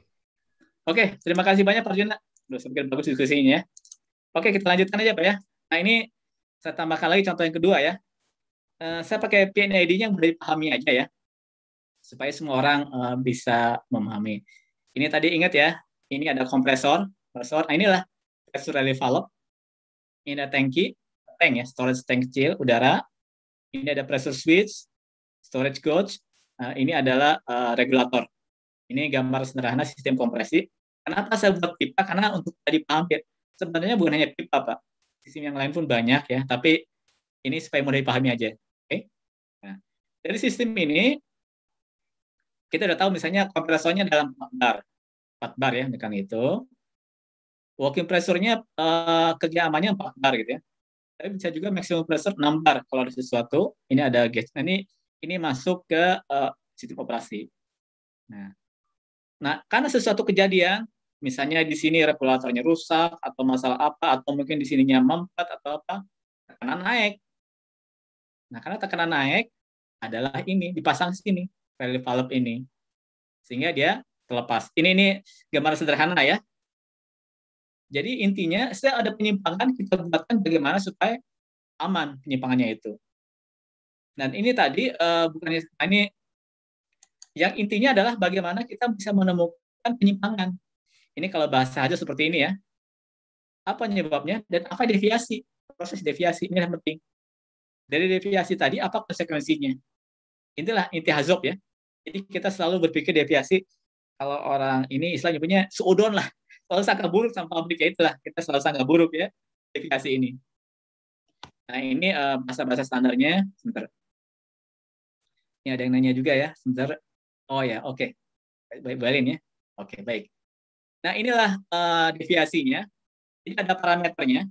Oke, terima kasih banyak Pak Juna. Udah semakin bagus diskusinya. Ya. Oke, kita lanjutkan aja Pak ya. Nah ini saya tambahkan lagi contoh yang kedua ya. Uh, saya pakai PNID-nya yang mudah dipahami aja ya. Supaya semua orang uh, bisa memahami. Ini tadi ingat ya, ini ada kompresor, kompresor. Nah inilah pressure relief valve. Ini ada tanki, tank ya, storage tank kecil, udara. Ini ada pressure switch, storage gauge. Nah, ini adalah uh, regulator. Ini gambar sederhana sistem kompresi. Kenapa saya buat pipa? Karena untuk tadi paham ya, sebenarnya bukan hanya pipa, Pak. Sistem yang lain pun banyak ya, tapi ini supaya mudah dipahami aja. Oke. Okay? Nah, dari sistem ini kita udah tahu misalnya kompresornya dalam 4 bar. 4 bar ya, misalkan itu. Working pressure-nya eh, kerja 4 bar gitu ya. Tapi bisa juga maximum pressure 6 bar kalau ada sesuatu. Ini ada gauge. Nah, ini ini masuk ke uh, sistem operasi. Nah, Nah, karena sesuatu kejadian, misalnya di sini regulatornya rusak atau masalah apa atau mungkin di sininya mampet atau apa, tekanan naik. Nah, karena tekanan naik adalah ini dipasang sini relief valve ini. Sehingga dia terlepas. Ini ini gambar sederhana ya. Jadi intinya saya ada penyimpangan kita buatkan bagaimana supaya aman penyimpangannya itu. Dan ini tadi uh, eh, bukannya ini yang intinya adalah bagaimana kita bisa menemukan penyimpangan. Ini kalau bahasa aja seperti ini ya. Apa penyebabnya dan apa deviasi? Proses deviasi ini yang penting. Dari deviasi tadi apa konsekuensinya? Inilah inti hazop ya. Jadi kita selalu berpikir deviasi kalau orang ini istilahnya nyebutnya suudon lah. Selalu sangka buruk sama ya itulah. Kita selalu sangka buruk ya deviasi ini. Nah, ini eh, bahasa-bahasa standarnya. Sebentar. Ini ada yang nanya juga ya. Sebentar. Oh ya, oke. Okay. Baik, balin ya. Oke, okay, baik. Nah, inilah uh, deviasinya. Ini ada parameternya.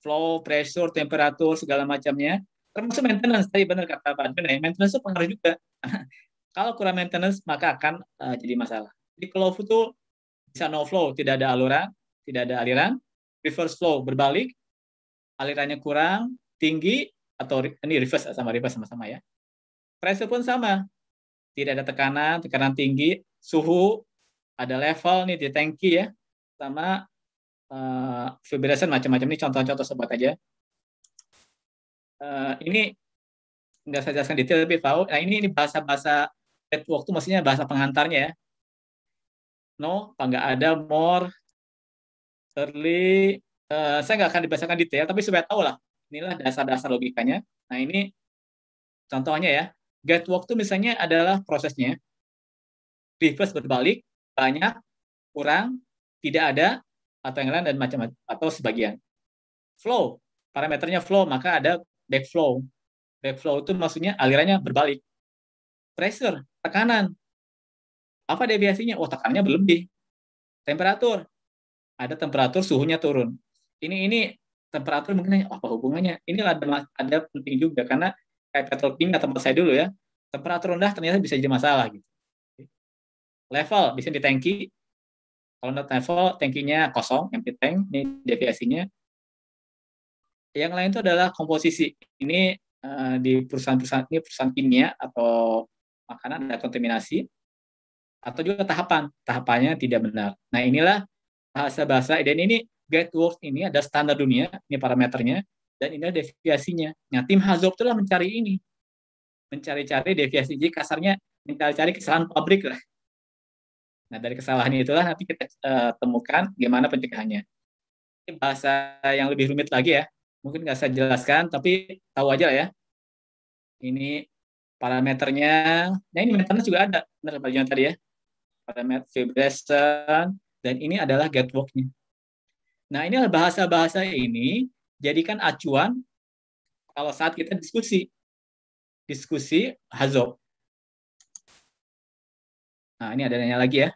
Flow, pressure, temperatur, segala macamnya. Termasuk maintenance, tadi benar kata Pak Adrian ya. Maintenance itu pengaruh juga. kalau kurang maintenance, maka akan uh, jadi masalah. Di flow itu bisa no flow, tidak ada aluran, tidak ada aliran. Reverse flow, berbalik. Alirannya kurang, tinggi, atau ini reverse sama reverse sama-sama ya. Pressure pun sama, tidak ada tekanan, tekanan tinggi, suhu, ada level nih di tangki ya, sama uh, vibration macam-macam nih contoh-contoh sobat aja. Uh, ini nggak saya jelaskan detail tapi tahu. Nah ini ini bahasa-bahasa network itu maksudnya bahasa pengantarnya ya. No, apa nggak ada more, early. Uh, saya nggak akan dibahasakan detail, tapi supaya tahu lah. Inilah dasar-dasar logikanya. Nah ini contohnya ya. Get walk itu misalnya adalah prosesnya. Reverse berbalik, banyak, kurang, tidak ada, atau yang lain dan macam atau sebagian. Flow, parameternya flow, maka ada backflow. Backflow itu maksudnya alirannya berbalik. Pressure, tekanan. Apa deviasinya? Oh, tekanannya berlebih. Temperatur, ada temperatur suhunya turun. Ini ini temperatur mungkin apa hubungannya? Ini ada ada penting juga karena kayak petroking atau tempat saya dulu ya, temperatur rendah ternyata bisa jadi masalah gitu. Level bisa di tangki, kalau not level tankinya kosong, empty tank, ini deviasinya. Yang lain itu adalah komposisi. Ini uh, di perusahaan-perusahaan ini perusahaan kimia atau makanan ada kontaminasi atau juga tahapan tahapannya tidak benar. Nah inilah bahasa-bahasa dan ini guide works ini ada standar dunia ini parameternya dan inilah deviasinya. Nah, tim Hazop telah mencari ini. Mencari-cari deviasi. Jadi kasarnya mencari-cari kesalahan pabrik lah. Nah, dari kesalahan itulah nanti kita uh, temukan gimana pencegahannya. Ini bahasa yang lebih rumit lagi ya. Mungkin nggak saya jelaskan, tapi tahu aja lah ya. Ini parameternya. Nah, ini meternya juga ada. Benar Pak tadi ya. Parameter vibration. Dan ini adalah gatewalk-nya. Nah, ini bahasa-bahasa ini jadikan acuan kalau saat kita diskusi. Diskusi hazo. Nah, ini ada nanya lagi ya.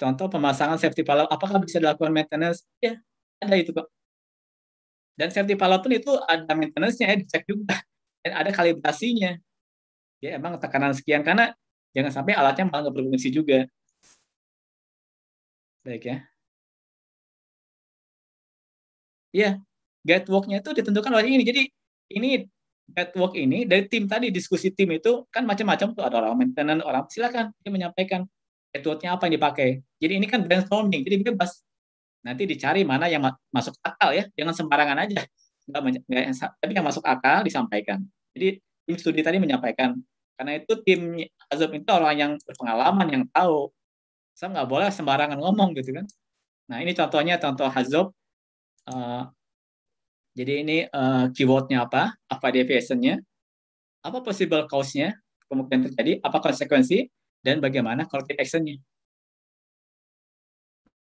Contoh pemasangan safety valve, apakah bisa dilakukan maintenance? Ya, ada itu kok. Dan safety valve pun itu ada maintenance-nya ya, dicek juga. Dan ada kalibrasinya. Ya, emang tekanan sekian. Karena jangan sampai alatnya malah nggak berfungsi juga. Baik ya. Iya, guidewalknya itu ditentukan oleh ini. Jadi ini guidewalk ini dari tim tadi diskusi tim itu kan macam-macam tuh ada orang maintenance orang silakan dia menyampaikan guidewalknya apa yang dipakai. Jadi ini kan brainstorming. Jadi bebas nanti dicari mana yang masuk akal ya jangan sembarangan aja nggak tapi yang masuk akal disampaikan jadi tim studi tadi menyampaikan karena itu tim Azub itu orang yang berpengalaman yang tahu saya nggak boleh sembarangan ngomong gitu kan nah ini contohnya contoh Hazob Eh, jadi ini uh, keywordnya apa? Apa deviation-nya? Apa possible cause-nya? Kemungkinan terjadi, apa konsekuensi? Dan bagaimana corrective action-nya?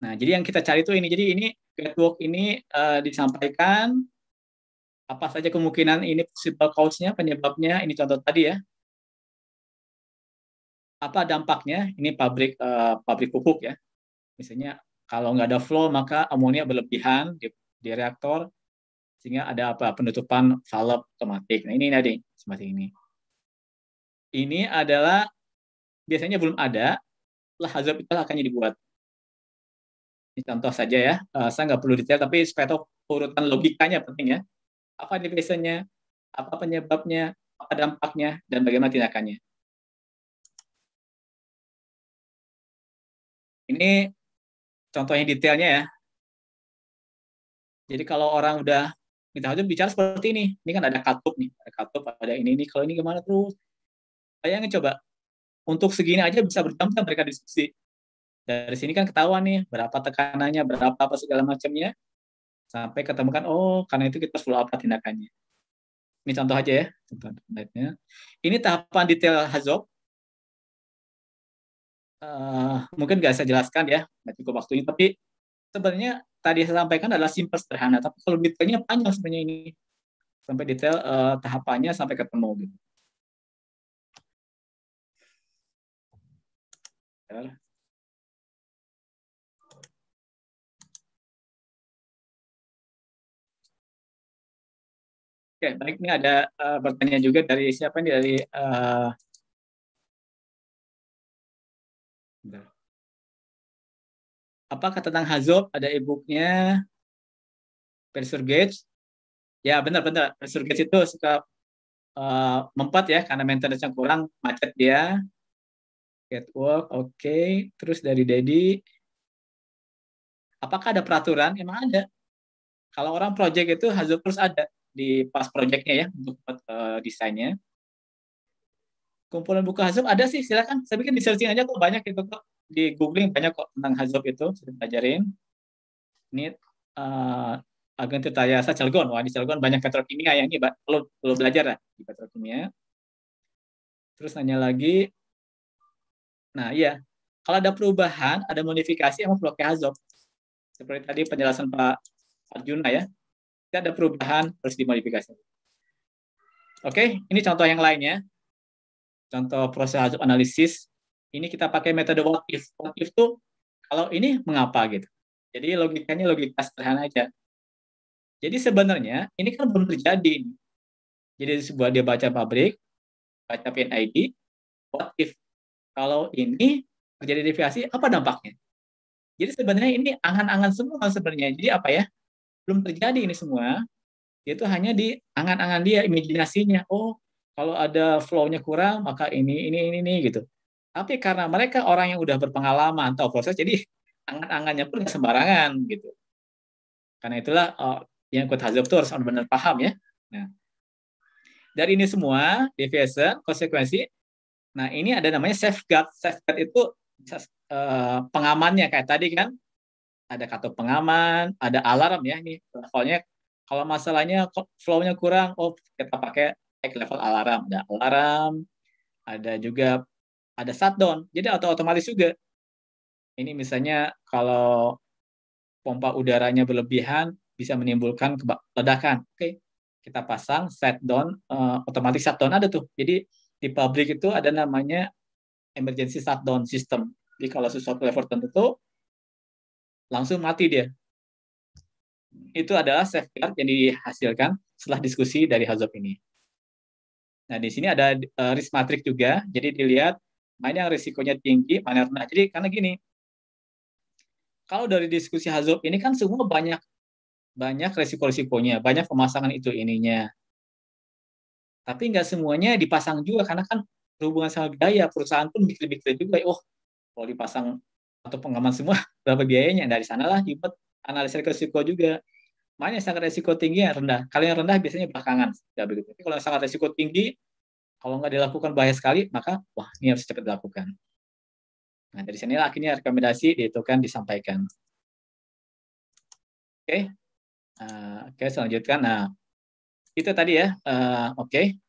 Nah, jadi yang kita cari itu ini. Jadi ini guidebook ini uh, disampaikan apa saja kemungkinan ini possible cause-nya, penyebabnya, ini contoh tadi ya. Apa dampaknya? Ini pabrik uh, pabrik pupuk ya. Misalnya kalau nggak ada flow maka amonia berlebihan di di reaktor sehingga ada apa penutupan valve otomatis. Nah ini nanti seperti ini. Ini adalah biasanya belum ada lah hazard itu akan dibuat. Ini contoh saja ya, uh, saya nggak perlu detail, tapi spektrum urutan logikanya penting ya. Apa biasanya apa penyebabnya, apa dampaknya, dan bagaimana tindakannya. Ini contohnya detailnya ya, jadi kalau orang udah minta aja bicara seperti ini, ini kan ada katup nih, ada katup, ada ini ini. Kalau ini gimana terus? Saya ngecoba untuk segini aja bisa bertambah jam mereka diskusi. Dari sini kan ketahuan nih berapa tekanannya, berapa apa segala macamnya. Sampai ketemukan oh karena itu kita follow apa tindakannya. Ini contoh aja ya, contoh Ini tahapan detail hazop. Uh, mungkin nggak saya jelaskan ya, nggak cukup waktunya. Tapi sebenarnya tadi saya sampaikan adalah simple sederhana, tapi kalau detailnya panjang sebenarnya ini sampai detail uh, tahapannya sampai ketemu gitu. Oke, baik ini ada uh, eh, pertanyaan juga dari siapa nih dari uh, apa kata tentang Hazop ada e-booknya Gates ya benar-benar Gates itu suka uh, mempat ya karena maintenance yang kurang macet dia catwalk oke okay. terus dari Dedi apakah ada peraturan emang ada kalau orang project itu Hazop terus ada di pas projectnya ya untuk uh, desainnya kumpulan buku Hazop ada sih silakan saya bikin di searching aja kok banyak itu kok di googling banyak kok tentang Hazop itu saya pelajarin ini uh, eh, Ageng Tirtayasa Cilegon wah di Cilegon banyak petrokimia ya ini perlu perlu belajar lah di petrokimia terus nanya lagi nah iya kalau ada perubahan ada modifikasi emang perlu pakai Hazop seperti tadi penjelasan Pak Arjuna ya ada perubahan harus dimodifikasi Oke, ini contoh yang lainnya. Contoh proses hazop analisis ini kita pakai metode what if. What if tuh kalau ini mengapa gitu. Jadi logikanya logika sederhana aja. Jadi sebenarnya ini kan belum terjadi. Jadi sebuah dia baca pabrik, baca PIN ID. what if kalau ini terjadi deviasi, apa dampaknya? Jadi sebenarnya ini angan-angan semua sebenarnya. Jadi apa ya? Belum terjadi ini semua. Itu hanya di angan-angan dia, imajinasinya. Oh, kalau ada flow-nya kurang, maka ini, ini, ini, ini, gitu. Tapi karena mereka orang yang udah berpengalaman atau proses, jadi angan-angannya pun sembarangan gitu. Karena itulah oh, yang kuat hazab itu harus benar paham ya. Nah, dari ini semua deviation, konsekuensi. Nah ini ada namanya safeguard. Safeguard itu uh, pengamannya kayak tadi kan ada kartu pengaman, ada alarm ya ini levelnya. Kalau masalahnya flow-nya kurang, oh kita pakai level alarm. Ada alarm, ada juga ada shutdown. Jadi auto otomatis juga. Ini misalnya kalau pompa udaranya berlebihan bisa menimbulkan ledakan. Oke, kita pasang shutdown, uh, eh, otomatis shutdown ada tuh. Jadi di pabrik itu ada namanya emergency shutdown system. Jadi kalau sesuatu level tertentu langsung mati dia. Itu adalah safeguard yang dihasilkan setelah diskusi dari Hazop ini. Nah, di sini ada eh, risk matrix juga. Jadi dilihat Nah, yang risikonya tinggi, mana rendah. Jadi karena gini, kalau dari diskusi Hazul ini kan semua banyak banyak risiko risikonya banyak pemasangan itu ininya. Tapi nggak semuanya dipasang juga karena kan hubungan sama biaya. Perusahaan pun mikir-mikir juga, oh kalau dipasang atau pengaman semua berapa biayanya nah, dari sanalah dapat analisis risiko juga. Mana yang sangat risiko tinggi yang rendah. Kalau yang rendah biasanya belakangan. Ya, begitu. Tapi kalau yang sangat risiko tinggi kalau nggak dilakukan bahaya sekali, maka wah ini harus cepat dilakukan. Nah, dari sini akhirnya rekomendasi itu kan disampaikan. Oke, okay. uh, oke okay, selanjutkan. Nah, itu tadi ya. Uh, oke, okay.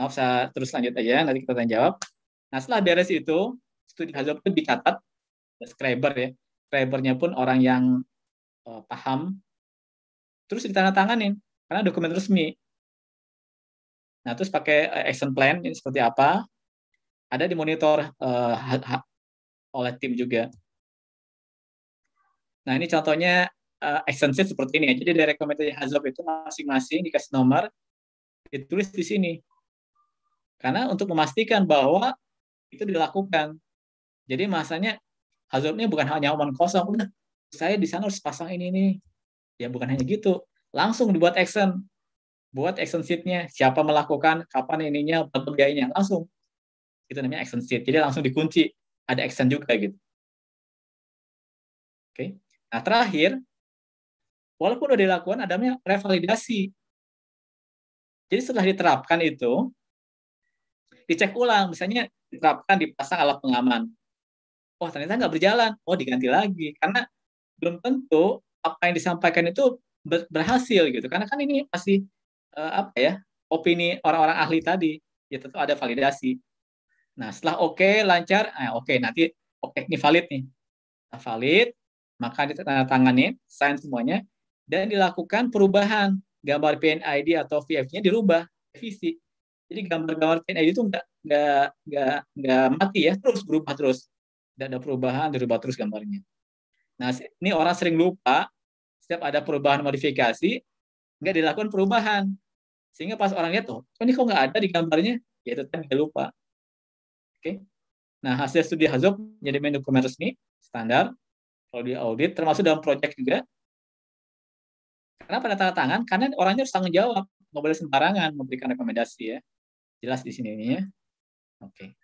maaf saya terus lanjut aja. Nanti kita tanya jawab. Nah, setelah beres itu, studi hasil itu dicatat. Subscriber ya, scribernya pun orang yang uh, paham. Terus ditandatanganin karena dokumen resmi. Nah, terus pakai eh, action plan ini seperti apa? Ada monitor uh, oleh tim juga. Nah, ini contohnya uh, action sheet seperti ini ya. Jadi dari rekomendasi Hazop itu masing-masing dikasih nomor ditulis di sini. Karena untuk memastikan bahwa itu dilakukan. Jadi masanya ini bukan hanya omong kosong. Udah, saya di sana harus pasang ini ini. Ya bukan hanya gitu. Langsung dibuat action buat action sheet-nya, siapa melakukan, kapan ininya, bentuk biayanya, langsung. Itu namanya action sheet. Jadi langsung dikunci, ada action juga gitu. Oke. Nah, terakhir, walaupun udah dilakukan, ada namanya revalidasi. Jadi setelah diterapkan itu, dicek ulang, misalnya diterapkan dipasang alat pengaman. Oh, ternyata nggak berjalan. Oh, diganti lagi. Karena belum tentu apa yang disampaikan itu berhasil gitu karena kan ini masih uh, apa ya opini orang-orang ahli tadi ya tentu ada validasi nah setelah oke okay, lancar eh, oke okay, nanti oke okay, ini valid nih nah, valid maka ditandatangani sign semuanya dan dilakukan perubahan gambar PNID atau VF-nya dirubah revisi jadi gambar-gambar PNID itu enggak nggak nggak nggak mati ya terus berubah terus tidak ada perubahan dirubah terus gambarnya nah ini orang sering lupa setiap ada perubahan modifikasi nggak dilakukan perubahan. Sehingga pas orang lihat, oh ini kok nggak ada di gambarnya? Ya itu tadi lupa. Oke. Nah, hasil studi HAZOP jadi main dokumen resmi, standar, kalau di audit, termasuk dalam proyek juga. Karena pada tanda tangan? Karena orangnya harus tanggung jawab, nggak boleh sembarangan memberikan rekomendasi ya. Jelas di sini ini ya. Oke.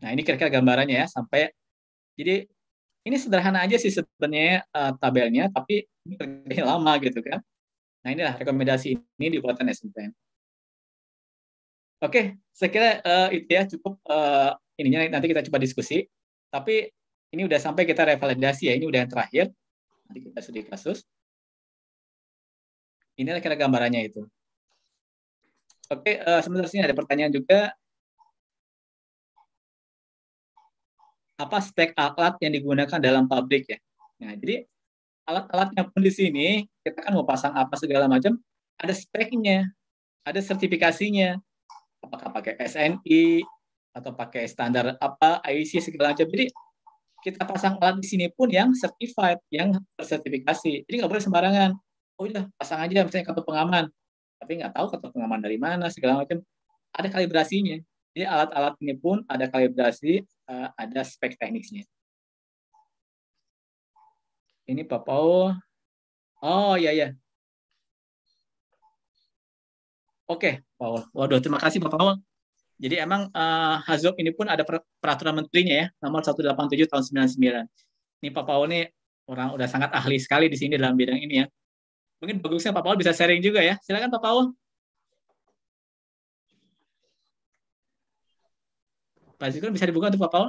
Nah, ini kira-kira gambarannya ya, sampai jadi ini sederhana aja sih sebenarnya uh, tabelnya, tapi ini lama gitu kan. Nah inilah rekomendasi ini di dikeluarkan SMPN. Oke, saya kira uh, itu ya cukup uh, ininya nanti kita coba diskusi. Tapi ini udah sampai kita revalidasi ya, ini udah yang terakhir. Nanti kita studi kasus. ini kira gambarannya itu. Oke, uh, eh, sebenarnya ada pertanyaan juga. Apa spek alat yang digunakan dalam pabrik ya? Nah, jadi alat-alatnya pun di sini kita kan mau pasang apa segala macam ada speknya, ada sertifikasinya. Apakah pakai SNI atau pakai standar apa IEC segala macam. Jadi kita pasang alat di sini pun yang certified, yang tersertifikasi. Jadi nggak boleh sembarangan. Oh udah iya, pasang aja misalnya kartu pengaman, tapi nggak tahu kartu pengaman dari mana segala macam. Ada kalibrasinya. Jadi alat-alat ini pun ada kalibrasi, eh, ada spek teknisnya. Ini Pak Paul. Oh ya ya. Oke, okay, Paul. Oh. Waduh, terima kasih Pak Paul. Oh. Jadi emang uh, eh, Hazop ini pun ada peraturan menterinya ya, nomor 187 tahun 99. Ini Pak Paul nih orang udah sangat ahli sekali di sini dalam bidang ini ya. Mungkin bagusnya Pak Paul bisa sharing juga ya. Silakan Pak Paul. Pak Zikun bisa dibuka untuk Pak Paul?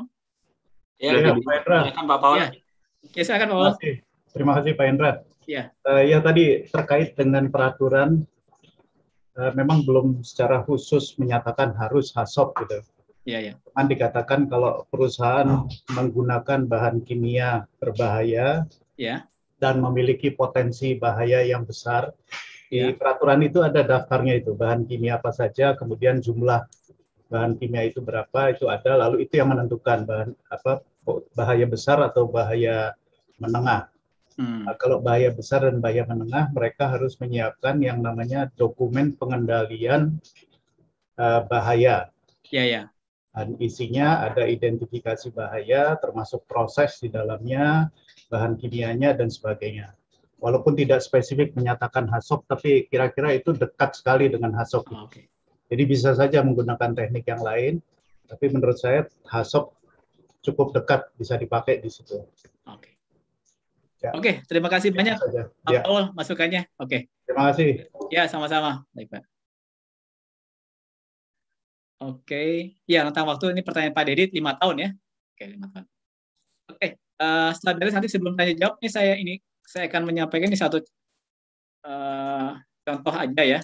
Ya, ya, ya. Pak Paul. Ya. ya, silakan Pak Paul. Terima kasih Pak Hendra. Ya. Uh, eh, ya tadi terkait dengan peraturan uh, memang belum secara khusus menyatakan harus HASOP gitu. Ya, ya. Cuman dikatakan kalau perusahaan menggunakan bahan kimia berbahaya ya. dan memiliki potensi bahaya yang besar, di iya. peraturan itu ada daftarnya itu bahan kimia apa saja, kemudian jumlah bahan kimia itu berapa itu ada, lalu itu yang menentukan bahan apa bahaya besar atau bahaya menengah. Hmm. Nah, kalau bahaya besar dan bahaya menengah, mereka harus menyiapkan yang namanya dokumen pengendalian uh, bahaya. Ya, ya. Dan isinya ada identifikasi bahaya, termasuk proses di dalamnya, bahan kimianya, dan sebagainya. Walaupun tidak spesifik menyatakan HASOP, tapi kira-kira itu dekat sekali dengan HASOP. Oh, okay. Jadi bisa saja menggunakan teknik yang lain, tapi menurut saya HASOP cukup dekat bisa dipakai di situ. Ya. Oke, okay, terima kasih banyak. Ya. Ya. Awal masukannya. Oke. Okay. Terima kasih. Ya, sama-sama. Baik, Pak. Oke. Okay. Ya, tentang waktu ini pertanyaan Pak Dedit 5 tahun ya. Oke, okay, 5 tahun. Oke, okay. uh, eh, setelah dari nanti sebelum tanya jawab nih saya ini saya akan menyampaikan ini satu uh, contoh aja ya.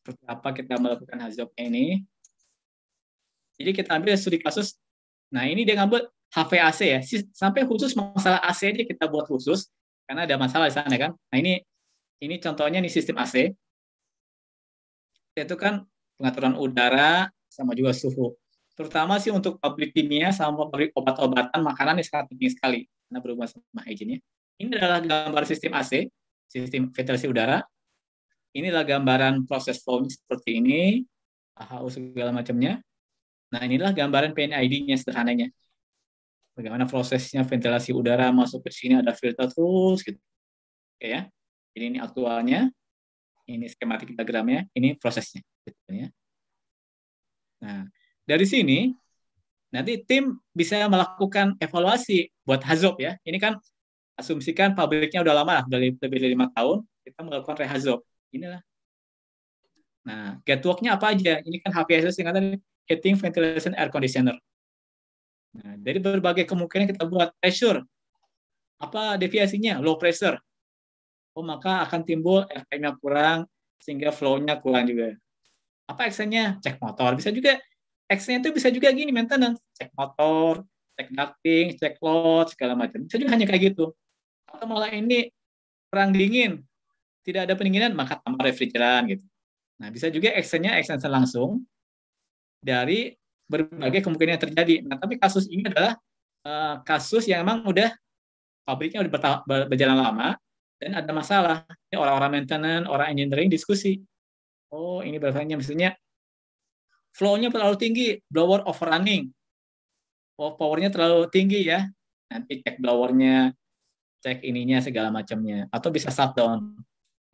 Seperti apa kita melakukan hazop ini. Jadi kita ambil studi kasus. Nah, ini dia ngambil HVAC ya, sampai khusus masalah AC aja kita buat khusus karena ada masalah di sana kan. Nah ini ini contohnya nih sistem AC. Itu kan pengaturan udara sama juga suhu. Terutama sih untuk pabrik kimia sama pabrik obat-obatan, makanan ini sangat penting sekali karena berhubungan sama hygiene. Ini adalah gambar sistem AC, sistem ventilasi udara. Ini adalah gambaran proses flow seperti ini, AHU segala macamnya. Nah inilah gambaran PNID-nya sederhananya bagaimana prosesnya ventilasi udara masuk ke sini ada filter terus gitu. Oke ya. Jadi ini aktualnya, ini skematik diagramnya, ini prosesnya gitu ya. Nah, dari sini nanti tim bisa melakukan evaluasi buat hazop ya. Ini kan asumsikan pabriknya udah lama lah, dari lebih dari lima tahun, kita melakukan rehazop. Inilah. Nah, getworknya apa aja? Ini kan HVSS yang ada Heating Ventilation Air Conditioner. Nah, dari berbagai kemungkinan kita buat pressure. Eh, Apa deviasinya? Low pressure. Oh, maka akan timbul fm yang kurang, sehingga flow-nya kurang juga. Apa actionnya? Cek motor. Bisa juga, action itu bisa juga gini, maintenance. Cek motor, cek ducting, cek load, segala macam. Bisa juga hanya kayak gitu. Atau malah ini perang dingin, tidak ada pendinginan, maka tambah refrigeran gitu. Nah, bisa juga actionnya action langsung dari berbagai kemungkinan terjadi. Nah, tapi kasus ini adalah uh, kasus yang memang udah pabriknya udah berjalan lama dan ada masalah. Orang-orang maintenance, orang engineering diskusi. Oh, ini bahasanya misalnya flow-nya terlalu tinggi, blower overrunning. Oh, powernya terlalu tinggi ya. Nanti cek blowernya, cek ininya segala macamnya atau bisa shutdown.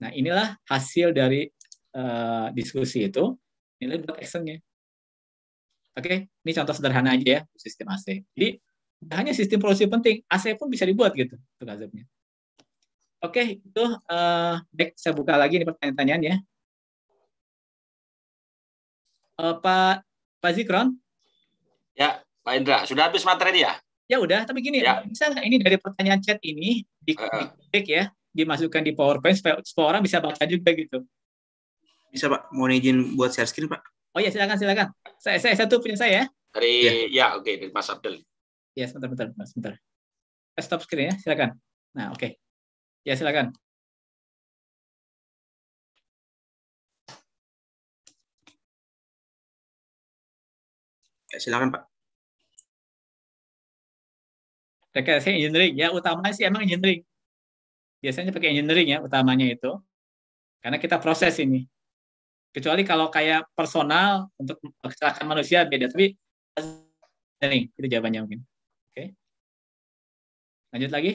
Nah, inilah hasil dari uh, diskusi itu. Ini buat actionnya. Oke, okay? ini contoh sederhana aja ya sistem AC. Jadi hanya sistem produksi penting, AC pun bisa dibuat gitu untuk azabnya. Oke, okay, itu uh, baik saya buka lagi ini pertanyaan-pertanyaan ya. Uh, Pak Pak Zikron? Ya, Pak Indra, sudah habis materi ya? Ya udah, tapi gini, ya. bisa nggak ini dari pertanyaan chat ini di uh. ya, dimasukkan di PowerPoint supaya, supaya orang bisa baca juga gitu. Bisa Pak, mau izin buat share screen Pak? Oh ya, silakan silakan. Saya, saya satu punya saya. Ya. Dari ya, ya oke, okay, dari Mas Abdul. Ya, sebentar sebentar Mas, eh, Stop screen ya, silakan. Nah, oke. Okay. Ya, silakan. Ya, silakan, Pak. Rekayasa engineering ya, utamanya sih emang engineering. Biasanya pakai engineering ya, utamanya itu. Karena kita proses ini kecuali kalau kayak personal untuk kecelakaan manusia beda tapi ini itu jawabannya mungkin oke okay. lanjut lagi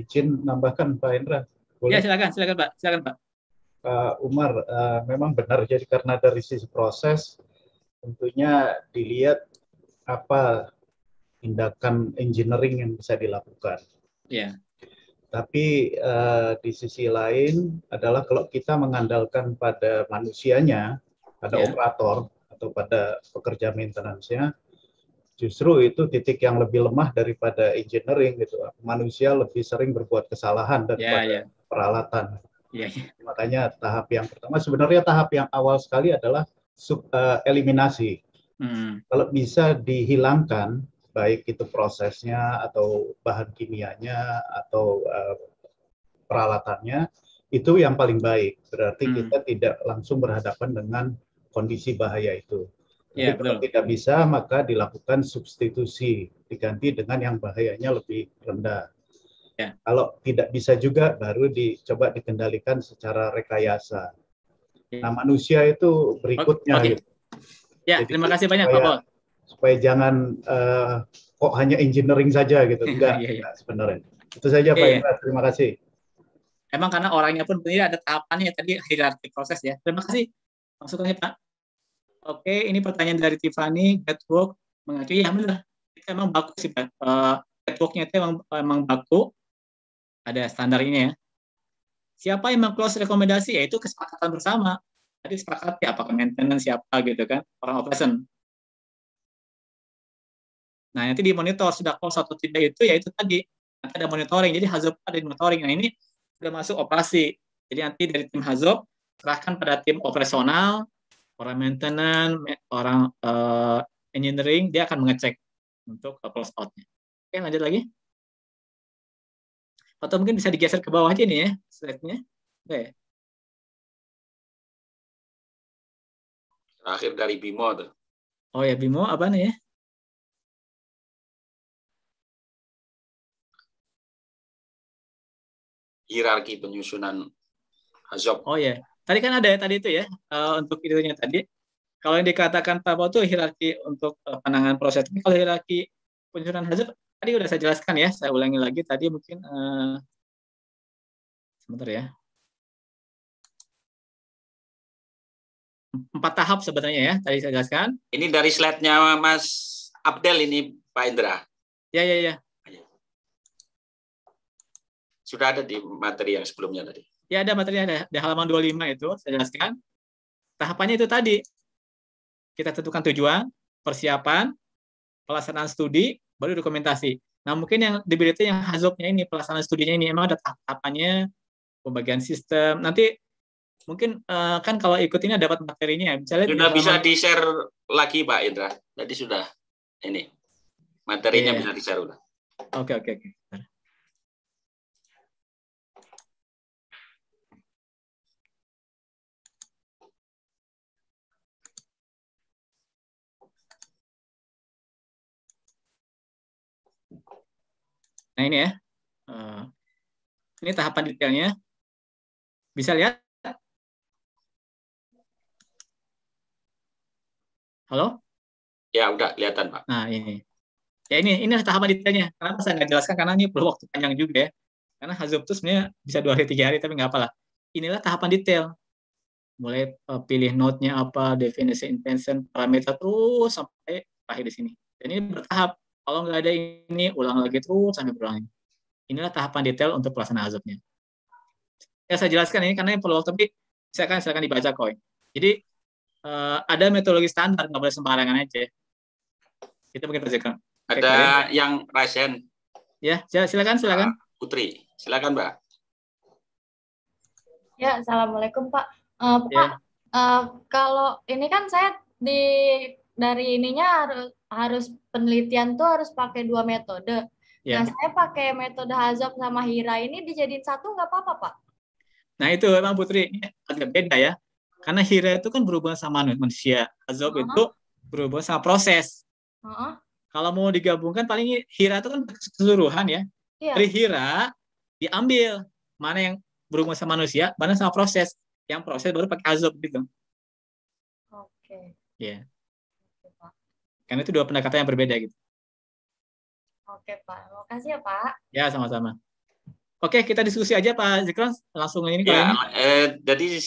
izin nambahkan Pak Indra boleh? ya silakan silakan Pak silakan Pak Pak Umar uh, memang benar jadi karena dari sisi proses tentunya dilihat apa tindakan engineering yang bisa dilakukan. Yeah. Tapi uh, di sisi lain adalah kalau kita mengandalkan pada manusianya, pada yeah. operator atau pada pekerja maintenance-nya, justru itu titik yang lebih lemah daripada engineering gitu. Manusia lebih sering berbuat kesalahan ya, daripada yeah, yeah. peralatan. Yeah, ya. Makanya tahap yang pertama sebenarnya tahap yang awal sekali adalah sub, uh, eliminasi. Mm. Kalau bisa dihilangkan baik itu prosesnya atau bahan kimianya atau uh, peralatannya itu yang paling baik. Berarti hmm. kita tidak langsung berhadapan dengan kondisi bahaya itu. Ya, Jadi, iya, Kalau tidak bisa maka dilakukan substitusi diganti dengan yang bahayanya lebih rendah. Ya. Kalau tidak bisa juga baru dicoba dikendalikan secara rekayasa. Ya. Nah manusia itu berikutnya. Okay. Gitu. Ya Jadi, terima kasih banyak Pak Paul supaya jangan uh, kok hanya engineering saja gitu enggak, yeah, iya, iya. yeah, sebenarnya itu saja Pak iya, Indra terima kasih emang karena orangnya pun sebenarnya ada tahapannya tadi hierarki proses ya terima kasih maksudnya Pak oke ini pertanyaan dari Tiffany Network mengacu ya benar itu emang baku sih Pak uh, networknya itu emang, emang baku ada ini ya siapa yang mengclose rekomendasi yaitu kesepakatan bersama tadi sepakat ya apakah maintenance siapa gitu kan orang operation Nah, nanti di monitor sudah close atau tidak itu yaitu tadi nanti ada monitoring. Jadi hazop ada monitoring. Nah, ini sudah masuk operasi. Jadi nanti dari tim hazop serahkan pada tim operasional, orang maintenance, orang uh, engineering, dia akan mengecek untuk close eh, out-nya. Oke, lanjut lagi. Atau mungkin bisa digeser ke bawah aja nih ya, slide-nya. Oke. akhir dari Bimo tuh. Oh ya, Bimo apa nih ya? hierarki penyusunan azab. Oh ya, tadi kan ada ya tadi itu ya uh, untuk itunya tadi. Kalau yang dikatakan Pak Bawa itu hierarki untuk uh, penanganan proses. ini kalau hierarki penyusunan azab tadi udah saya jelaskan ya. Saya ulangi lagi tadi mungkin uh, sebentar ya. Empat tahap sebenarnya ya tadi saya jelaskan. Ini dari slide-nya Mas Abdel ini Pak Indra. Ya ya ya. Sudah ada di materi yang sebelumnya tadi. Ya ada materi ada, di halaman 25 itu saya jelaskan. Tahapannya itu tadi. Kita tentukan tujuan, persiapan, pelaksanaan studi, baru dokumentasi. Nah, mungkin yang di BDT yang hazoknya ini, pelaksanaan studinya ini, emang ada tahapannya, pembagian sistem. Nanti mungkin uh, kan kalau ikut ini dapat materinya. Misalnya sudah bisa di-share lagi, Pak Indra. Jadi sudah ini materinya yeah. bisa di-share udah. Oke, okay, oke, okay, oke. Okay. Nah ini ya, eh, ini tahapan detailnya. Bisa lihat? Halo? Ya udah kelihatan Pak. Nah ini, ya ini ini tahapan detailnya. Kenapa saya nggak jelaskan? Karena ini perlu waktu panjang juga ya. Karena hazub itu sebenarnya bisa dua hari tiga hari tapi nggak lah. Inilah tahapan detail. Mulai uh, pilih note-nya apa, definisi intention, parameter terus sampai akhir di sini. Dan ini bertahap kalau nggak ada ini, ulang lagi terus sampai berulang. Inilah tahapan detail untuk pelaksanaan azabnya. Ya, saya jelaskan ini karena yang perlu tapi saya silakan, silakan dibaca koin. Jadi, uh, ada metodologi standar, nggak boleh sembarangan aja. Itu mungkin Ada koin. yang Rasen. Ya, silakan, silakan. Nah, Putri, silakan Mbak. Ya, assalamualaikum Pak. Uh, Pak, ya. uh, kalau ini kan saya di dari ininya harus harus penelitian tuh harus pakai dua metode. Yeah. Nah, saya pakai metode Hazop sama Hira ini dijadiin satu nggak apa-apa, Pak? Nah, itu memang Putri ini agak beda ya. Karena Hira itu kan berubah sama manusia. Hazop uh -huh. itu berubah sama proses. Uh -huh. Kalau mau digabungkan paling Hira itu kan keseluruhan ya. Yeah. Dari Hira diambil mana yang berhubungan sama manusia, mana sama proses. Yang proses baru pakai Hazop gitu. Oke. Okay. Iya. Karena itu dua pendekatan yang berbeda gitu. Oke Pak, makasih ya Pak. Ya sama-sama. Oke kita diskusi aja Pak Zikron langsung ini. Ya, Eh, jadi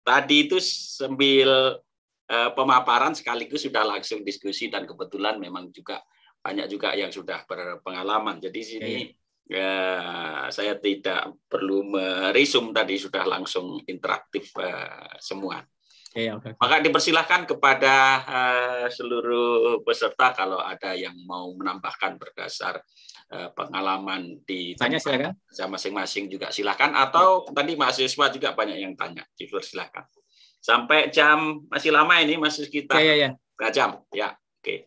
tadi itu sambil eh, pemaparan sekaligus sudah langsung diskusi dan kebetulan memang juga banyak juga yang sudah berpengalaman. Jadi sini ya, ya. saya tidak perlu merisum tadi sudah langsung interaktif eh, semua. Okay, iya, iya, okay. Maka dipersilahkan kepada uh, seluruh peserta kalau ada yang mau menambahkan berdasar uh, pengalaman di tanya silakan. masing-masing juga silakan atau tadi mahasiswa juga banyak yang tanya, dipersilahkan. Sampai jam masih lama ini masih kita. okay, ya, yeah. Iya, jam. Ya, oke. Okay.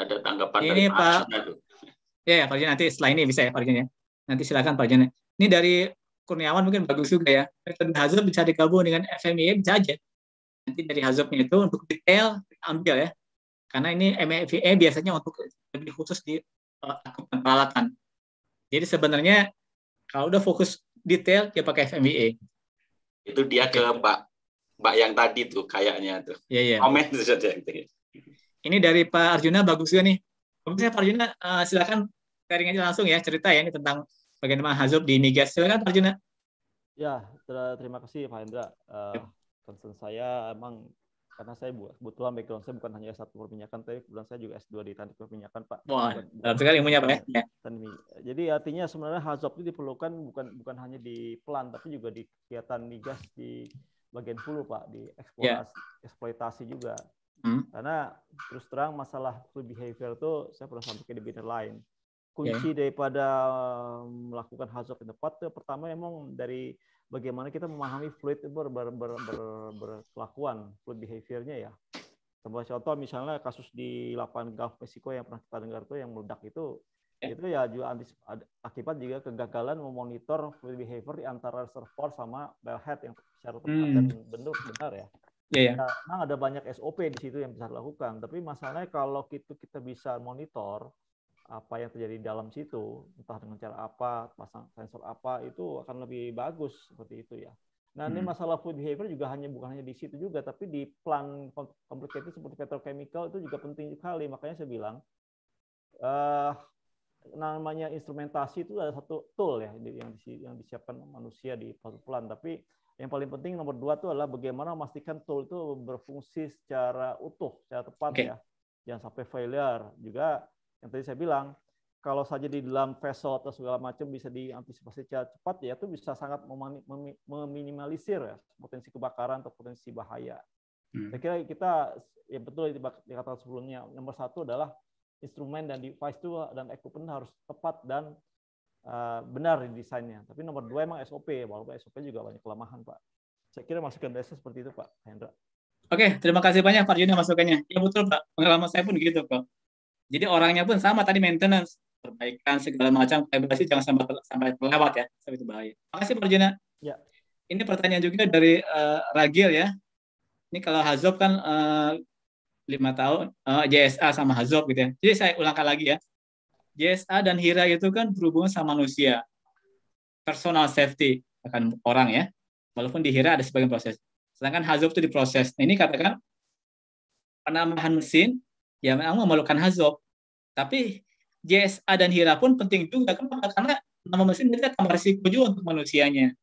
Ada tanggapan ini dari Pak. Dulu. Ya, ya Pak Jan nanti setelah ini bisa ya Pak Jan ya. Nanti silakan Pak Jan. Ini dari Kurniawan mungkin bagus juga ya. Metode Hazard bisa digabung dengan FMEA bisa aja. Nanti dari Hazardnya itu untuk detail ambil ya. Karena ini MFA e biasanya untuk lebih khusus di uh, peralatan. Jadi sebenarnya kalau udah fokus detail dia pakai FMEA. Itu dia ke Pak. Mbak yang tadi tuh kayaknya tuh. Iya, iya. Komen saja gitu ya. Ini dari Pak Arjuna bagus juga nih. Mungkin Tarjuna uh, eh, silakan sharing aja langsung ya cerita ya ini tentang bagaimana Hazub di Migas. Silakan Tarjuna. Ya, ter terima kasih Pak Hendra. Uh, concern saya emang karena saya buat kebetulan background saya bukan hanya satu 1 perminyakan tapi kebetulan saya juga S2 di teknik perminyakan Pak. Wah, betul sekali punya Pak ya. Jadi artinya sebenarnya hazop itu diperlukan bukan bukan hanya di pelan tapi juga di kegiatan migas di bagian hulu Pak, di ya. eksploitasi, yeah. eksploitasi juga. Hmm. Karena terus terang masalah food behavior itu saya pernah sampaikan di bidang lain. Ya. Kunci okay. daripada melakukan hazard yang tepat itu pertama emang dari bagaimana kita memahami fluid ber, ber, ber, ber, berkelakuan, fluid behaviornya ya. Sebuah contoh misalnya kasus di lapangan Gulf Mexico yang pernah kita dengar itu yang meledak itu yeah. itu ya juga akibat juga kegagalan memonitor fluid behavior di antara reservoir sama wellhead yang secara hmm. benar benar ya. Ya, ya. Nah, memang ada banyak SOP di situ yang bisa dilakukan. Tapi masalahnya kalau itu kita bisa monitor apa yang terjadi di dalam situ, entah dengan cara apa, pasang sensor apa, itu akan lebih bagus seperti itu ya. Nah, hmm. ini masalah food behavior juga hanya bukan hanya di situ juga, tapi di plan complicated seperti petrochemical itu juga penting sekali. Makanya saya bilang, uh, namanya instrumentasi itu ada satu tool ya yang, disiapkan manusia di suatu plan tapi yang paling penting nomor dua itu adalah bagaimana memastikan tool itu berfungsi secara utuh, secara tepat okay. ya. Jangan sampai failure. Juga yang tadi saya bilang, kalau saja di dalam vessel atau segala macam bisa diantisipasi secara cepat ya itu bisa sangat meminimalisir ya, potensi kebakaran atau potensi bahaya. Hmm. Saya kira kita ya betul dikatakan sebelumnya nomor satu adalah instrumen dan device itu dan equipment harus tepat dan Eh, benar di desainnya. Tapi nomor dua emang SOP, walaupun SOP juga banyak kelemahan, Pak. Saya kira masukan saya seperti itu, Pak Hendra. Oke, terima kasih banyak Pak Junior masukannya. Ya betul Pak, pengalaman saya pun gitu Pak. Jadi orangnya pun sama tadi maintenance, perbaikan segala macam, kalibrasi jangan sampai sampai terlewat ya, sampai itu bahaya. kasih Pak Junior. Ya. Ini pertanyaan juga dari uh, Ragil ya. Ini kalau Hazob kan uh, lima tahun uh, JSA sama Hazob gitu ya. Jadi saya ulangkan lagi ya. JSA dan HIRA itu kan berhubungan sama manusia. Personal safety akan orang ya. Walaupun di HIRA ada sebagian proses. Sedangkan HAZOP itu diproses. Nah, ini katakan penambahan mesin ya memang memerlukan HAZOP. Tapi JSA dan HIRA pun penting juga kenapa? karena nama mesin itu kan tambah risiko juga untuk manusianya.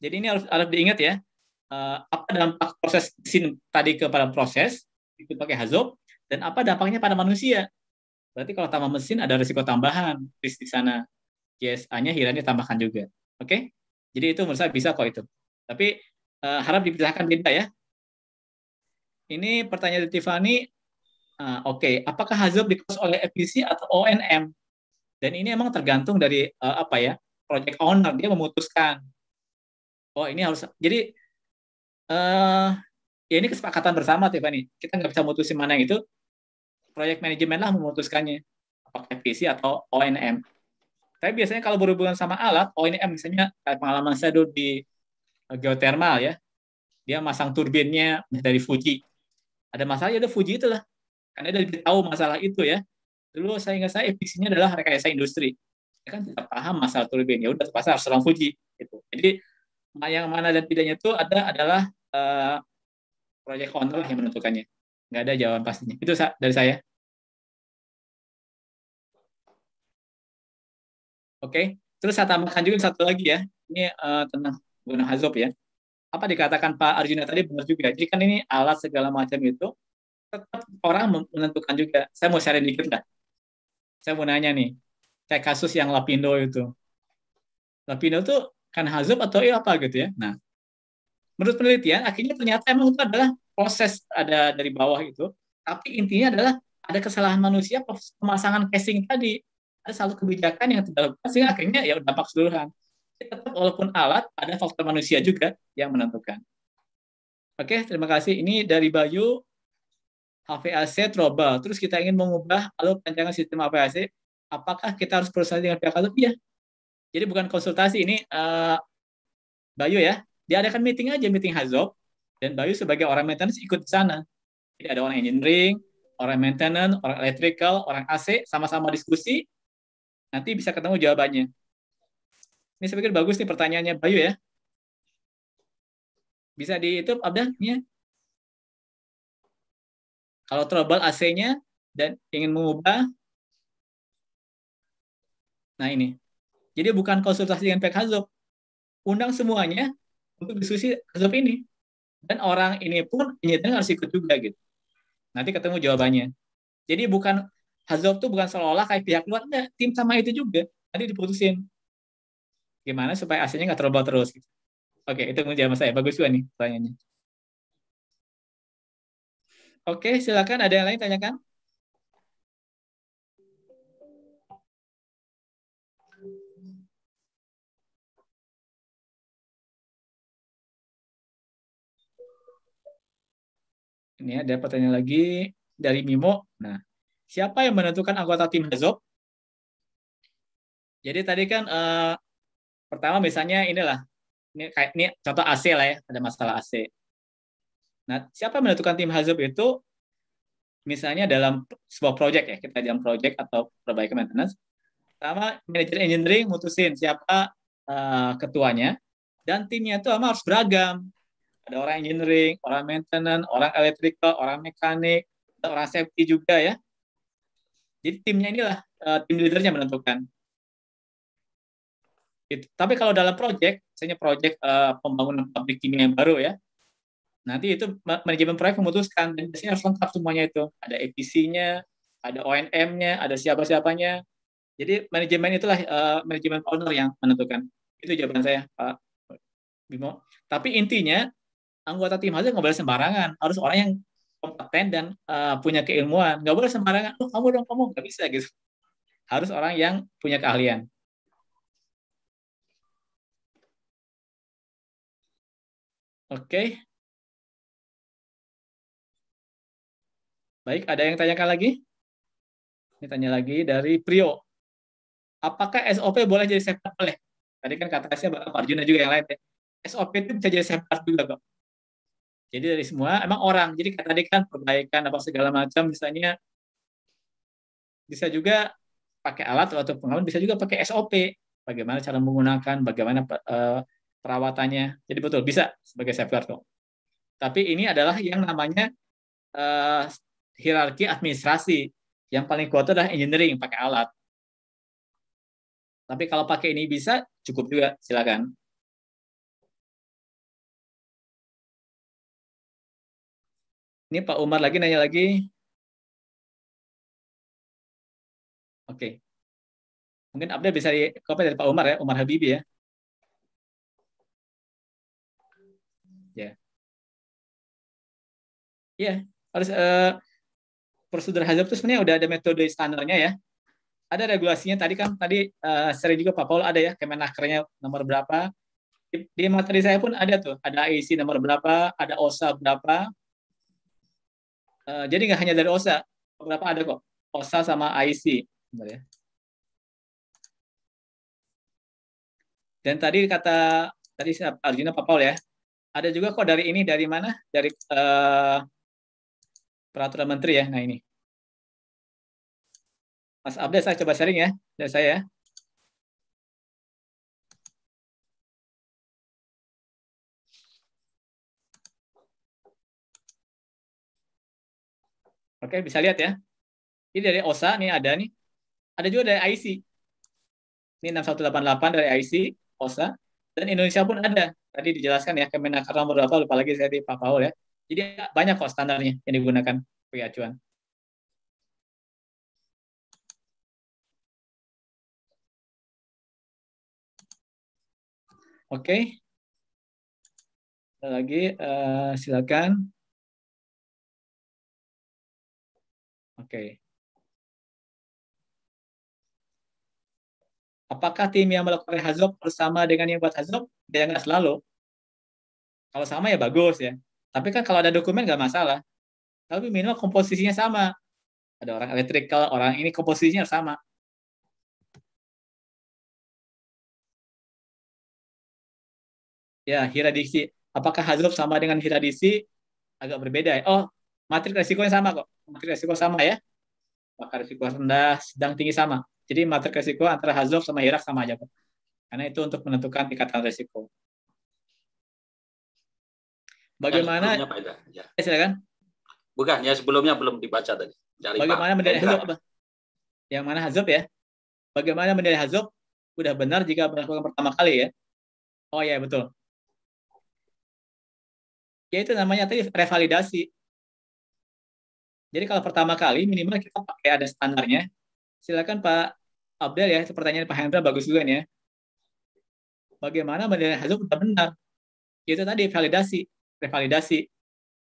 Jadi ini harus, harus diingat ya, eh, apa dampak proses mesin tadi kepada proses, itu pakai HAZOP, dan apa dampaknya pada manusia. Berarti kalau tambah mesin ada risiko tambahan risk di sana. Yes, nya hilangnya tambahkan juga. Oke? Okay? Jadi itu menurut saya bisa kok itu. Tapi uh, harap dipisahkan beda ya. Ini pertanyaan dari Tiffany. Uh, Oke, okay. apakah hazard dikos oleh FPC atau ONM? Dan ini emang tergantung dari uh, apa ya? Project owner dia memutuskan. Oh ini harus. Jadi uh, ya ini kesepakatan bersama Tiffany. Kita nggak bisa mutusin mana yang itu proyek manajemen lah memutuskannya apakah PC atau ONM. Tapi biasanya kalau berhubungan sama alat, ONM misalnya pengalaman saya dulu di eh, geothermal ya, dia masang turbinnya dari Fuji. Ada masalah ya udah Fuji itulah. Karena dia lebih tahu masalah itu ya. Dulu saya ingat saya FPC-nya adalah rekayasa industri. Dia kan tidak paham masalah turbinnya, udah terpaksa harus serang Fuji. Gitu. Jadi yang mana dan tidaknya itu ada adalah uh, proyek kontrol yang menentukannya nggak ada jawaban pastinya. Itu dari saya. Oke, okay. terus saya tambahkan juga satu lagi ya. Ini uh, tentang Gunung Hazob ya. Apa dikatakan Pak Arjuna tadi benar juga. Ya. Jadi kan ini alat segala macam itu tetap orang menentukan juga. Saya mau sharing dikit lah. Saya mau nanya nih, kayak kasus yang Lapindo itu. Lapindo itu kan hazop atau apa gitu ya. Nah, menurut penelitian akhirnya ternyata emang itu adalah proses ada dari bawah itu tapi intinya adalah ada kesalahan manusia pemasangan casing tadi ada satu kebijakan yang tidak lepas sehingga akhirnya ya dampak keseluruhan tetap walaupun alat ada faktor manusia juga yang menentukan oke terima kasih ini dari Bayu HVAC trouble terus kita ingin mengubah alur panjangan sistem HVAC apakah kita harus berusaha dengan pihak alur iya jadi bukan konsultasi ini uh, Bayu ya diadakan meeting aja meeting hazop dan Bayu sebagai orang maintenance ikut di sana. Jadi ada orang engineering, orang maintenance, orang electrical, orang AC, sama-sama diskusi, nanti bisa ketemu jawabannya. Ini saya pikir bagus nih pertanyaannya Bayu ya. Bisa di YouTube, update Ya. Kalau trouble AC-nya dan ingin mengubah, nah ini. Jadi bukan konsultasi dengan pihak Hazop. Undang semuanya untuk diskusi Hazop ini. Dan orang ini pun penyidik harus ikut juga gitu. Nanti ketemu jawabannya. Jadi bukan Hazov tuh bukan seolah-olah kayak pihak luar, enggak, tim sama itu juga. Nanti diputusin. Gimana supaya aslinya nggak terobat terus. Gitu. Oke, itu menjawab saya. Bagus juga nih pertanyaannya. Oke, silakan ada yang lain tanyakan. Ini ada pertanyaan lagi dari Mimo. Nah, siapa yang menentukan anggota tim Hazop? Jadi tadi kan eh, pertama misalnya inilah ini kayak ini contoh AC lah ya, ada masalah AC. Nah, siapa yang menentukan tim Hazop itu? Misalnya dalam sebuah proyek ya, kita dalam proyek atau perbaikan maintenance. Pertama, manajer engineering mutusin siapa uh, ketuanya dan timnya itu harus beragam ada orang engineering, orang maintenance, orang elektrikal, orang mekanik, orang safety juga ya. Jadi timnya inilah uh, tim leadernya menentukan. Gitu. Tapi kalau dalam proyek, misalnya proyek uh, eh, pembangunan pabrik kimia yang baru ya, nanti itu manajemen proyek memutuskan dan biasanya harus lengkap semuanya itu. Ada EPC-nya, ada ONM-nya, ada siapa-siapanya. Jadi manajemen itulah uh, manajemen owner yang menentukan. Itu jawaban saya, Pak Bimo. Tapi intinya anggota tim aja nggak boleh sembarangan harus orang yang kompeten dan uh, punya keilmuan nggak boleh sembarangan oh kamu dong kamu nggak bisa gitu harus orang yang punya keahlian oke okay. baik ada yang tanyakan lagi ini tanya lagi dari Prio apakah SOP boleh jadi sepak boleh tadi kan kata saya Pak Arjuna juga yang lain ya. SOP itu bisa jadi sepak juga kok jadi dari semua emang orang. Jadi kata tadi kan perbaikan apa segala macam misalnya bisa juga pakai alat atau pengalaman bisa juga pakai SOP bagaimana cara menggunakan bagaimana eh, perawatannya jadi betul bisa sebagai safeguard kok tapi ini adalah yang namanya uh, hierarki administrasi yang paling kuat adalah engineering pakai alat tapi kalau pakai ini bisa cukup juga silakan Ini Pak Umar lagi nanya lagi. Oke. Okay. Mungkin update bisa di copy dari Pak Umar ya, Umar Habibi ya. Ya. Yeah. Ya, yeah. harus uh, prosedur hazard itu sebenarnya udah ada metode standarnya ya. Ada regulasinya tadi kan tadi uh, sering juga Pak Paul ada ya Kemenakernya nomor berapa. Di, di materi saya pun ada tuh, ada IC nomor berapa, ada OSA berapa, Eh, jadi nggak hanya dari OSA, beberapa ada kok. OSA sama IC. ya. Dan tadi kata tadi Arjuna Pak ya, ada juga kok dari ini dari mana? Dari uh, peraturan menteri ya. Nah ini. Mas Abdes, saya coba sharing ya dari saya. Ya. Oke, bisa lihat ya. Ini dari OSA, nih ada nih. Ada juga dari IC. Ini 6188 dari IC, OSA. Dan Indonesia pun ada. Tadi dijelaskan ya, Kemenaker nomor berapa, lupa lagi saya di Pak Paul ya. Jadi banyak kok standarnya yang digunakan sebagai acuan. Oke. Okay. Lagi, uh, silakan. Oke. Apakah tim yang melakukan hazop bersama dengan yang buat hazop? dia nggak selalu. Kalau sama ya bagus ya. Tapi kan kalau ada dokumen nggak masalah. Tapi minimal komposisinya sama. Ada orang elektrikal, orang ini komposisinya sama. Ya, hiradisi. Apakah hazop sama dengan hiradisi? Agak berbeda ya. Oh, matrik yang sama kok. Matrik resiko sama ya. Maka resiko rendah, sedang, tinggi sama. Jadi matrik resiko antara Hazov sama Hirak sama aja kok. Karena itu untuk menentukan tingkatan resiko. Bagaimana? Ya, ya. silakan. Bukan, ya sebelumnya belum dibaca tadi. Jari Bagaimana menilai Hazov? Yang mana Hazov ya? Bagaimana menilai Hazov? Udah benar jika melakukan pertama kali ya. Oh ya betul. Ya itu namanya tadi revalidasi jadi kalau pertama kali minimal kita pakai ada standarnya. Silakan Pak Abdel ya, itu pertanyaan Pak Hendra bagus juga nih ya. Bagaimana menilai hasil udah benar? Itu tadi validasi, revalidasi.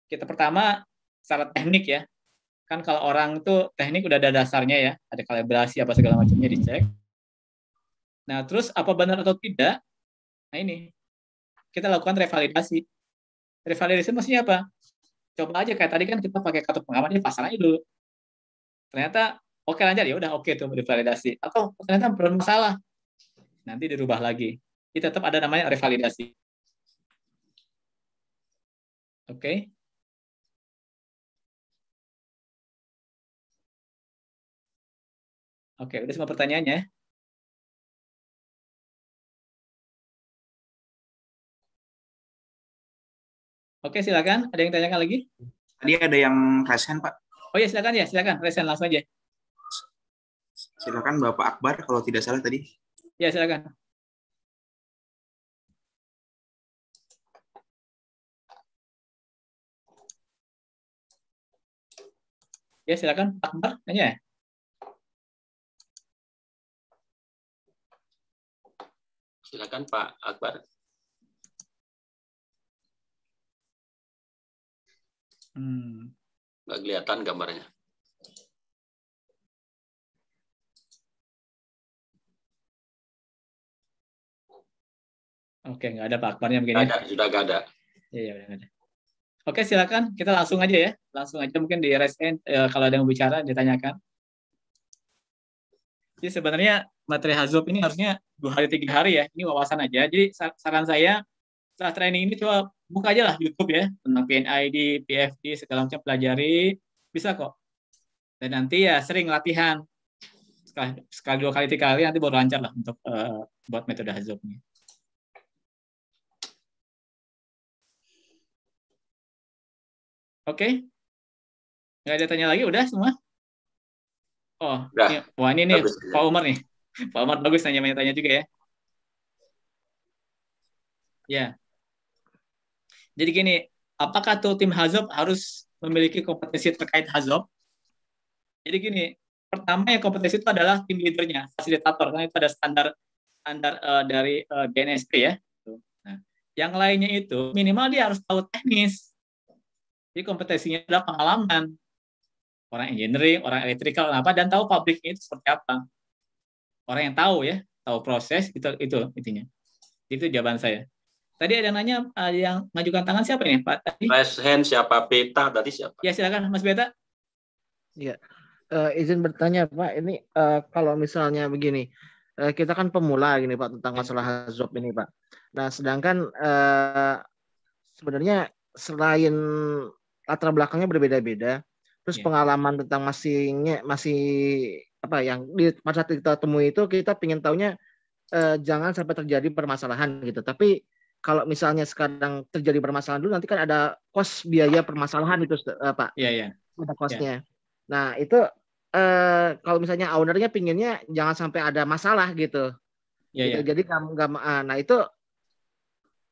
Kita pertama syarat teknik ya. Kan kalau orang tuh teknik udah ada dasarnya ya, ada kalibrasi apa segala macamnya dicek. Nah, terus apa benar atau tidak? Nah, ini kita lakukan revalidasi. Revalidasi maksudnya apa? coba aja kayak tadi kan kita pakai kartu pengaman ini pasang aja dulu ternyata oke okay, lancar ya udah oke okay, tuh divalidasi atau oh, ternyata belum salah. nanti dirubah lagi ini tetap ada namanya revalidasi oke okay. Oke, udah semua pertanyaannya. Oke, silakan. Ada yang tanyakan lagi? Tadi ada yang resen Pak. Oh ya, silakan ya, silakan. resen langsung aja. Silakan Bapak Akbar kalau tidak salah tadi. Ya, silakan. Ya, silakan Pak Akbar tanya. Ya. Silakan Pak Akbar. Hmm. Nggak kelihatan gambarnya. Oke, nggak ada Pak Akbarnya begini. Ada, sudah nggak ada. Iya, iya, ada. Oke, silakan. Kita langsung aja ya. Langsung aja mungkin di RSN, eh, kalau ada yang bicara, ditanyakan. Jadi sebenarnya materi Hazop ini harusnya dua hari, tiga hari ya. Ini wawasan aja. Jadi saran saya, setelah training ini coba buka aja lah YouTube ya tentang PNID, PFD segala macam pelajari bisa kok. Dan nanti ya sering latihan sekali, sekali dua kali tiga kali nanti baru lancar lah untuk uh, buat metode hazop ini. Oke, okay. nggak ada tanya lagi udah semua? Oh, udah. Ini, wah ini nih bagus, Pak Umar nih, Pak Umar bagus nanya tanya juga ya. Ya, yeah. Jadi gini, apakah tuh tim hazop harus memiliki kompetensi terkait hazop? Jadi gini, pertama ya kompetensi itu adalah tim leadernya, fasilitator, karena itu ada standar standar uh, dari uh, eh, BNSP ya. Nah, yang lainnya itu minimal dia harus tahu teknis. Jadi kompetensinya adalah pengalaman, orang engineering, orang elektrikal, apa dan tahu pabriknya itu seperti apa. Orang yang tahu ya, tahu proses itu itu intinya. Itu jawaban saya. Tadi ada yang nanya uh, yang mengajukan tangan siapa ini Pak? Tadi? hand siapa? Beta tadi siapa? Ya silakan Mas Beta. Iya. Uh, eh, izin bertanya Pak, ini uh, kalau misalnya begini, uh, kita kan pemula gini Pak tentang masalah zop ini Pak. Nah sedangkan uh, sebenarnya selain latar belakangnya berbeda-beda, terus yeah. pengalaman tentang masingnya masih apa yang di pada saat kita temui itu kita pingin taunya uh, jangan sampai terjadi permasalahan gitu. Tapi kalau misalnya sekarang terjadi permasalahan dulu nanti kan ada kos biaya permasalahan itu uh, Pak. Iya, yeah, iya. Ada iya. kosnya. Yeah. Nah, itu uh, kalau misalnya ownernya pinginnya jangan sampai ada masalah gitu. Iya, gitu. Iya. Jadi nggak uh, ah, nah itu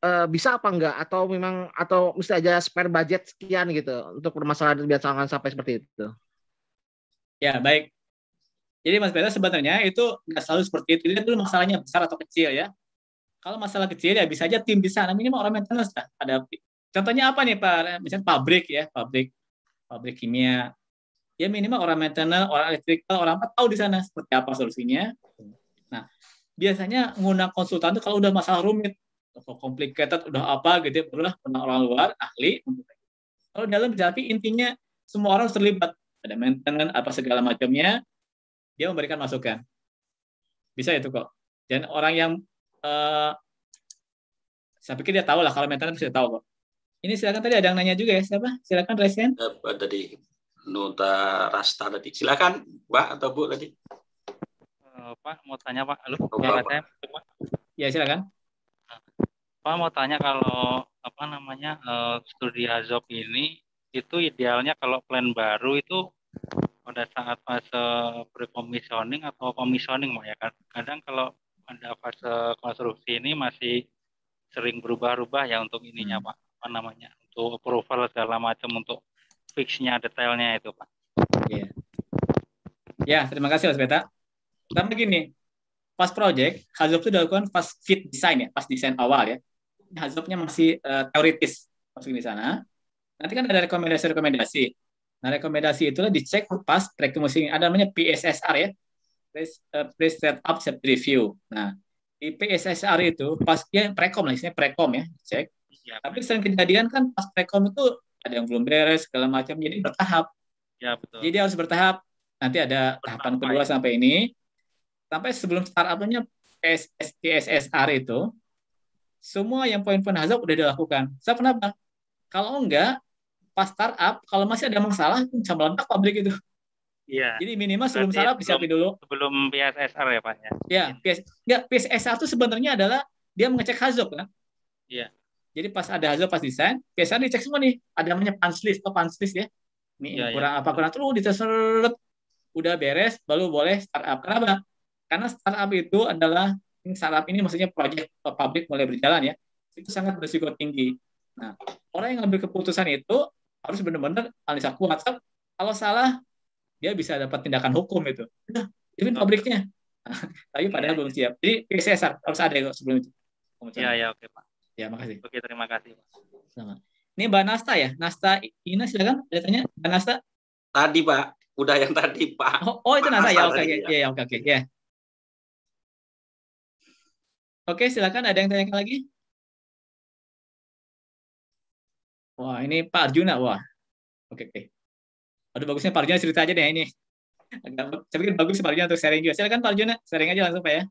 uh, bisa apa enggak atau memang atau mesti aja spare budget sekian gitu untuk permasalahan biasa jangan sampai seperti itu. Ya, baik. Jadi Mas Beda sebenarnya itu nggak selalu seperti itu. Ini kan dulu masalahnya besar atau kecil ya kalau masalah kecil ya bisa aja tim bisa sana minimal orang maintenance lah. Ada contohnya apa nih Pak? Misalnya pabrik ya, pabrik pabrik kimia. Ya minimal orang maintenance, orang elektrikal, orang apa tahu di sana seperti apa solusinya. Nah, biasanya ngundang konsultan itu kalau udah masalah rumit, atau complicated udah apa gitu, ya, lah orang luar ahli. Kalau dalam tapi intinya semua orang terlibat ada maintenance apa segala macamnya dia memberikan masukan bisa itu kok dan orang yang Eh, saya pikir dia tahu lah kalau mentalnya kan sudah tahu kok. Ini silakan tadi ada yang nanya juga ya siapa? Silakan Resen. Eh, eh, tadi Nuta Rasta tadi. Silakan Pak atau Bu tadi. Pak mau tanya Pak, lu ya, ya silakan. Pak mau tanya kalau apa namanya studi Azok ini itu idealnya kalau plan baru itu pada saat fase pre-commissioning atau commissioning Pak ya. Kadang kalau pada fase konstruksi ini masih sering berubah-ubah ya untuk ininya hmm. Pak apa namanya untuk approval segala macam untuk fixnya detailnya itu Pak. Iya. Ya terima kasih Mas Beta. Tapi begini, pas project hazard itu dilakukan pas fit design ya, pas desain awal ya. Hazardnya masih uh, teoritis masuk di sana. Nanti kan ada rekomendasi-rekomendasi. Nah rekomendasi itulah dicek pas rekomendasi ada namanya PSSR ya, Please uh, please set up set review. Nah, di PSSR itu pas dia prekom lah, istilahnya prekom ya, cek. Ya. Tapi sering kejadian kan pas prekom itu ada yang belum beres segala macam, jadi bertahap. Ya betul. Jadi harus bertahap. Nanti ada bertahap tahapan kedua ya. sampai ini, sampai sebelum startupnya PSS, PSSR itu semua yang poin-poin hazard udah dilakukan. Saya pernah kenapa? Kalau enggak, pas startup, kalau masih ada masalah, bisa meledak pabrik itu. Iya. Jadi minimal sebelum Berarti saraf disiapin dulu. Sebelum PSSR ya Pak ya. Iya, PS enggak PSSR itu sebenarnya adalah dia mengecek hazop kan. Iya. Jadi pas ada hazop pas desain, PSSR dicek semua nih. Ada namanya list atau oh, punch list ya. Ini ya, iya. kurang ya. apa kurang terus diseret udah beres baru boleh startup. Kenapa? Karena startup itu adalah startup ini maksudnya proyek publik mulai berjalan ya. Itu sangat berisiko tinggi. Nah, orang yang ngambil keputusan itu harus benar-benar analisa kuat. Kalau salah dia bisa dapat tindakan hukum itu. Nah, itu pabriknya. Tapi padahal ya. belum siap. Jadi PCSR harus ada ya, sebelum itu. Iya, iya, oke, Pak. Ya, makasih. Oke, terima kasih, Pak. Sama. Ini Mbak Nasta ya? Nasta Ina silakan ada tanya Mbak Nasta. Tadi, Pak. Udah yang tadi, Pak. Oh, oh itu Nasta, ya. Oke, okay, ya. ya, ya, oke, oke, ya. Oke, silakan ada yang tanyakan lagi? Wah, ini Pak Arjuna. Wah. Oke, oke. Aduh bagusnya Pak Arjuna cerita aja deh ini. saya pikir kan bagus Pak Arjuna untuk sharing juga. Silakan Pak Arjuna, sharing aja langsung Pak ya.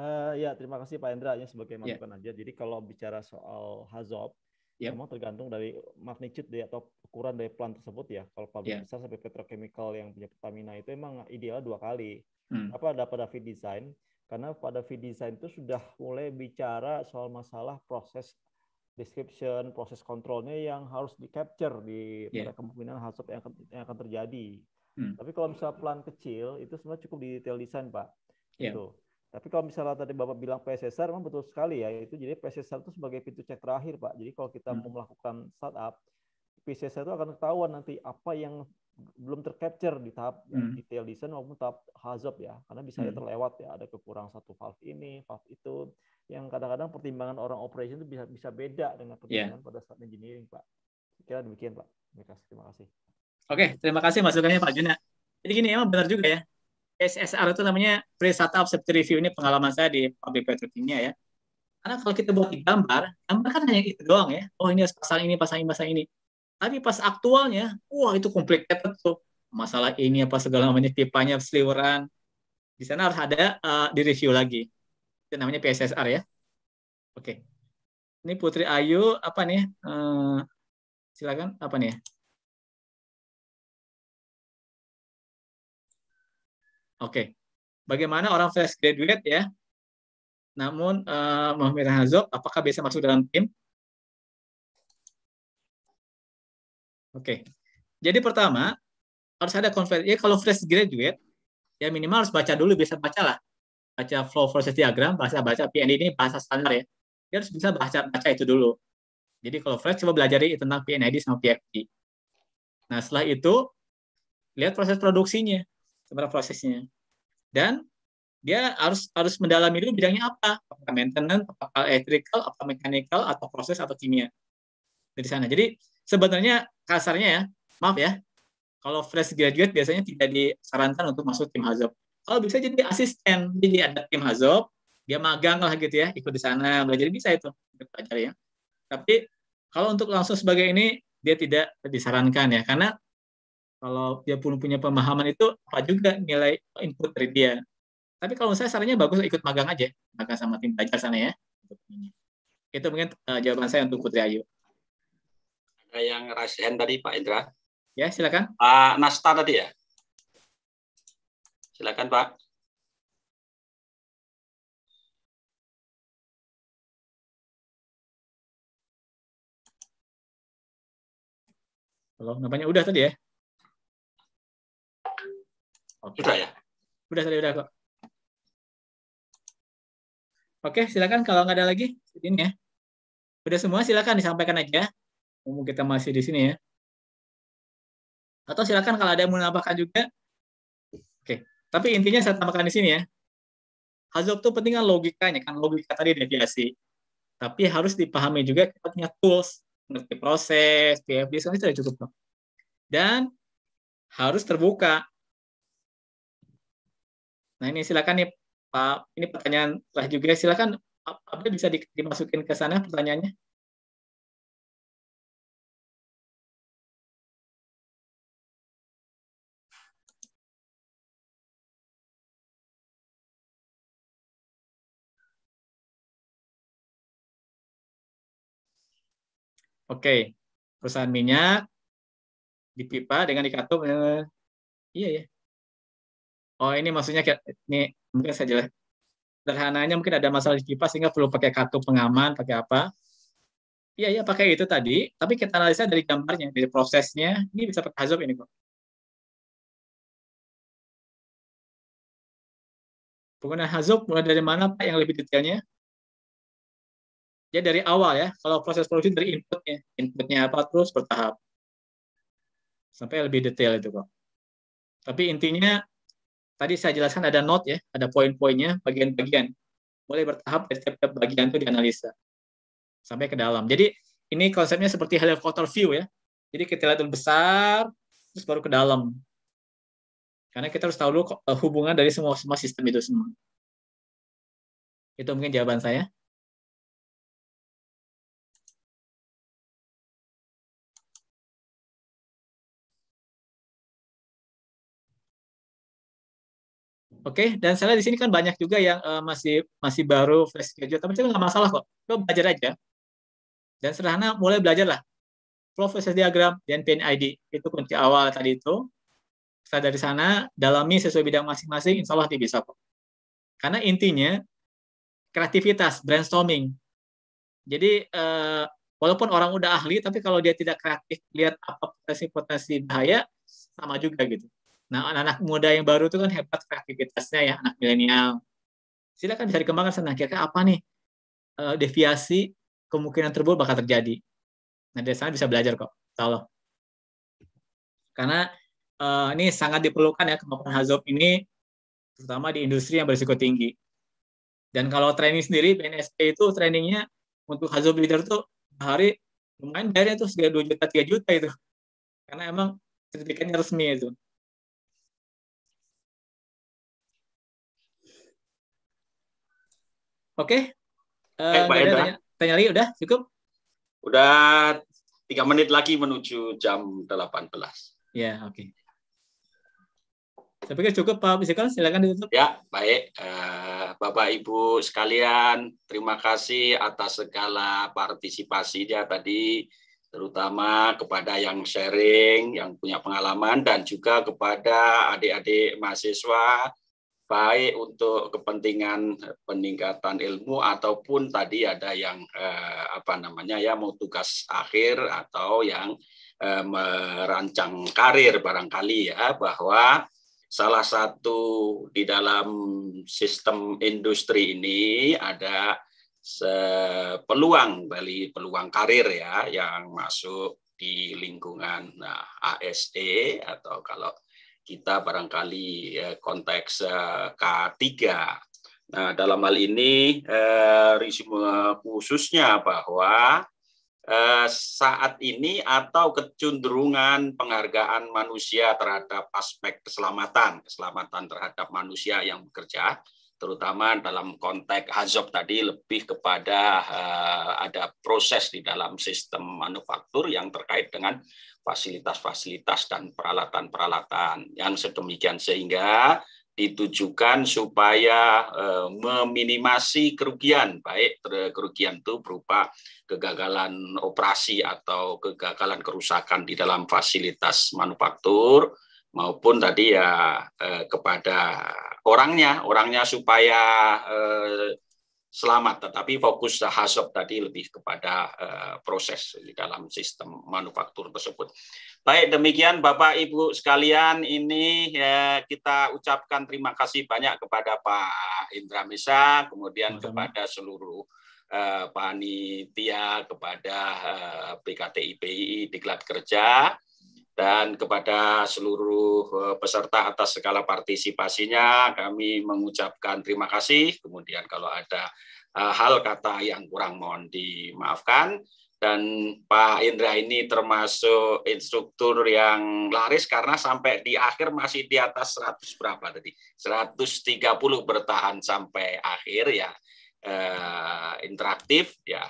Uh, ya, terima kasih Pak Hendra ya sebagai ya. masukan yeah. aja. Jadi kalau bicara soal hazop, yeah. memang tergantung dari magnitude dari, atau ukuran dari plant tersebut ya. Kalau pabrik yeah. besar sampai petrochemical yang punya Pertamina itu emang ideal dua kali. Hmm. Apa ada pada feed design? Karena pada feed design itu sudah mulai bicara soal masalah proses description, proses kontrolnya yang harus di capture di yeah. kemungkinan hazard yang akan, yang akan terjadi. Hmm. Tapi kalau misalnya plan kecil itu sebenarnya cukup di detail design, Pak. Yeah. Itu. Tapi kalau misalnya tadi Bapak bilang PSSR, memang betul sekali ya. Itu jadi PSSR itu sebagai pintu cek terakhir, Pak. Jadi kalau kita hmm. mau melakukan startup, PSSR itu akan ketahuan nanti apa yang belum tercapture di tahap hmm. detail design maupun tahap hazard ya. Karena bisa hmm. terlewat ya. Ada kekurangan satu valve ini, valve itu, yang kadang-kadang pertimbangan orang operation itu bisa bisa beda dengan iya. pertimbangan yeah. pada saat engineering, Pak. Kira demikian, Pak. Terima kasih. Terima kasih. Oke, okay, terima kasih masukannya Pak Juna. Jadi gini, emang benar juga ya. SSR itu namanya Pre Startup Safety Review ini pengalaman saya di public petrokimia ya. Karena kalau kita buat gambar, gambar kan hanya itu doang ya. Oh ini harus pasang ini, pasang ini, pasang ini. Tapi pas aktualnya, wah itu complicated tuh. Masalah ini apa segala namanya, pipanya, seliweran. Di sana harus ada uh, di review lagi itu namanya PSSR ya. Oke. Ini Putri Ayu apa nih? Uh, silakan apa nih? Oke. Bagaimana orang fresh graduate ya? Namun uh, eh, Muhammad Hazob apakah bisa masuk dalam tim? Oke. Jadi pertama harus ada konversi. Ya, kalau fresh graduate ya minimal harus baca dulu, bisa bacalah baca flow process diagram, bahasa baca PND ini bahasa standar ya. Dia harus bisa baca baca itu dulu. Jadi kalau fresh coba belajar tentang PND sama PFD. Nah setelah itu lihat proses produksinya, seberapa prosesnya. Dan dia harus harus mendalami dulu bidangnya apa, apakah maintenance, apakah electrical, apakah mechanical, atau proses atau kimia dari sana. Jadi sebenarnya kasarnya ya, maaf ya, kalau fresh graduate biasanya tidak disarankan untuk masuk tim hazard kalau bisa jadi asisten jadi ada tim hazop dia magang lah gitu ya ikut di sana belajar bisa itu belajar ya tapi kalau untuk langsung sebagai ini dia tidak disarankan ya karena kalau dia pun punya pemahaman itu apa juga nilai input dari dia tapi kalau saya sarannya bagus ikut magang aja magang sama tim belajar sana ya itu mungkin uh, jawaban saya untuk Putri Ayu ada yang rasihan tadi Pak Indra ya silakan Pak Nasta tadi ya Silakan Pak. Kalau namanya udah tadi ya? Oke. udah ya? Udah tadi udah kok. Oke, silakan kalau nggak ada lagi ini ya. Udah semua silakan disampaikan aja. mungkin kita masih di sini ya. Atau silakan kalau ada yang mau menambahkan juga tapi intinya saya tambahkan di sini ya. Hazop itu penting kan logikanya, kan logika tadi deviasi. Tapi harus dipahami juga kita punya tools, ngerti proses, PFD, itu sudah cukup. Dong. Dan harus terbuka. Nah ini silakan nih Pak, ini pertanyaan lah juga silakan apa bisa dimasukin ke sana pertanyaannya. Oke, perusahaan minyak di pipa dengan dikatup. Eh, iya ya. Oh ini maksudnya ini mungkin saya jelas. Sederhananya mungkin ada masalah di pipa sehingga perlu pakai katup pengaman, pakai apa? Iya iya pakai itu tadi. Tapi kita analisa dari gambarnya, dari prosesnya. Ini bisa pakai hazop ini kok. Penggunaan hazop mulai dari mana Pak yang lebih detailnya? Jadi dari awal ya, kalau proses produksi dari inputnya. Inputnya apa terus bertahap. Sampai lebih detail itu kok. Tapi intinya, tadi saya jelaskan ada note ya, ada poin-poinnya, bagian-bagian. Mulai bertahap dari setiap bagian itu dianalisa. Sampai ke dalam. Jadi ini konsepnya seperti helikopter view ya. Jadi kita lihat dulu besar, terus baru ke dalam. Karena kita harus tahu dulu eh, hubungan dari semua semua sistem itu semua. Itu mungkin jawaban saya. Oke, okay? dan saya di sini kan banyak juga yang uh, masih masih baru fresh graduate, tapi itu nggak masalah kok. Lo belajar aja. Dan sederhana mulai belajarlah. Flow diagram dan ID itu kunci awal tadi itu. Setelah dari sana dalami sesuai bidang masing-masing, insya Allah bisa kok. Karena intinya kreativitas, brainstorming. Jadi uh, walaupun orang udah ahli, tapi kalau dia tidak kreatif lihat apa potensi-potensi bahaya, sama juga gitu. Nah, anak-anak muda yang baru itu kan hebat kreativitasnya ya, anak milenial. Silakan bisa dikembangkan sana. Nah, kira-kira apa nih uh, deviasi kemungkinan terburuk bakal terjadi. Nah, dari sana bisa belajar kok, tolong Karena uh, ini sangat diperlukan ya kemampuan HAZOP ini, terutama di industri yang berisiko tinggi. Dan kalau training sendiri, BNSP itu trainingnya untuk HAZOP leader tuh hari lumayan dari itu ya sekitar 2 juta, 3 juta itu. Karena emang sertifikatnya resmi itu. Oke. Okay. Uh, eh, eh Tanya, tanya lagi udah cukup? Udah tiga menit lagi menuju jam 18. Ya, oke. Okay. Saya pikir cukup Pak Bisikal, silakan ditutup. Ya, baik. Uh, Bapak Ibu sekalian, terima kasih atas segala partisipasinya tadi, terutama kepada yang sharing, yang punya pengalaman, dan juga kepada adik-adik mahasiswa baik untuk kepentingan peningkatan ilmu ataupun tadi ada yang eh, apa namanya ya mau tugas akhir atau yang eh, merancang karir barangkali ya bahwa salah satu di dalam sistem industri ini ada peluang bali peluang karir ya yang masuk di lingkungan nah, ASE atau kalau kita barangkali ya, konteks eh, K3. Nah, dalam hal ini eh, risiko khususnya bahwa eh, saat ini atau kecenderungan penghargaan manusia terhadap aspek keselamatan, keselamatan terhadap manusia yang bekerja, terutama dalam konteks hazop tadi lebih kepada ada proses di dalam sistem manufaktur yang terkait dengan fasilitas-fasilitas dan peralatan-peralatan yang sedemikian sehingga ditujukan supaya e, meminimasi kerugian baik kerugian itu berupa kegagalan operasi atau kegagalan kerusakan di dalam fasilitas manufaktur maupun tadi ya e, kepada orangnya orangnya supaya e, selamat, tetapi fokus HASOP tadi lebih kepada uh, proses di dalam sistem manufaktur tersebut. Baik, demikian Bapak Ibu sekalian, ini ya, kita ucapkan terima kasih banyak kepada Pak Indra Mesa, kemudian kepada seluruh uh, panitia, kepada uh, eh, di Diklat Kerja, dan kepada seluruh eh, peserta atas segala partisipasinya kami mengucapkan terima kasih. Kemudian kalau ada eh, hal kata yang kurang mohon dimaafkan dan Pak Indra ini termasuk instruktur yang laris karena sampai di akhir masih di atas 100 berapa tadi? 130 bertahan sampai akhir ya. Eh, interaktif ya.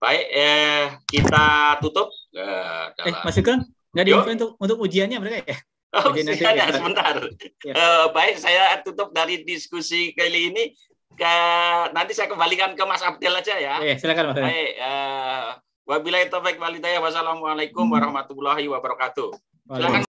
Baik, eh, kita tutup. Eh, eh dalam... eh Mas Sugeng, Nggak diinfo untuk, untuk ujiannya mereka ya? Oh, Ujian nanti, ya. sebentar. Ya. Uh, baik, saya tutup dari diskusi kali ini. Ke, nanti saya kembalikan ke Mas Abdel aja ya. Oke, silakan Mas. Baik, uh, wabillahi taufiq walhidayah. Wassalamualaikum hmm. warahmatullahi wabarakatuh. Silakan.